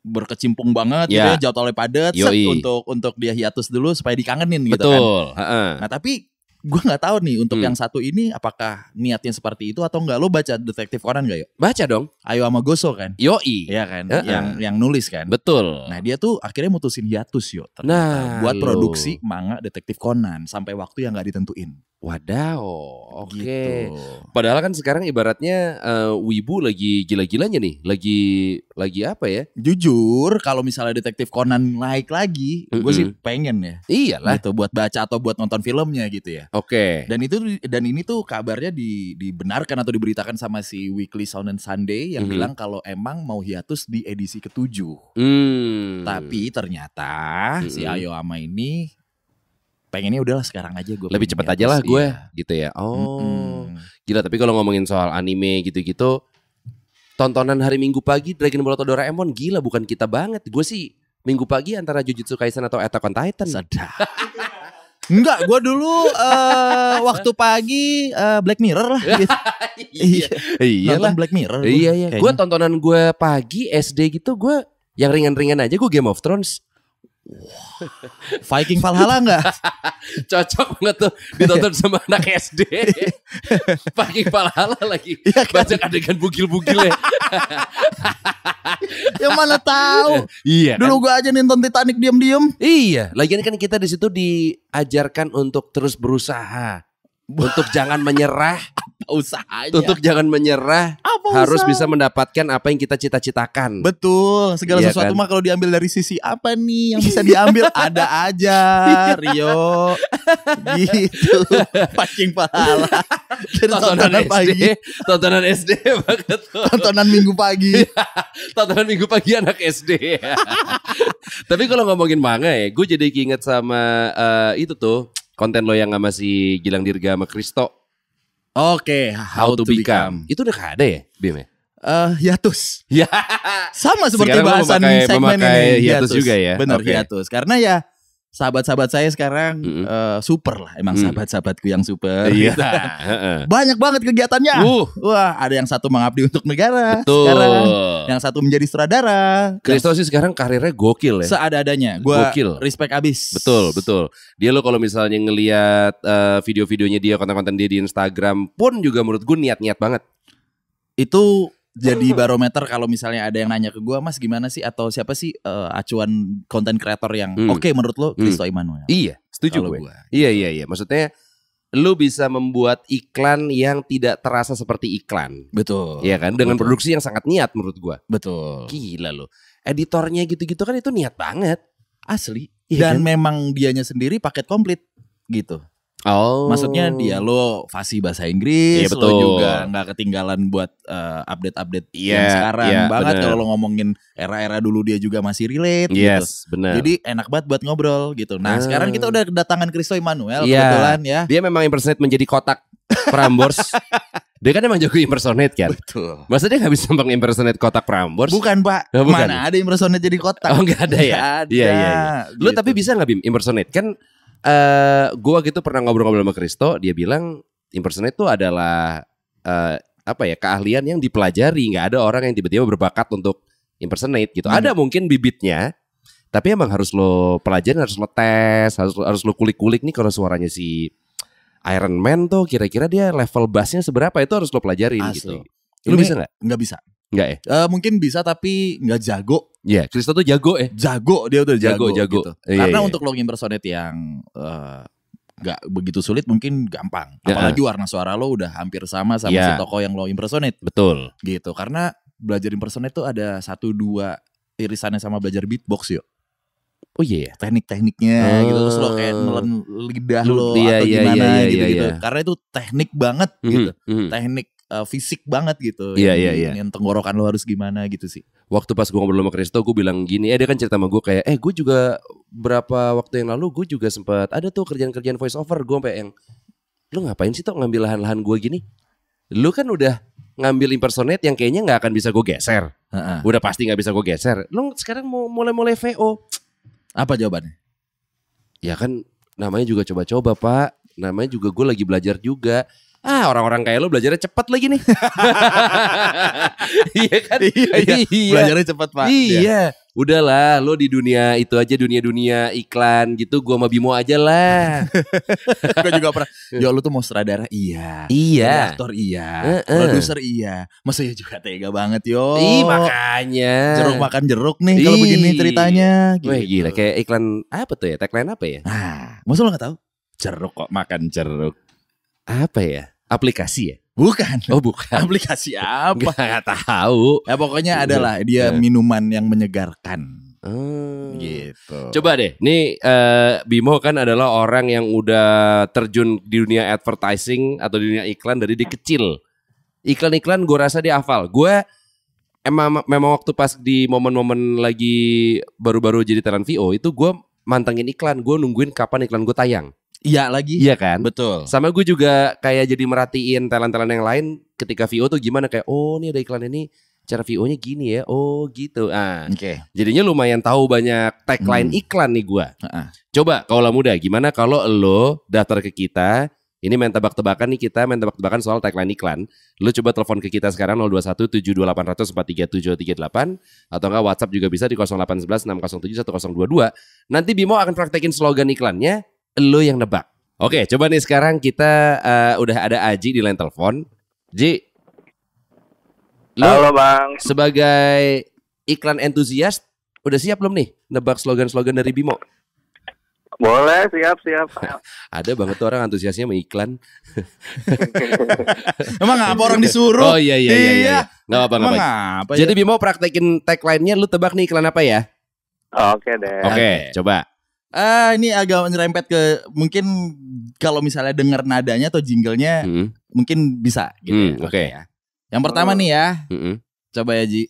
berkecimpung banget yeah. gitu iya. ya, jatuh oleh padat set, untuk untuk dia hiatus dulu supaya dikangenin gitu kan. Betul. Uh Betul. Nah, tapi gue nggak tahu nih untuk hmm. yang satu ini apakah niatnya seperti itu atau enggak lo baca detektif koran gak yuk baca dong ayo sama Goso kan yoi ya kan uh -uh. yang yang nulis kan betul nah dia tuh akhirnya mutusin hiatus yuk nah buat produksi manga detektif Conan sampai waktu yang nggak ditentuin Wadaw, oke. Okay. Gitu. Padahal kan sekarang ibaratnya uh, Wibu lagi gila-gilanya nih, lagi lagi apa ya? Jujur, kalau misalnya detektif Conan naik lagi, mm -hmm. gue sih pengen ya. Iyalah. Gitu, buat baca atau buat nonton filmnya gitu ya. Oke. Okay. Dan itu dan ini tuh kabarnya di, dibenarkan atau diberitakan sama si Weekly Sound and Sunday yang mm -hmm. bilang kalau emang mau hiatus di edisi ketujuh. Mm. Tapi ternyata mm -hmm. si Ama ini pengennya udahlah sekarang aja gue lebih cepet aja lah gue iya. gitu ya oh mm -hmm. gila tapi kalau ngomongin soal anime gitu-gitu tontonan hari Minggu pagi Dragon Ball atau Doraemon gila bukan kita banget gue sih Minggu pagi antara Jujutsu Kaisen atau Attack on Titan sedap Enggak, gue dulu uh, waktu pagi uh, Black Mirror lah. Gitu. iya, iya, iya nonton Black Mirror. Iya, iya. Gue tontonan gue pagi SD gitu, gue yang ringan-ringan aja gue Game of Thrones. Viking Valhalla enggak? Cocok banget tuh ditonton sama anak SD. Viking Valhalla lagi. Ya kan? Baca adegan bugil-bugil ya. Yang mana tahu. Iya. Kan? Dulu gua aja nonton Titanic diam-diam. Iya, lagian kan kita di situ diajarkan untuk terus berusaha. untuk jangan menyerah usahanya. Tutup jangan menyerah. Apa harus usaha? bisa mendapatkan apa yang kita cita-citakan. Betul. Segala iya sesuatu kan? mah kalau diambil dari sisi apa nih yang bisa diambil ada aja, Rio. gitu. Paking pahala. tontonan, tontonan SD, pagi. tontonan SD banget. Tontonan minggu pagi. Iya, tontonan minggu pagi anak SD. Tapi kalau ngomongin manga ya, gue jadi keinget sama uh, itu tuh konten lo yang sama si Gilang Dirga sama Kristo Oke, okay, How, How to, to become. become. Itu udah ada ya, Bim ya? Uh, hiatus. Ya. Sama seperti Sekarang bahasan memakai, segmen memakai ini. Hiatus, hiatus juga ya. Benar okay. hiatus. Karena ya sahabat-sahabat saya sekarang mm -hmm. uh, super lah emang mm. sahabat-sahabatku yang super iya. gitu. banyak banget kegiatannya uh. wah ada yang satu mengabdi untuk negara Betul. sekarang yang satu menjadi sutradara Kristo sih sekarang karirnya gokil ya seada-adanya gua gokil. respect abis betul betul dia lo kalau misalnya ngelihat uh, eh, video-videonya dia konten-konten dia di Instagram pun juga menurut gue niat-niat banget itu jadi barometer kalau misalnya ada yang nanya ke gue mas gimana sih atau siapa sih uh, acuan konten kreator yang hmm. oke okay, menurut lo Kristo hmm. Immanuel iya setuju gue. gue iya iya iya maksudnya lu bisa membuat iklan yang tidak terasa seperti iklan betul iya kan dengan betul. produksi yang sangat niat menurut gue betul gila lo editornya gitu-gitu kan itu niat banget asli iya dan kan? memang dianya sendiri paket komplit gitu Oh. Maksudnya dia lo fasih bahasa Inggris, yeah, betul. lo juga nggak ketinggalan buat update eh, update-update yeah, yang iya, sekarang yeah, banget kalau lo ngomongin era-era dulu dia juga masih relate gitu. yes, gitu. Bener. Jadi enak banget buat ngobrol gitu. Nah, hmm. sekarang kita udah kedatangan Kristo Emmanuel yeah. kebetulan ya. Dia memang impersonate menjadi kotak Prambors. Dia kan emang jago impersonate kan? Betul. Maksudnya gak bisa bang impersonate kotak Prambors? Bukan pak. Oh, bukan. Mana ada impersonate jadi kotak? Oh gak ada ya? Gak iya, iya, ada. Iya, iya, iya. Lu gitu. tapi bisa gak Bim impersonate? Kan uh, eh, gue waktu pernah ngobrol-ngobrol sama Kristo, dia bilang impersonate itu adalah uh, apa ya keahlian yang dipelajari. Nggak ada orang yang tiba-tiba berbakat untuk impersonate gitu. Hmm. Ada mungkin bibitnya, tapi emang harus lo pelajari, harus lo tes, harus harus lo kulik-kulik nih kalau suaranya si Iron Man tuh kira-kira dia level bassnya seberapa itu harus lo pelajari gitu. Lo bisa nggak? Nggak bisa. Nggak ya? Uh, mungkin bisa tapi nggak jago Iya, yeah, Kristo tuh jago ya. Jago dia udah jago. Jago, jago. Gitu. Yeah, Karena yeah. Iya. untuk login personet yang uh, eh, gak begitu sulit mungkin gampang. Iya, Apalagi iya. warna suara lo udah hampir sama sama yeah. si toko yang lo impersonate. Betul. Gitu. Karena belajar impersonate tuh ada satu dua irisannya sama belajar beatbox yuk. Oh iya, yeah. teknik-tekniknya oh. gitu terus lo kayak nelen lidah lo atau iya, gimana iya, iya, gitu gitu. Karena itu teknik banget mm -hmm, gitu. Mm -hmm. Teknik uh, fisik banget gitu. Iya iya iya. Yang tenggorokan lo harus gimana gitu sih. Waktu pas gue ngobrol sama Kristo, gue bilang gini, eh dia kan cerita sama gue kayak, eh gue juga berapa waktu yang lalu gue juga sempat ada tuh kerjaan-kerjaan voice over, gue sampai yang, lu ngapain sih tuh ngambil lahan-lahan gue gini? Lu kan udah ngambil impersonate yang kayaknya nggak akan bisa gue geser, uh -uh. udah pasti nggak bisa gue geser. Lu sekarang mau mulai-mulai VO? Apa jawabannya? Ya kan namanya juga coba-coba pak, namanya juga gue lagi belajar juga ah orang-orang kayak lo belajarnya cepat lagi nih. iya kan? Iya, iya. iya. Belajarnya cepat pak. Iya. iya. Udahlah, lo di dunia itu aja dunia-dunia iklan gitu. Gua sama Bimo aja lah. Gua juga pernah. Ya lo tuh mau sutradara iya. Iya. Aktor iya. Uh -uh. Produser iya. Masa ya juga tega banget yo. Ih makanya. Jeruk makan jeruk nih kalau begini ceritanya. Gitu. Wah, gila kayak iklan apa tuh ya? Tagline apa ya? Ah, masa lo gak tahu? Jeruk kok makan jeruk apa ya? Aplikasi ya? Bukan. Oh bukan. Aplikasi apa? Gak tahu. Ya pokoknya iya. adalah dia iya. minuman yang menyegarkan. Hmm. Gitu. Coba deh, nih eh, uh, Bimo kan adalah orang yang udah terjun di dunia advertising atau di dunia iklan dari di kecil. Iklan-iklan gue rasa dia hafal. Gue emang memang waktu pas di momen-momen lagi baru-baru jadi talent VO itu gue mantengin iklan, gue nungguin kapan iklan gue tayang. Iya lagi. Iya kan? Betul. Sama gue juga kayak jadi merhatiin talent-talent yang lain ketika VO tuh gimana kayak oh ini ada iklan ini cara VO-nya gini ya. Oh gitu. Ah. Oke. Okay. Jadinya lumayan tahu banyak tagline hmm. iklan nih gue. Uh-uh. Coba kalau muda gimana kalau lo daftar ke kita ini main tebak-tebakan nih kita main tebak-tebakan soal tagline iklan. Lu coba telepon ke kita sekarang 021 7800 43738 atau enggak WhatsApp juga bisa di 0811 607 1022. Nanti Bimo akan praktekin slogan iklannya lo yang nebak. Oke, coba nih sekarang kita uh, udah ada Aji di line telepon. Ji. Halo, Bang. Sebagai iklan entusias, udah siap belum nih nebak slogan-slogan dari Bimo? Boleh, siap, siap. Ada banget tuh orang antusiasnya sama iklan. Emang apa orang disuruh? Oh iya iya iya. iya. iya. Gak apa-apa. Emang apa, ya? Jadi Bimo praktekin tagline-nya lu tebak nih iklan apa ya? Oke deh. Oke, coba. Ah, uh, ini agak nyerempet ke mungkin kalau misalnya dengar nadanya atau jinglenya hmm. mungkin bisa gitu. Hmm, ya, Oke. Okay. Ya. Yang pertama nih ya. Hmm. Coba ya Ji.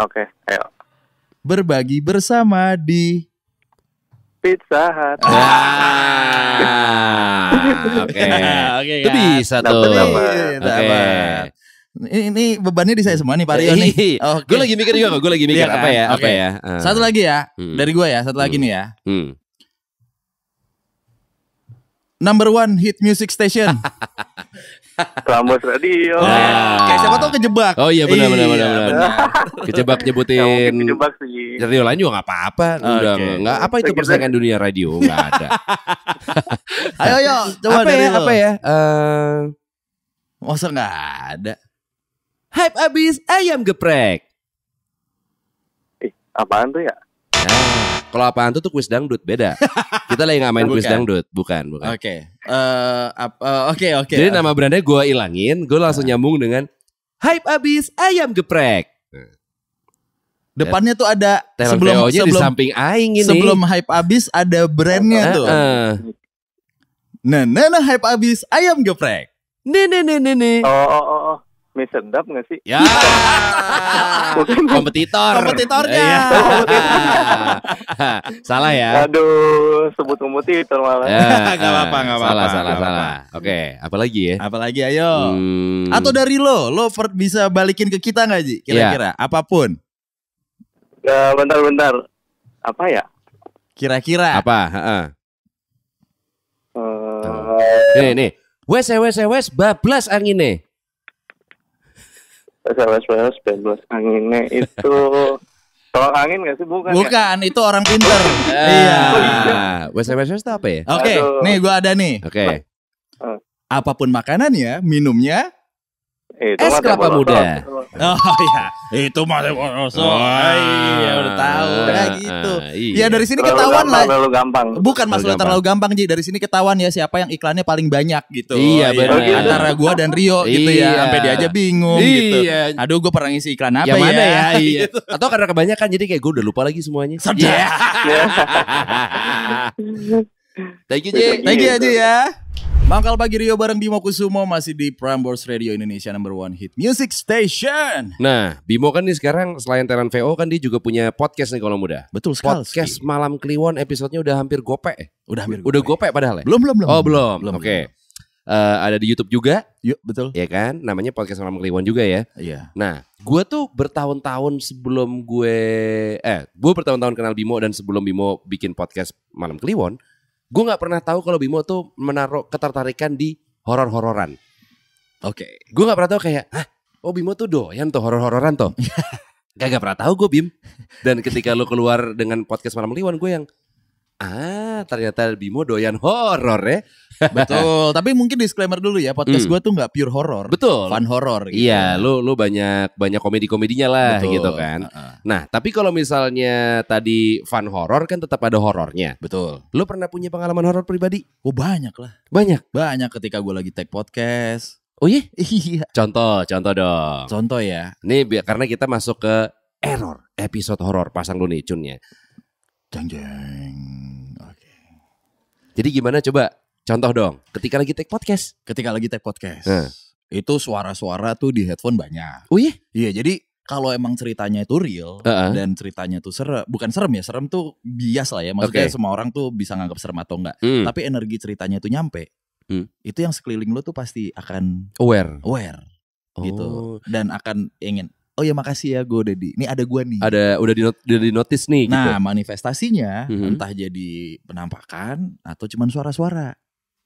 Oke, okay, ayo. Berbagi bersama di Pizza Hut. Ah, Oke. Oke. Itu ya. bisa tuh. Oke. Ini, ini bebannya di saya semua nih Pak Rio nih. Iya. Okay. Gue lagi mikir juga, gue lagi mikir iya kan? ya, apa ya, okay. apa ya. Uh. Satu lagi ya, hmm. dari gue ya, satu lagi hmm. nih ya. Hmm. Number one hit music station. Prambors Radio. Nah. Kayak siapa tau kejebak. Oh iya benar benar benar iya. benar. kejebak nyebutin. kejebak sih. Radio lain juga nggak apa-apa. Okay. Udah nggak apa itu persaingan dunia radio nggak ada. ayo ayo coba apa dari ya, lo. apa ya? Uh, Masa nggak ada? Hype abis ayam geprek. Eh apaan tuh ya? Nah, kalau apaan tuh tuh kuis dangdut beda. Kita lagi ngamain kuis dangdut, bukan, bukan. Oke. Okay. Uh, uh, oke, okay, oke. Okay. Jadi nama brandnya gue ilangin, gue langsung nah. nyambung dengan hype abis ayam geprek. Nah. Depannya tuh ada Telang sebelum sebelum di samping aing ini. Sebelum hype abis ada brandnya uh, tuh. Uh. Nah, nah, nah hype abis ayam geprek. Nih, nih, nih, nih, nih. Oh, oh, oh. oh mie sedap nggak sih? Ya. kompetitor. Kompetitornya. Ya. salah ya. Aduh, sebut kompetitor malah. Ya, gak apa-apa, gak apa-apa. Salah, salah, apa. salah. Oke, apa lagi ya? apa lagi ayo. Hmm. Atau dari lo, lo bisa balikin ke kita nggak sih? Iya. Kira-kira ya. apapun. Ya, bentar bentar. Apa ya? Kira-kira. Apa? Heeh. Uh. Nih, nih. Wes, wes, wes, bablas nih. SMS PLS bebas anginnya itu tolong angin gak sih? Bukan ya? Bukan, ya? itu orang pinter ah. Iya SMS itu apa ya? Oke, okay, nih gue ada nih Oke okay. Ah. Apapun makanannya, minumnya itu eh, es kelapa muda. Oh iya, itu mah Teporoso. Oh, ah. iya udah tahu nah, gitu. Ah, iya. Ya dari sini ketahuan lah. Terlalu gampang. Bukan masalah terlalu gampang, Ji. Dari sini ketahuan ya siapa yang iklannya paling banyak gitu. Iya, iya benar. Oh, gitu. Antara gua dan Rio gitu ya. Iya. Sampai dia aja bingung iya. gitu. Aduh, gua pernah ngisi iklan apa ya? mana ya? Iya. Gitu. Atau karena kebanyakan jadi kayak gua udah lupa lagi semuanya. Iya. Thank you, Ji. Thank you aja ya. Mangkal Pagi Rio bareng Bimo Kusumo masih di Prambors Radio Indonesia number one hit music station. Nah, Bimo kan nih sekarang selain Teran VO kan dia juga punya podcast nih kalau muda. Betul sekali. Podcast Malam Kliwon episodenya udah hampir gope. Udah hampir gope. Udah gope padahal ya? Belum, belum, belum. Oh, belum. belum Oke. Okay. Uh, eh, ada di YouTube juga. Yuk, betul. Ya kan? Namanya podcast Malam Kliwon juga ya. Iya. Nah, gue tuh bertahun-tahun sebelum gue eh gue bertahun-tahun kenal Bimo dan sebelum Bimo bikin podcast Malam Kliwon, gue nggak pernah tahu kalau Bimo tuh menaruh ketertarikan di horor-hororan. Oke. Okay. Gue nggak pernah tahu kayak, ah, oh Bimo tuh doyan tuh horor-hororan tuh. Gak, pernah tahu gue Bim. Dan ketika lo keluar dengan podcast malam Liwan gue yang, ah ternyata Bimo doyan horor ya. Betul, tapi mungkin disclaimer dulu ya, podcast hmm. gue tuh nggak pure horror. Betul. Fun horror. Gitu. Iya, ya. lu lu banyak banyak komedi-komedinya lah Betul. gitu kan. Uh -uh. Nah, tapi kalau misalnya tadi fun horror kan tetap ada horornya. Betul. Lu pernah punya pengalaman horor pribadi? Oh banyak lah. Banyak. Banyak ketika gue lagi take podcast. Oh iya? Iya. Contoh, contoh dong. Contoh ya. Nih karena kita masuk ke error episode horor pasang lu nih cunnya. Jeng jeng. Oke. Okay. Jadi gimana coba Contoh dong, ketika lagi take podcast. Ketika lagi take podcast. Hmm. Itu suara-suara tuh di headphone banyak. Oh iya? Iya, jadi kalau emang ceritanya itu real uh -uh. dan ceritanya itu serem, bukan serem ya, serem tuh bias lah ya. Maksudnya okay. semua orang tuh bisa nganggap serem atau enggak. Hmm. Tapi energi ceritanya itu nyampe. Hmm. Itu yang sekeliling lu tuh pasti akan aware. Aware. Gitu. Oh. Gitu. Dan akan ingin Oh ya makasih ya gue Dedi. ini ada gue nih. Ada udah di udah di notice nih. Gitu. Nah gitu. manifestasinya mm -hmm. entah jadi penampakan atau cuman suara-suara.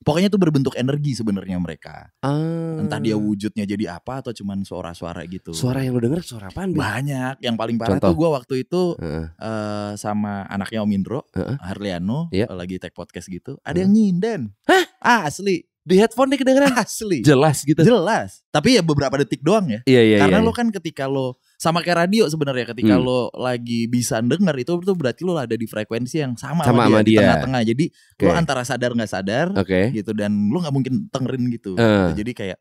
Pokoknya itu berbentuk energi sebenarnya mereka. Ah. Entah dia wujudnya jadi apa atau cuman suara-suara gitu. Suara yang lu denger suara apaan? Banyak. Yang paling parah Contoh. tuh gue waktu itu uh. Uh, sama anaknya Om Indro, uh. Harliano, yeah. lagi tag podcast gitu. Ada uh. yang nyinden. Hah? Ah, asli di headphone nih kedengeran asli jelas gitu jelas tapi ya beberapa detik doang ya iya, iya, karena iya, lo iya. kan ketika lo sama kayak radio sebenarnya ketika hmm. lo lagi bisa denger itu itu berarti lo ada di frekuensi yang sama, sama ya, sama dia, dia. tengah-tengah jadi okay. lo antara sadar nggak sadar okay. gitu dan lo nggak mungkin tengerin gitu, uh. jadi kayak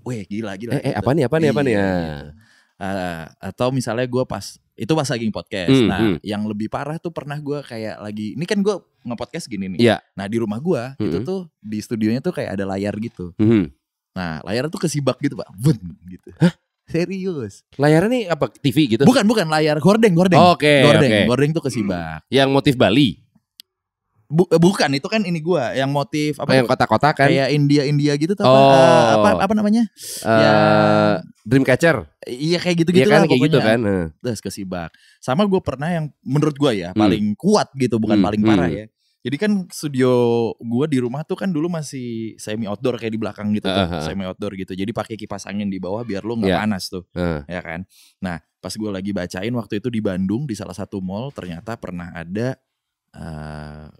weh gila gila eh, eh gitu. apa nih apa nih apa nih ya uh, atau misalnya gue pas itu pas lagi podcast. Mm, nah, mm. yang lebih parah tuh pernah gue kayak lagi ini kan gue ngepodcast gini nih. Yeah. Nah di rumah gue itu hmm. tuh di studionya tuh kayak ada layar gitu. Hmm. Nah layar tuh kesibak gitu pak, Bun, gitu. Hah? Serius. Layarnya nih apa TV gitu? Bukan bukan layar gordeng gordeng. Oh, oke. Okay, gordeng okay. tuh kesibak. Hmm. Yang motif Bali. Bu, eh, bukan itu kan ini gua yang motif apa oh, yang ya? kota-kota kan kayak India India gitu tuh eh, oh. apa, apa apa namanya uh, ya Dreamcatcher iya kayak gitu gitu iya kan, lah, kayak gitu pokoknya. gitu kan terus kesibak sama gue pernah yang menurut gua ya hmm. paling kuat gitu bukan hmm. paling parah hmm. ya jadi kan studio gua di rumah tuh kan dulu masih semi outdoor kayak di belakang gitu tuh, uh -huh. semi outdoor gitu jadi pakai kipas angin di bawah biar lo nggak yeah. panas tuh uh. ya kan nah pas gua lagi bacain waktu itu di Bandung di salah satu mall ternyata pernah ada uh,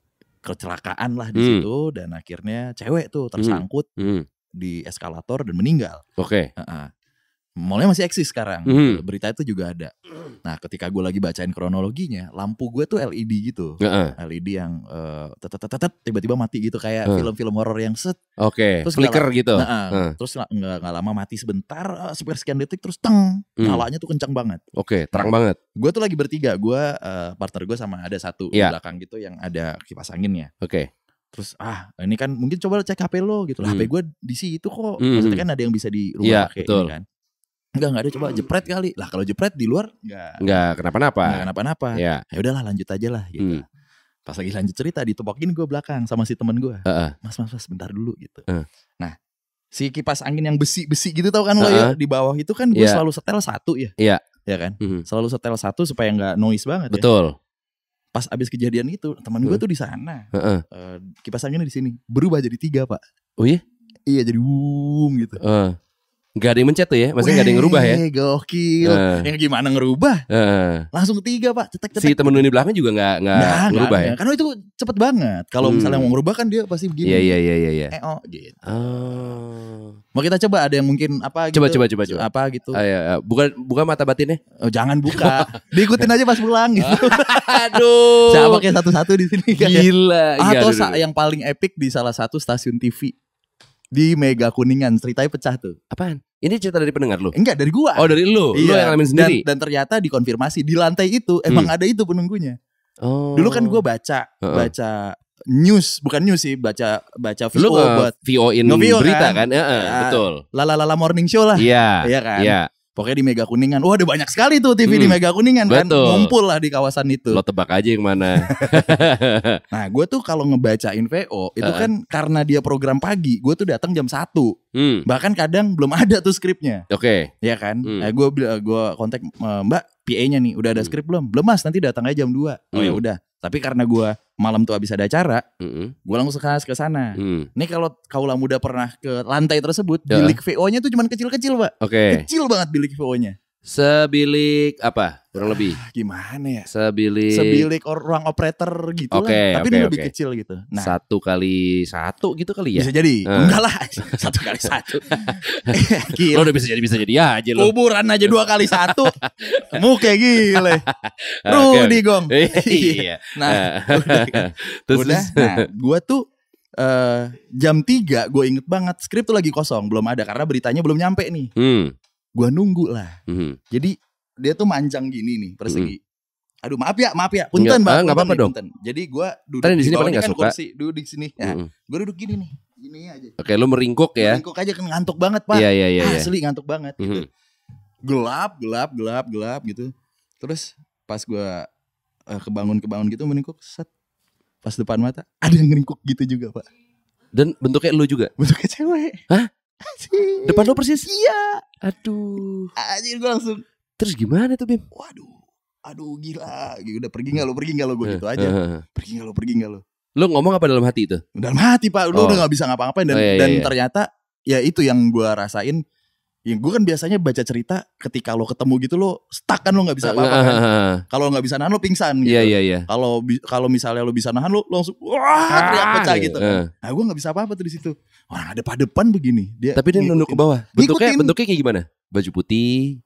kecelakaan lah di hmm. situ dan akhirnya cewek tuh hmm. tersangkut hmm. Hmm. di eskalator dan meninggal. Oke. Okay. Uh -uh mallnya masih eksis sekarang. Mm. Berita itu juga ada. Nah, ketika gue lagi bacain kronologinya, lampu gue tuh LED gitu, uh -uh. LED yang uh, tiba-tiba mati gitu kayak film-film uh. horor yang set. Oke. Okay. Terus flicker gak, gitu. Nah, uh. Terus nggak lama mati sebentar, uh, eh, sekian sekian detik terus teng mm. nyalanya tuh kencang banget. Oke, okay, terang nah, banget. Gue tuh lagi bertiga, gue uh, partner gue sama ada satu yeah. di iya. belakang gitu yang ada kipas anginnya. Oke. Okay terus ah ini kan mungkin coba cek HP lo gitu lah. HP hmm. gue di situ kok. Hmm. Maksudnya kan ada yang bisa di rumah yeah, pakai betul. ini iya kan. Enggak, enggak ada coba hmm. jepret kali. Lah kalau jepret di luar enggak. Enggak kenapa-napa. Enggak kenapa-napa. Ya. ya udahlah lanjut aja lah gitu. Hmm. Pas lagi lanjut cerita ditepokin gue belakang sama si temen gue. Uh Mas, mas, mas sebentar dulu gitu. Uh. Nah si kipas angin yang besi-besi gitu tau kan uh -uh. lo ya. Di bawah itu kan gue yeah. selalu setel satu ya. Iya. Yeah. Ya kan. Uh-huh. Selalu setel satu supaya enggak noise banget ya? Betul. Ya. Pas abis kejadian itu teman gue hmm. tuh di sana. Uh -uh. Uh, kipas anginnya di sini. Berubah jadi tiga pak. Oh iya? Iya jadi wung gitu. Uh. Gak ada yang mencet tuh ya, maksudnya Weh, gak ada yang ngerubah ya. Gokil. Uh. Yang gimana ngerubah? Uh. Langsung tiga pak, cetek cetek. Si temen di belakangnya juga gak, gak nah, ngerubah gak, ya. Karena itu cepet banget. Kalau hmm. misalnya mau ngerubah kan dia pasti begini. Iya iya iya iya. iya. Eh oh gitu. Oh. Mau kita coba ada yang mungkin apa? Coba gitu, coba coba coba. Apa gitu? Uh, iya, iya. Bukan buka mata batinnya. Oh, jangan buka. Diikutin aja pas pulang gitu. aduh. Saya kayak satu-satu di sini? Gila. Kan? Atau aduh, aduh. yang paling epic di salah satu stasiun TV di Mega Kuningan ceritanya pecah tuh. Apaan? Ini cerita dari pendengar lu? Enggak, dari gua. Oh, dari lu. Iya. Lu yang ngalamin sendiri. Dan, dan ternyata dikonfirmasi di lantai itu hmm. emang hmm. ada itu penunggunya. Oh. Dulu kan gua baca uh -uh. baca news, bukan news sih, baca baca VO lu buat VO-in VO berita kan? kan? Ya, ya, betul. Lala lala morning show lah. Iya. Iya kan? Iya. Pokoknya di Mega Kuningan. Wah, ada banyak sekali tuh TV hmm, di Mega Kuningan kan? betul. kan. Ngumpul lah di kawasan itu. Lo tebak aja yang mana. nah, gue tuh kalau ngebacain VO itu uh. kan karena dia program pagi, gue tuh datang jam satu, Hmm. Bahkan kadang belum ada tuh skripnya. Oke. Okay. Ya kan? Hmm. Nah, eh, gue gua kontak eh, Mbak PA-nya nih, udah ada hmm. skrip belum? Belum mas, nanti datang aja jam 2. Oh ya hmm. udah. Tapi karena gue malam tuh habis ada acara, hmm. gue langsung ke sana. Hmm. Nih kalau kaulah muda pernah ke lantai tersebut, yeah. bilik VO-nya tuh cuman kecil-kecil pak. Oke. Kecil banget bilik VO-nya sebilik apa kurang ah, lebih gimana ya sebilik sebilik or, ruang operator gitu okay, lah tapi okay, dia lebih okay. kecil gitu nah satu kali satu gitu kali ya bisa jadi uh. enggak lah satu kali satu gila. lo udah bisa jadi bisa jadi ya aja lo kuburan aja dua kali satu muke gile Rudy okay. gong iya. iya nah udah, nah gue tuh Uh, jam 3 gue inget banget skrip tuh lagi kosong belum ada karena beritanya belum nyampe nih hmm. Gua nunggu lah. Mm-hmm. Jadi dia tuh manjang gini nih persegi. Mm-hmm. Aduh maaf ya, maaf ya. Punten, bang ah, Enggak apa-apa dong. Jadi gua duduk Tadi di sini paling enggak kan suka. Kursi, duduk di sini. Ya. Mm-hmm. Gua duduk gini nih. Gini aja. Oke, lu meringkuk ya. Meringkuk aja kan ngantuk banget, Pak. Iya, iya, iya. iya. Asli ngantuk banget mm-hmm. gitu. Mhm. Gelap, gelap, gelap, gelap gitu. Terus pas gua uh, kebangun-kebangun gitu meringkuk set pas depan mata ada yang meringkuk gitu juga, Pak. Dan bentuknya lu juga? Bentuknya cewek. Hah? Depan lu persis? Iya. Aduh. Anjir gue langsung. Terus gimana tuh Bim? Waduh. Aduh gila. Gitu, udah pergi gak lo? Pergi gak lo? Gue eh, gitu aja. Eh, eh, pergi gak lo? Pergi gak lo? Lo ngomong apa dalam hati itu? Dalam hati pak. Lo oh. udah gak bisa ngapa-ngapain. Dan, oh, iya, iya, dan iya. ternyata ya itu yang gue rasain yang gue kan biasanya baca cerita ketika lo ketemu gitu lo stuck kan lo nggak bisa apa-apa kan. Kalau nggak bisa nahan lo pingsan gitu. Iya iya iya. Kalau kalau misalnya lo bisa nahan lo, langsung wah ah, teriak pecah iya, gitu. Iya. Nah gue nggak bisa apa-apa tuh di situ. Orang ada pada depan begini. Dia Tapi dia nunduk ke bawah. Bentuknya ngikutin. bentuknya kayak gimana? Baju putih,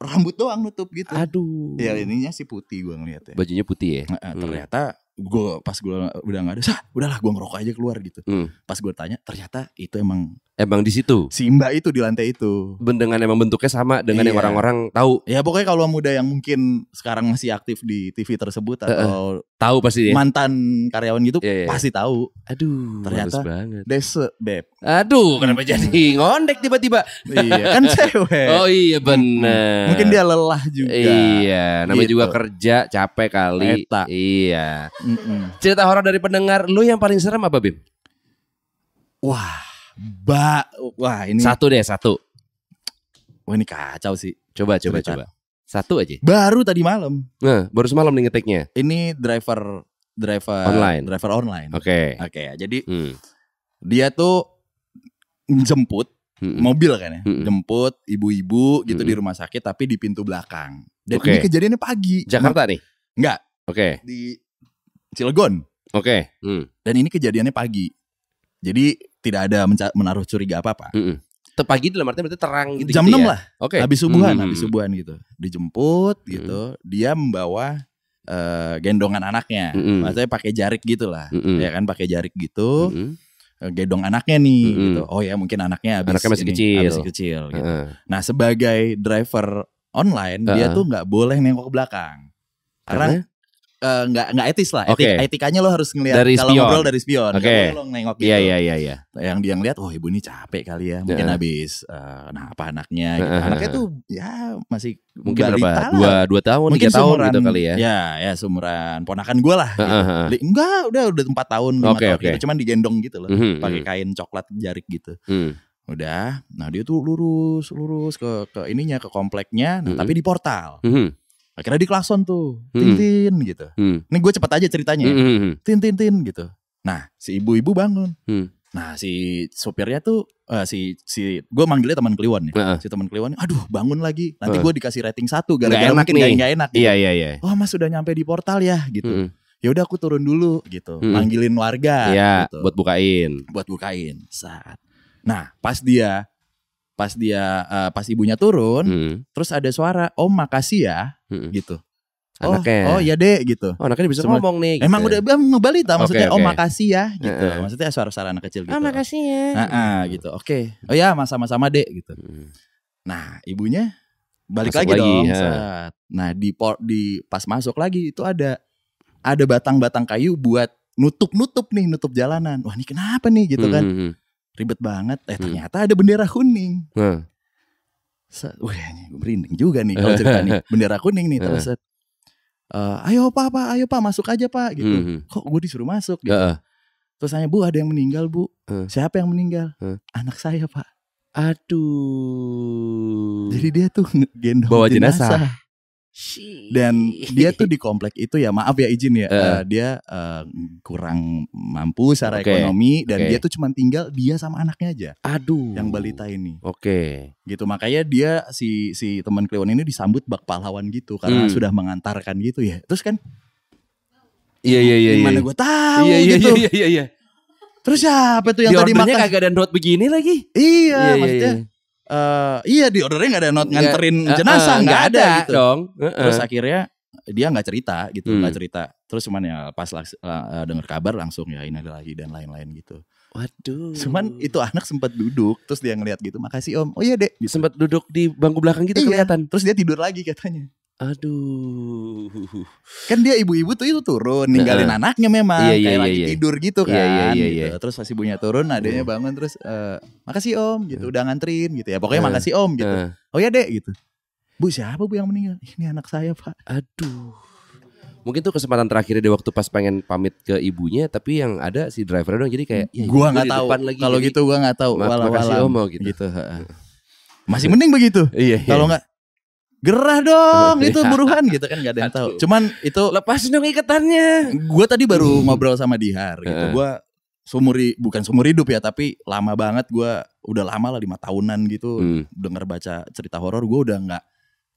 rambut doang nutup gitu. Aduh. Ya ininya sih putih gue ya. Bajunya putih ya. Nah, ternyata gue pas gue udah nggak ada, sah udahlah gue ngerokok aja keluar gitu. Hmm. Pas gue tanya, ternyata itu emang Emang di situ. Si Mbak itu di lantai itu. Dengan emang bentuknya sama dengan iya. yang orang-orang tahu. Ya pokoknya kalau muda yang mungkin sekarang masih aktif di TV tersebut atau uh, uh. tahu pasti ya. Mantan karyawan gitu yeah, yeah. Iya. pasti tahu. Aduh, ternyata banget. beb. Aduh, hmm. kenapa jadi ngondek tiba-tiba? iya, kan cewek. Oh iya benar. Mungkin dia lelah juga. Iya, namanya gitu. juga kerja capek kali. Eta. Iya. Mm -mm. Cerita horor dari pendengar, lu yang paling serem apa, Bim? Wah, ba wah ini satu deh satu wah ini kacau sih coba coba Cerita. coba satu aja baru tadi malam nah, baru semalam nih ngetiknya ini driver driver online driver online oke okay. oke okay, jadi hmm. dia tuh jemput hmm. mobil kan ya hmm. jemput ibu-ibu gitu hmm. di rumah sakit tapi di pintu belakang dan okay. ini kejadiannya pagi Jakarta nih Enggak oke okay. di Cilegon oke okay. hmm. dan ini kejadiannya pagi jadi tidak ada menaruh curiga apa-apa. Mm -mm. Pagi dalam artinya berarti terang gitu. Jam gitu ya? lah. Oke. Okay. Habis subuhan, mm -hmm. habis subuhan gitu. Dijemput mm-hmm. gitu. Mm -hmm. Dia membawa uh, gendongan anaknya. Mm -hmm. Maksudnya pakai jarik gitu lah. Mm -hmm. Ya kan pakai jarik gitu. Mm -hmm. Gendong anaknya nih mm gitu. Oh ya mungkin anaknya habis anaknya masih ini, kecil. Habis kecil gitu. Uh Nah, sebagai driver online uh dia tuh nggak boleh nengok ke belakang. Karena, karena Eh, nggak uh, nggak etis lah. Etik, okay. Etikanya lo harus ngelihat kalau spion. ngobrol dari spion. Okay. Kalau lo nengok iya, gitu. Iya yeah, iya yeah, iya yeah, Yang dia ngelihat, oh ibu ini capek kali ya. Mungkin yeah. habis uh, nah apa anaknya gitu. Anaknya tuh ya masih mungkin berapa? Dua, dua tahun, mungkin tiga sumuran, tahun gitu kali ya. Ya, ya sumuran ponakan gue lah. Gitu. Uh, Enggak, udah udah empat tahun, lima okay, tahun okay. gitu. Cuman digendong gitu loh. Mm -hmm, Pakai mhm. kain coklat jarik gitu. Mm. Udah, nah dia tuh lurus lurus ke ke ininya ke kompleknya, nah, mm -hmm. tapi di portal. Mm -hmm akhirnya di klakson tuh tin hmm. gitu hmm. ini gue cepet aja ceritanya hmm. tin tin tin gitu nah si ibu-ibu bangun hmm. nah si sopirnya tuh uh, si si gue manggilnya teman Kliwon ya uh -uh. si teman Kliwon aduh bangun lagi nanti uh. gue dikasih rating satu gara-gara makin nih. gak, gak enak gitu. iya iya iya oh mas sudah nyampe di portal ya gitu hmm. Ya udah aku turun dulu gitu, hmm. manggilin warga. Iya, gitu. buat bukain. Buat bukain. Saat. Nah, pas dia pas dia uh, pas ibunya turun hmm. terus ada suara oh makasih ya hmm. gitu oh, anaknya. Oh, oh ya deh gitu. Oh, anaknya bisa ngomong nih. Gitu. Emang udah ya? ngebalita tak maksudnya okay. oh makasih ya gitu. Uh -uh. Maksudnya suara-suara anak kecil oh, gitu. Oh, makasih ya. Nah, uh, gitu. Oke. Okay. Oh ya, sama-sama deh gitu. Hmm. Nah, ibunya balik masuk lagi, lagi dong. Ya. Nah, di por, di pas masuk lagi itu ada ada batang-batang kayu buat nutup-nutup nih, nutup jalanan. Wah, ini kenapa nih gitu hmm, kan ribet banget eh hmm. ternyata ada bendera kuning hmm. wah berinding merinding juga nih kalau cerita nih bendera kuning nih terus uh, eh, ayo pak pak ayo pak masuk aja pak gitu hmm. hmm. kok gue disuruh masuk gitu uh. terus saya bu ada yang meninggal bu Hmm. siapa yang meninggal Hmm. anak saya pak aduh jadi dia tuh gendong bawa jenazah, jenazah dan dia tuh di komplek itu ya maaf ya izin ya uh. Uh, dia uh, kurang mampu secara okay. ekonomi dan okay. dia tuh cuma tinggal dia sama anaknya aja. Aduh. Yang balita ini. Oke. Okay. Gitu makanya dia si si teman Kliwon ini disambut bak pahlawan gitu karena hmm. sudah mengantarkan gitu ya. Terus kan Iya iya iya. Gimana iya. gue tahu iya, iya, gitu. Iya iya iya. Terus siapa tuh yang tadi makan? kagak dan dot begini lagi. Iya, iya, iya maksudnya. Iya, iya uh, iya di ordernya nggak ada not nganterin gak, eh, eh, jenazah nggak uh, ada, ada gitu dong uh, uh. terus akhirnya dia nggak cerita gitu nggak hmm. cerita terus cuman ya pas uh, dengar kabar langsung ya ini lagi dan lain-lain gitu Waduh. Cuman itu anak sempat duduk, terus dia ngeliat gitu, makasih om. Oh iya dek. Gitu. Sempat duduk di bangku belakang gitu eh, kelihatan. Terus dia tidur lagi katanya. Aduh. Kan dia ibu-ibu tuh itu turun, ninggalin nah, anaknya memang iya, iya, kayak iya, lagi iya. iya. tidur gitu iya, iya, kan. Iya, gitu. iya, iya, iya. Gitu. Terus pas ibunya turun, adanya bangun terus e, makasih Om gitu, udah nganterin gitu ya. Pokoknya uh, makasih Om gitu. Uh. Oh ya Dek gitu. Bu siapa Bu yang meninggal? Ini anak saya, Pak. Aduh. Mungkin tuh kesempatan terakhirnya dia waktu pas pengen pamit ke ibunya, tapi yang ada si driver dong jadi kayak ya, gua ya, nggak tahu. Kalau gitu gua nggak tahu. makasih Om gitu. gitu. Masih mending begitu. Iya. Kalau nggak gerah dong itu iya. buruhan gitu kan gak ada yang tahu cuman itu lepas dong ikatannya gue tadi baru hmm. ngobrol sama Dihar gitu eh. gue sumuri bukan seumur hidup ya tapi lama banget gue udah lama lah lima tahunan gitu hmm. denger baca cerita horor gue udah nggak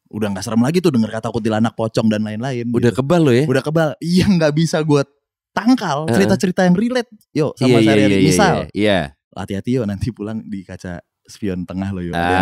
udah nggak serem lagi tuh dengar kata kutilanak pocong dan lain-lain udah gitu. kebal lo ya udah kebal iya nggak bisa gue tangkal eh. cerita-cerita yang relate yo sama yeah, iya, sehari-hari yeah, yeah, misal yeah, yeah. hati-hati yo nanti pulang di kaca spion tengah lo yo. Ah, ya,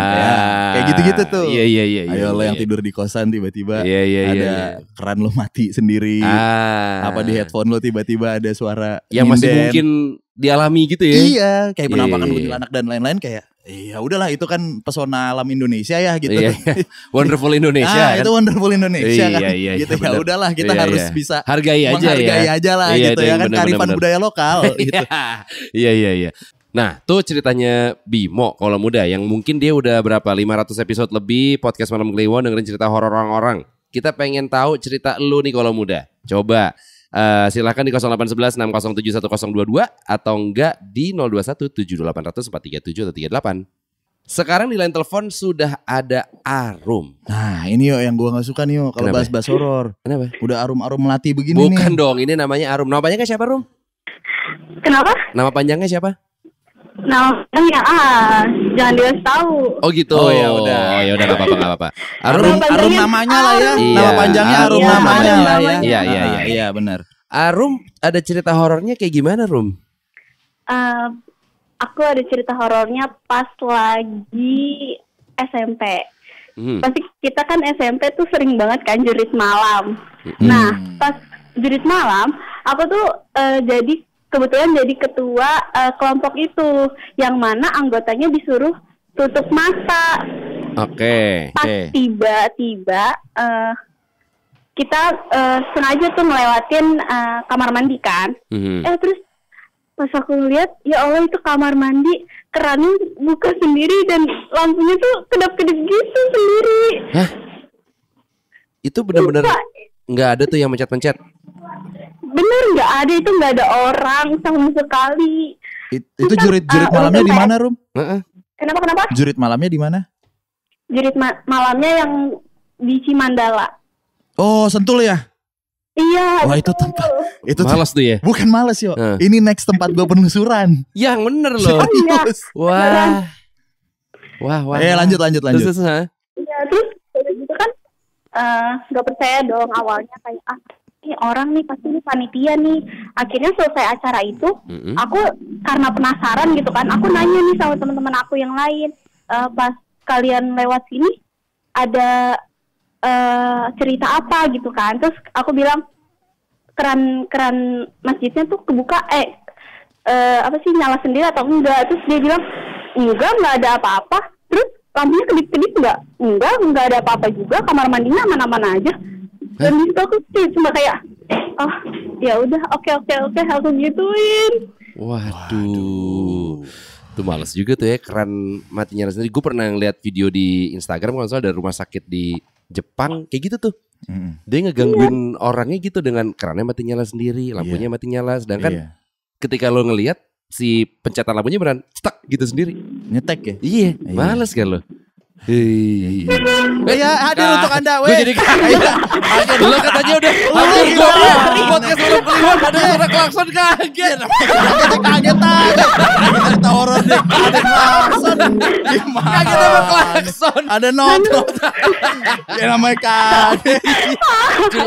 kayak gitu-gitu tuh. Iya iya iya. iya Ayo iya, lo yang iya. tidur di kosan tiba-tiba iya, iya, iya, ada iya, keran lo mati sendiri. Ah. Apa di headphone lo tiba-tiba ada suara yang masih mungkin dialami gitu ya. Iya, kayak iya, penampakan iya, iya. anak dan lain-lain kayak Iya udahlah itu kan pesona alam Indonesia ya gitu. Iya, wonderful Indonesia. ah, kan? itu wonderful Indonesia iya, kan. Iya, iya, gitu ya udahlah kita iya, harus bisa hargai aja ya. Hargai aja lah iya, gitu ya kan karifan budaya lokal gitu. Iya iya iya. Nah, tuh ceritanya Bimo kalau muda yang mungkin dia udah berapa 500 episode lebih podcast Malam Kliwon dengerin cerita horor orang-orang. Kita pengen tahu cerita lu nih kalau muda. Coba Uh, eh, silahkan di 0811 6071022 atau enggak di 021 7800437 atau 38. Sekarang di lain telepon sudah ada Arum. Nah ini yo yang gua nggak suka nih yo kalau bahas-bahas horor. Kenapa? Udah Arum-Arum melati begini Bukan nih. dong, ini namanya Arum. Namanya kan siapa Arum? Kenapa? Nama panjangnya siapa? Nah, ya ah, jangan dia tahu. Oh gitu. Oh ya udah, oh, ya udah enggak apa-apa apa-apa. Arum Arum namanya lah ya. Iya. Nama panjangnya iya. Arum, iya, Arum namanya, namanya lah ya. Iya iya iya. Ah, iya benar. Arum ada cerita horornya kayak gimana, Rum? Uh, aku ada cerita horornya pas lagi SMP. Hmm. Pasti kita kan SMP tuh sering banget kan jurit malam. Hmm. Nah, pas jurit malam, aku tuh uh, jadi kebetulan jadi ketua uh, kelompok itu yang mana anggotanya disuruh tutup mata. Oke. Okay. Pas okay. tiba-tiba uh, kita uh, sengaja tuh ngelewatin uh, kamar mandi kan. Mm-hmm. Eh terus pas aku lihat ya Allah itu kamar mandi kerannya buka sendiri dan lampunya tuh kedap-kedip gitu sendiri. Hah? Itu benar-benar nggak ada tuh yang mencet-mencet? bener nggak ada itu nggak ada orang sama sekali It, itu jurit-jurit malamnya di mana rum kenapa kenapa jurit malamnya di mana jurit ma malamnya yang di Cimandala oh sentul ya Iya. Wah itu tempat itu malas tuh ya. Bukan malas yo. Uh. Ini next tempat gue penelusuran. Yang bener loh. Wah. Wah, wah. Eh lanjut lanjut lanjut. Terus terus. Iya terus gitu kan nggak uh, percaya dong awalnya kayak ah nih orang nih pasti ini panitia nih akhirnya selesai acara itu mm-hmm. aku karena penasaran gitu kan aku nanya nih sama teman-teman aku yang lain uh, pas kalian lewat sini ada uh, cerita apa gitu kan terus aku bilang keran keran masjidnya tuh kebuka eh uh, apa sih nyala sendiri atau enggak terus dia bilang enggak nggak ada apa-apa terus lampunya kedip-kedip enggak enggak enggak ada apa-apa juga kamar mandinya mana-mana aja dan di aku sih cuma kayak oh ya udah oke okay, oke okay, oke okay, aku gituin waduh itu males juga tuh ya keren matinya sendiri gue pernah ngeliat video di Instagram kalau salah ada rumah sakit di Jepang kayak gitu tuh dia ngegangguin yeah. orangnya gitu dengan kerannya mati nyala sendiri iya. lampunya yeah. mati nyala sedangkan yeah. ketika lo ngelihat si pencetan lampunya beran cetak gitu sendiri nyetek ya iya, iya. males kan lo Iya, iya, iya. iya hadir nah, untuk anda weh. jadi Lo katanya udah hampir gue hari podcast ada suara klakson kaget. Kaget aja. deh. Ada klakson. Kaget sama Ada notot. Ya namanya kaget.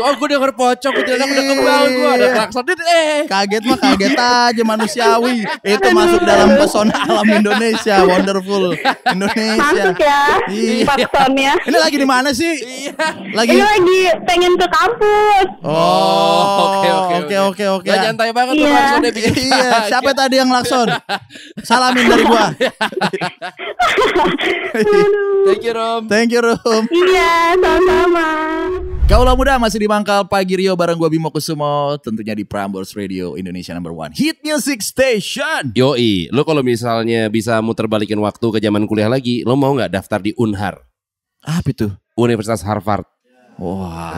Oh gue denger pocong. Gue bilang udah kembali, gue. Ada klakson. Eh. Kaget mah kaget aja manusiawi. Itu masuk dalam pesona alam Indonesia. Wonderful Indonesia. Masuk ya. Iya. Ini lagi di mana sih? Iya. Lagi. Ini lagi pengen ke kampus. Oh, oh oke oke oke oke oke. Gak nyantai banget iya. tuh deh ya, Iya, siapa tadi yang langsung? Salamin dari gua. Thank you Rom. Thank you Rom. Iya, sama-sama. Kaulah muda masih di Mangkal Pagi Rio bareng gue Bimo Kusumo tentunya di Prambors Radio Indonesia number one hit music station. Yoi, lo kalau misalnya bisa muter balikin waktu ke zaman kuliah lagi, lo mau nggak daftar di Unhar. Apa itu? Universitas Harvard. Wah.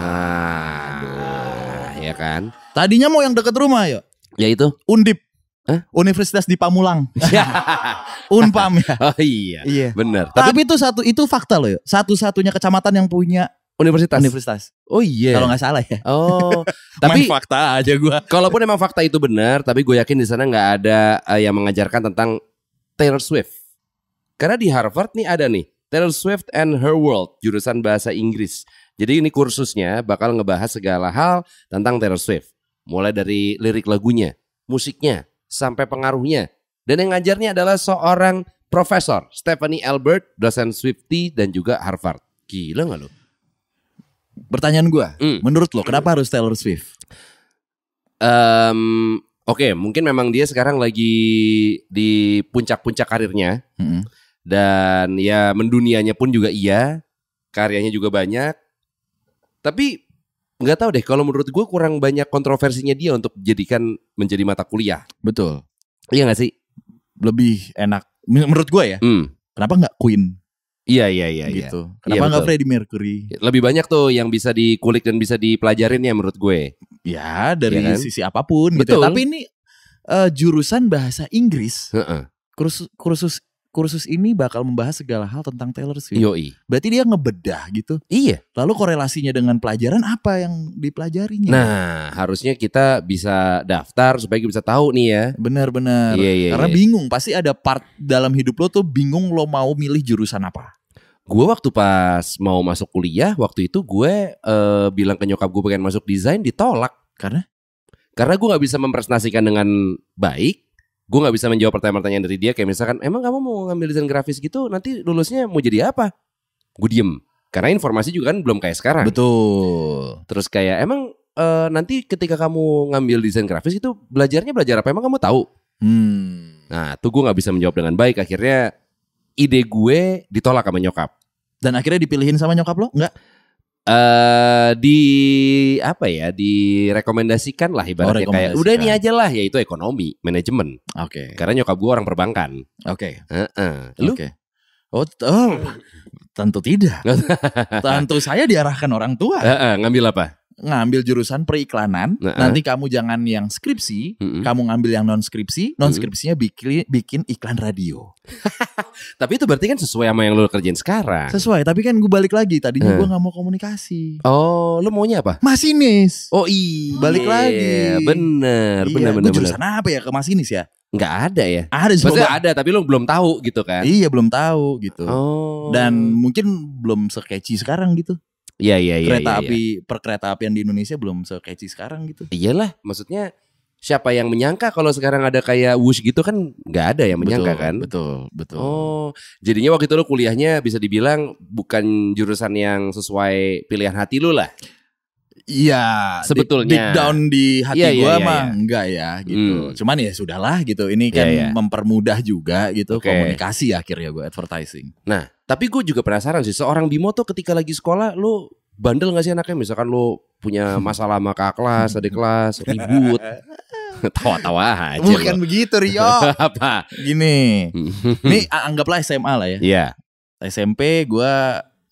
Nah, ya kan? Tadinya mau yang deket rumah ya? Ya itu. Undip. Huh? Universitas di Pamulang. Ya. Unpam ya. Oh iya. Iya. Benar. Tapi, Tapi itu satu itu fakta loh, ya. satu-satunya kecamatan yang punya universitas. Universitas. Oh iya. Yeah. Kalau nggak salah ya. Oh. tapi Main fakta aja gue. Kalaupun emang fakta itu benar, tapi gue yakin di sana nggak ada eh, yang mengajarkan tentang Taylor Swift. Karena di Harvard nih ada nih Taylor Swift and Her World, jurusan bahasa Inggris. Jadi ini kursusnya bakal ngebahas segala hal tentang Taylor Swift. Mulai dari lirik lagunya, musiknya, sampai pengaruhnya. Dan yang ngajarnya adalah seorang profesor, Stephanie Albert, dosen Swifty dan juga Harvard. Gila gak lo? Pertanyaan gue, hmm. menurut lo kenapa harus Taylor Swift? Um, Oke, okay, mungkin memang dia sekarang lagi di puncak-puncak karirnya. -hmm dan ya mendunianya pun juga iya karyanya juga banyak tapi nggak tahu deh kalau menurut gue kurang banyak kontroversinya dia untuk jadikan menjadi mata kuliah betul iya nggak sih lebih enak menurut gue ya hmm. kenapa nggak Queen Iya iya iya, iya. gitu. Iya. Kenapa nggak iya, Freddie Mercury? Lebih banyak tuh yang bisa dikulik dan bisa dipelajarin ya menurut gue. Ya dari ya kan? sisi apapun gitu. Betul. gitu. Tapi ini uh, jurusan bahasa Inggris. Uh -uh. Kursus kursus kursus ini bakal membahas segala hal tentang Taylor Swift. Yoi. Berarti dia ngebedah gitu. Iya. Lalu korelasinya dengan pelajaran apa yang dipelajarinya? Nah, harusnya kita bisa daftar supaya kita bisa tahu nih ya. Benar-benar. Iya, iya, Karena iya. bingung, pasti ada part dalam hidup lo tuh bingung lo mau milih jurusan apa. Gue waktu pas mau masuk kuliah, waktu itu gue uh, bilang ke nyokap gue pengen masuk desain ditolak. Karena? Karena gue gak bisa mempresentasikan dengan baik gue nggak bisa menjawab pertanyaan-pertanyaan dari dia kayak misalkan emang kamu mau ngambil desain grafis gitu nanti lulusnya mau jadi apa gue diem karena informasi juga kan belum kayak sekarang betul terus kayak emang e, nanti ketika kamu ngambil desain grafis itu belajarnya belajar apa emang kamu tahu hmm. nah tuh gue nggak bisa menjawab dengan baik akhirnya ide gue ditolak sama nyokap dan akhirnya dipilihin sama nyokap lo nggak uh, di apa ya direkomendasikan lah ibaratnya oh, kayak udah ini aja lah yaitu ekonomi manajemen oke okay. karena nyokap gue orang perbankan oke okay. uh -uh. lu okay. oh, oh tentu tidak tentu saya diarahkan orang tua uh -uh. ngambil apa ngambil jurusan periklanan, nah, eh. nanti kamu jangan yang skripsi, kamu ngambil yang non skripsi, non skripsinya bikin bikin iklan radio. tapi itu berarti kan sesuai sama yang lo kerjain sekarang. Sesuai, tapi kan gue balik lagi tadinya hmm. Eh. gue nggak mau komunikasi. Oh, lo maunya apa? Masinis. Oh i iya, balik lagi. Bener, iya, bener, bener. Gue jurusan bener. apa ya ke masinis ya? nggak ada ya ada sih ada tapi lo belum tahu gitu kan iya belum tahu gitu oh. dan mungkin belum sekeci sekarang gitu Iya iya iya. Kereta ya, api ya. perkereta apian di Indonesia belum sekeci sekarang gitu. Iyalah, maksudnya siapa yang menyangka kalau sekarang ada kayak Wush gitu kan nggak ada yang menyangka betul, kan? Betul, betul. Oh, jadinya waktu itu lo kuliahnya bisa dibilang bukan jurusan yang sesuai pilihan hati lo lah. Iya, sebetulnya deep down di hati yeah, iya, gue yeah, mah yeah. enggak ya gitu. Hmm. Cuman ya sudahlah gitu. Ini iya, kan yeah, yeah. mempermudah juga gitu okay. komunikasi akhirnya gue advertising. Nah, tapi gue juga penasaran sih seorang Bimo tuh ketika lagi sekolah lo bandel gak sih anaknya misalkan lo punya masalah sama kakak kelas, adik kelas, ribut. Tawa-tawa aja Bukan lo. begitu Rio Apa? Gini hmm. Ini anggaplah SMA lah ya Iya yeah. SMP gue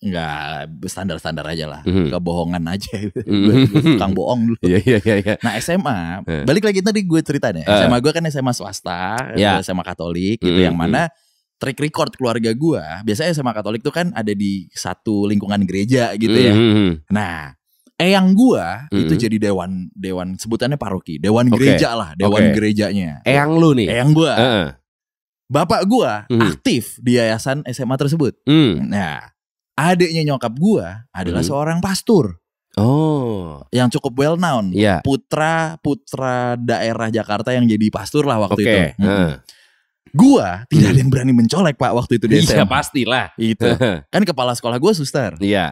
nggak standar standar aja lah mm. kebohongan aja mm. kang bohong dulu yeah, yeah, yeah, yeah. nah SMA yeah. balik lagi tadi gue ceritanya uh. Eh. SMA gue kan SMA swasta yeah. Iya. SMA Katolik gitu yang mhm, mana mhm. track record keluarga gue biasanya SMA Katolik tuh kan ada di satu lingkungan gereja gitu ya mhm, nah Eyang gua mm-hmm. itu jadi dewan dewan sebutannya paroki, dewan okay. gereja lah, dewan okay. gerejanya. Eyang lu nih. Eyang gua. Uh-uh. Bapak gua mm-hmm. aktif di yayasan SMA tersebut. Mm. Nah, adiknya nyokap gua adalah hmm. seorang pastor, Oh, yang cukup well known. Yeah. Putra putra daerah Jakarta yang jadi pastor lah waktu okay. itu. Hmm. Gua tidak ada yang berani mencolek pak waktu itu di SMA. Iya pastilah. Itu kan kepala sekolah gua suster. Iya. Yeah.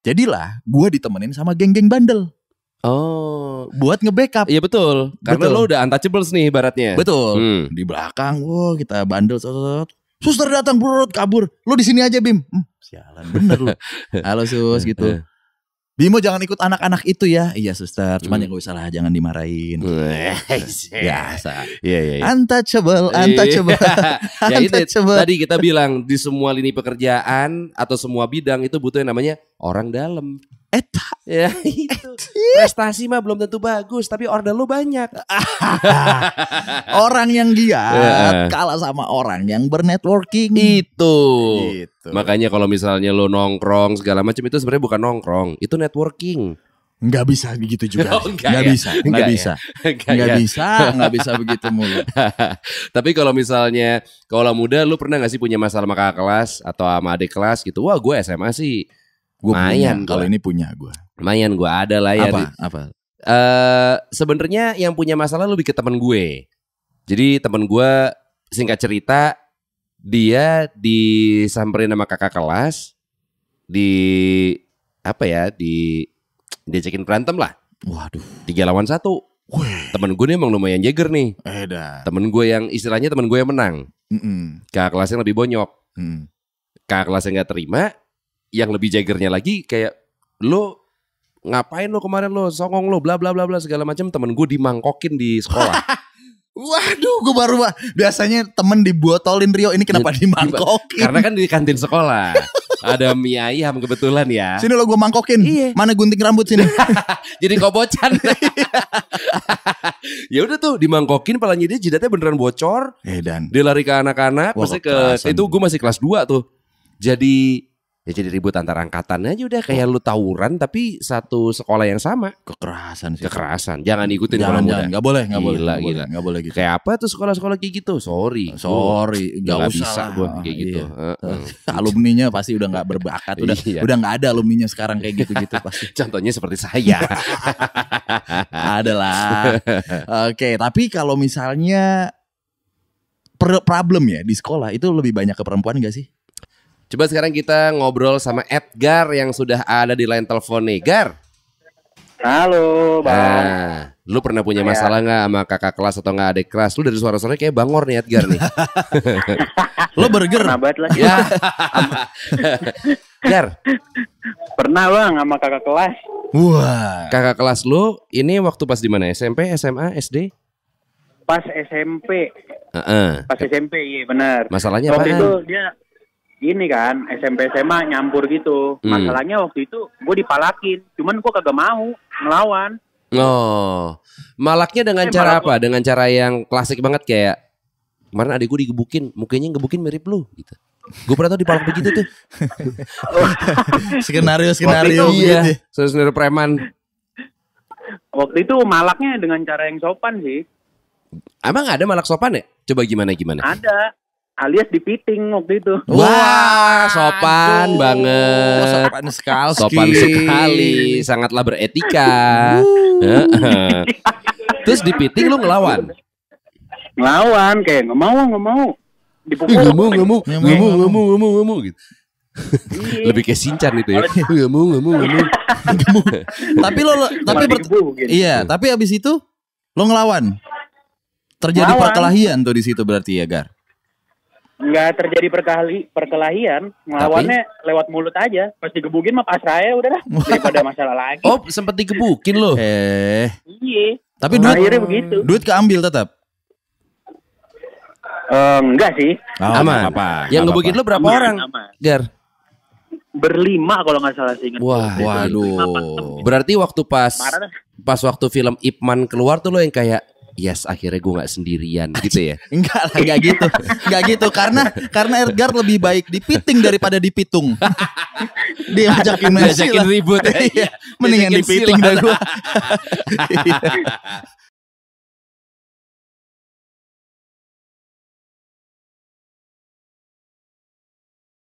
Jadilah gua ditemenin sama geng-geng bandel. Oh, buat ngebackup. Iya betul. Karena betul. lo udah untouchables nih baratnya. Betul. Hmm. Di belakang, wow kita bandel, sot, sot, Suster datang berurut kabur. Lu di sini aja Bim. Hmm, sialan bener lu. Halo Sus gitu. Eh. Bimo jangan ikut anak-anak itu ya. Iya suster, cuman yang hmm. ya gak usah lah jangan dimarahin. Biasa. Iya iya. iya. Untouchable, iya. untouchable. untouchable. ya itu tadi kita bilang di semua lini pekerjaan atau semua bidang itu butuh yang namanya orang dalam. Eta. Eh, ya eh, itu. Prestasi mah belum tentu bagus, tapi order lu banyak. orang yang giat yeah. kalah sama orang yang bernetworking. Itu. Gitu. Makanya kalau misalnya lu nongkrong segala macam itu sebenarnya bukan nongkrong, itu networking. Enggak bisa begitu juga. Oh, enggak, enggak, ya? bisa. Enggak, bisa. Enggak, enggak ya? bisa, enggak ya? bisa begitu mulu. Tapi kalau misalnya kalau muda lu pernah gak sih punya masalah sama kakak kelas atau sama adik kelas gitu? Wah, gue SMA sih Gue punya. Kalau ini punya gue. Lumayan gue ada lah ya. Apa? apa? Uh, Sebenarnya yang punya masalah lebih ke teman gue. Jadi teman gue singkat cerita dia disamperin sama kakak kelas di apa ya di diajakin berantem lah. Waduh. Tiga lawan satu. Wih. Temen gue nih emang lumayan jeger nih. Eda. Temen gue yang istilahnya temen gue yang menang. Mm -mm. Kakak kelasnya lebih bonyok. Mm. Kakak kelasnya gak terima yang lebih jagernya lagi kayak lo ngapain lo kemarin lo songong lo bla bla bla bla segala macam temen gue dimangkokin di sekolah Waduh, gue baru bah biasanya temen dibotolin Rio ini kenapa dimangkokin? Karena kan di kantin sekolah. Ada mie ayam kebetulan ya. Sini lo gue mangkokin. Iya. Mana gunting rambut sini? Jadi bocan. Iya. ya udah tuh dimangkokin palanya dia jidatnya beneran bocor. Eh dan. Dia lari ke anak-anak, pasti ke itu gue masih kelas 2 tuh. Jadi ya jadi ribut antar angkatan aja udah kayak lu tawuran tapi satu sekolah yang sama kekerasan sih kekerasan jangan ikutin jangan, kalau jangan. muda nggak boleh nggak boleh gila gila boleh gitu kayak apa tuh sekolah-sekolah kayak gitu sorry sorry gak usah bisa gua kayak iya. gitu uh, alumninya pasti udah gak berbakat udah iya. udah gak ada alumninya sekarang kayak gitu gitu pasti contohnya seperti saya adalah oke tapi kalau misalnya problem ya di sekolah itu lebih banyak ke perempuan gak sih Coba sekarang kita ngobrol sama Edgar yang sudah ada di line telepon nih. Gar. Halo, Bang. Nah, lu pernah punya iya. masalah nggak sama kakak kelas atau nggak adik kelas? Lu dari suara suara kayak bangor nih Edgar nih. lu burger. Pernah banget lah. Ya. Gar. Pernah bang sama kakak kelas. Wah. Kakak kelas lu ini waktu pas di mana? SMP, SMA, SD? Pas SMP. Uh -uh. Pas SMP, iya benar. Masalahnya apa? Waktu itu dia ini kan SMP SMA nyampur gitu. Hmm. Masalahnya waktu itu gue dipalakin, cuman gue kagak mau ngelawan. Oh, malaknya dengan eh, cara apa? Gue. Dengan cara yang klasik banget kayak kemarin adik gue digebukin, mukanya gebukin mirip lu gitu. Gue pernah tau dipalak begitu tuh. skenario skenario iya, gitu. Ya. skenario preman. Waktu itu malaknya dengan cara yang sopan sih. Emang ada malak sopan ya? Coba gimana gimana? Ada alias dipiting waktu itu. Wah, sopan aduh. banget. sopan sekali. Sopan sekali, sangatlah beretika. Terus dipiting lu ngelawan. Ngelawan kayak nggak mau, nggak mau. Dipukul. Nggak mau, nggak mau, nggak mau, nggak mau, nggak mau, nggak mau gitu. Iya. Lebih kayak sincan itu ya. Nggak mau, nggak mau, nggak mau. Tapi lo, tapi iya, tapi abis itu lo ngelawan. Terjadi perkelahian tuh di situ berarti ya, Gar nggak terjadi perkali perkelahian melawannya Tapi? lewat mulut aja pas digebukin mah pasrah ya udah lah daripada masalah lagi oh sempat digebukin loh eh iya tapi nah, duit akhirnya begitu duit keambil tetap uh, enggak sih. Oh, aman. Apa, yang ngebukin lo berapa orang? Aman. Gar. Berlima kalau nggak salah sih. Wah, waduh. Berarti waktu pas pas waktu film Ipman keluar tuh lo yang kayak yes akhirnya gue nggak sendirian gitu ya enggak lah enggak gitu enggak gitu karena karena Edgar lebih baik dipiting daripada dipitung diajakin ajakin ribut ya. Iya, mendingan dipiting dah gue iya.